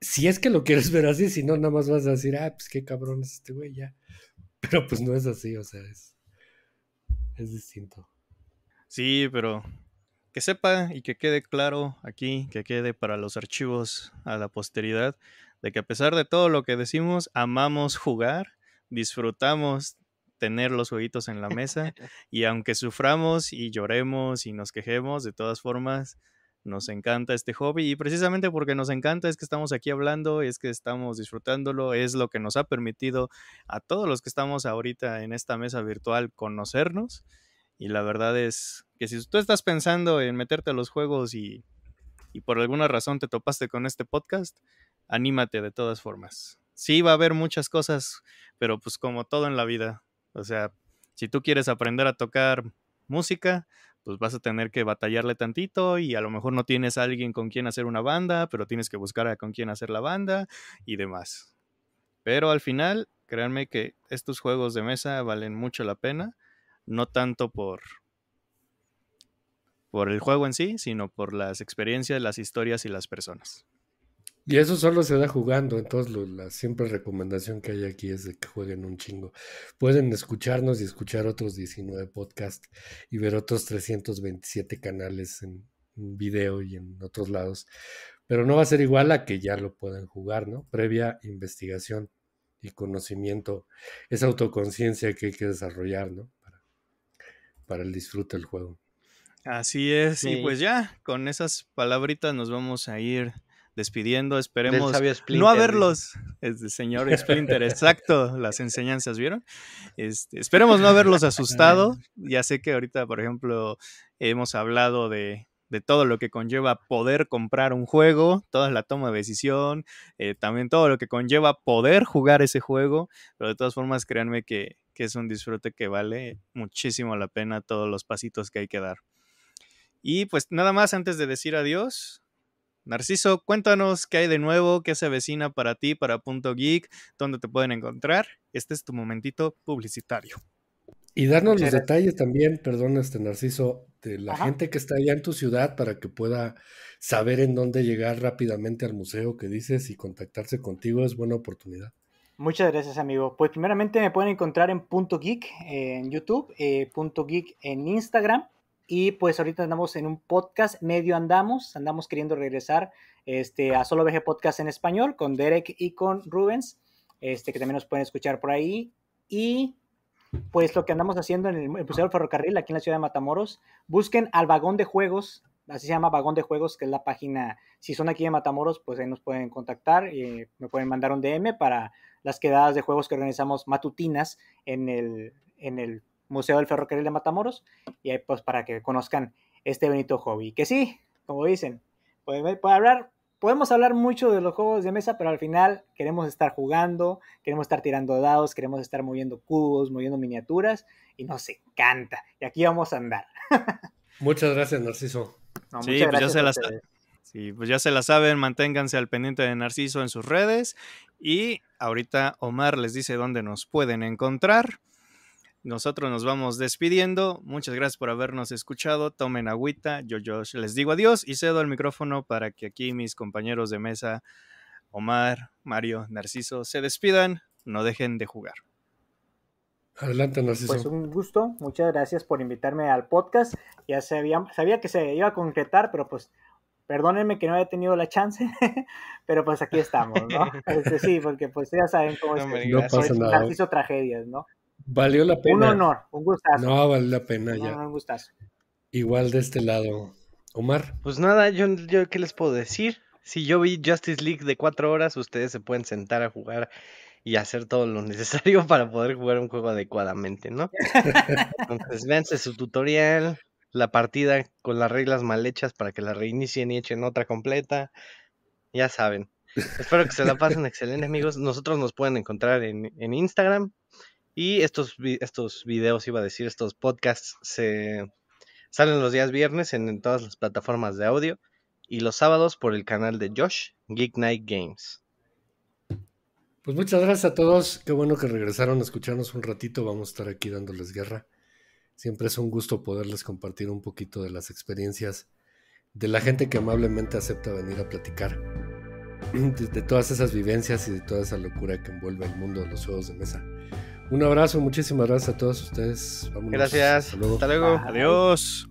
S1: Si es que lo quieres <laughs> ver así, si no, nada más vas a decir, ah, pues qué cabrón es este güey, ya. <laughs> Pero pues no es así, o sea, es, es distinto. Sí, pero que sepa
S2: y que quede claro aquí, que quede para los archivos a la posteridad, de que a pesar de todo lo que decimos, amamos jugar, disfrutamos tener los jueguitos en la mesa y aunque suframos y lloremos y nos quejemos, de todas formas, nos encanta este hobby y precisamente porque nos encanta es que estamos aquí hablando, es que estamos disfrutándolo, es lo que nos ha permitido a todos los que estamos ahorita en esta mesa virtual conocernos y la verdad es que si tú estás pensando en meterte a los juegos y, y por alguna razón te topaste con este podcast, anímate de todas formas. Sí, va a haber muchas cosas, pero pues como todo en la vida, o sea, si tú quieres aprender a tocar música, pues vas a tener que batallarle tantito y a lo mejor no tienes a alguien con quien hacer una banda, pero tienes que buscar a con quien hacer la banda y demás. Pero al final, créanme que estos juegos de mesa valen mucho la pena, no tanto por por el juego en sí, sino por las experiencias, las historias y las personas.
S1: Y eso solo se da jugando, entonces la siempre recomendación que hay aquí es de que jueguen un chingo. Pueden escucharnos y escuchar otros 19 podcasts y ver otros 327 canales en, video y en otros lados, pero no va a ser igual a que ya lo puedan jugar, ¿no? Previa investigación y conocimiento, esa autoconciencia que hay que desarrollar, ¿no? Para, para el disfrute del juego.
S2: Así es, y pues ya, con esas palabritas nos vamos a ir despidiendo. Esperemos no haberlos. Es este, señor Splinter, <laughs> exacto, las enseñanzas, ¿vieron? Este, esperemos no haberlos asustado. Ya sé que ahorita, por ejemplo, hemos hablado de, de todo lo que conlleva poder comprar un juego, toda la toma de decisión, eh, también todo lo que conlleva poder jugar ese juego, pero de todas formas créanme que, que, es un disfrute que vale muchísimo la pena todos los pasitos que hay que dar. Y pues nada más antes de decir adiós, Narciso, cuéntanos qué hay de nuevo, qué se avecina para ti, para Punto Geek, dónde te pueden encontrar. Este es tu momentito publicitario.
S1: Y darnos los detalles también, perdón, este Narciso, de la gente que está allá en tu ciudad para que pueda saber en dónde llegar rápidamente al museo que dices y contactarse contigo es buena oportunidad.
S4: Muchas gracias, amigo. Pues primeramente me pueden encontrar en Punto Geek eh, en YouTube, eh, Punto Geek en Instagram y pues ahorita andamos en un podcast, medio andamos, andamos queriendo regresar este, a Solo Veje Podcast en español con Derek y con Rubens, este, que también nos pueden escuchar por ahí. Y pues lo que andamos haciendo en el Museo del Ferrocarril, aquí en la ciudad de Matamoros, busquen al vagón de juegos, así se llama vagón de juegos, que es la página, si son aquí de Matamoros, pues ahí nos pueden contactar, y eh, me pueden mandar un DM para las quedadas de juegos que organizamos matutinas en el, en el Museo del Ferrocarril de Matamoros, y pues para que conozcan este bonito hobby. Que sí, como dicen, puede, hablar, podemos hablar mucho de los juegos de mesa, pero al final queremos estar jugando, queremos estar tirando dados, queremos estar moviendo cubos, moviendo miniaturas, y nos canta. Y aquí vamos a andar. <laughs>
S1: Muchas gracias, Narciso.
S2: sí, pues ya se las, sí, pues ya se la saben, manténganse al pendiente de Narciso en sus redes. Y ahorita Omar les dice dónde nos pueden encontrar. Nosotros nos vamos despidiendo. Muchas gracias por habernos escuchado. Tomen agüita. Yo, yo les digo adiós y cedo el micrófono para que aquí mis compañeros de mesa, Omar, Mario, Narciso, se despidan. No dejen de jugar.
S1: Adelante, pues Narciso.
S2: Pues
S4: un gusto. Muchas gracias por invitarme al podcast. Ya sabía, sabía que se iba a concretar, pero pues perdónenme que no haya tenido la chance, <laughs> pero pues aquí estamos, ¿no? <laughs> Este, sí, porque pues ya saben cómo es. Tragedias, ¿no?
S1: Valió la pena. Un honor,
S4: un gustazo.
S3: No,
S1: vale la pena ya. un Igual de este lado.
S3: Omar. Pues nada, yo, yo qué les puedo decir. Si yo vi Justice League de cuatro horas, ustedes se pueden sentar a jugar y hacer todo lo <laughs> necesario para poder jugar un juego adecuadamente, ¿no? <laughs> Entonces, véanse su tutorial, la partida con las reglas mal hechas para que la reinicien y echen otra completa. Ya saben. Espero que se la pasen <laughs> excelente, amigos. Nosotros nos pueden encontrar en, en Instagram y estos, estos videos, iba a decir, estos podcasts se salen los días viernes en, todas las plataformas de audio y los sábados por el canal de Josh, Geek Night Games.
S1: Pues muchas gracias a todos. Qué bueno que regresaron a escucharnos un ratito. Vamos a estar aquí dándoles guerra. Siempre es un gusto poderles compartir un poquito de las experiencias de la gente que amablemente acepta venir a platicar <clears throat> de, de todas esas vivencias y de toda esa locura que envuelve el mundo de los juegos de mesa. Un abrazo, muchísimas gracias a todos ustedes. Gracias. Hasta
S2: luego. Adiós.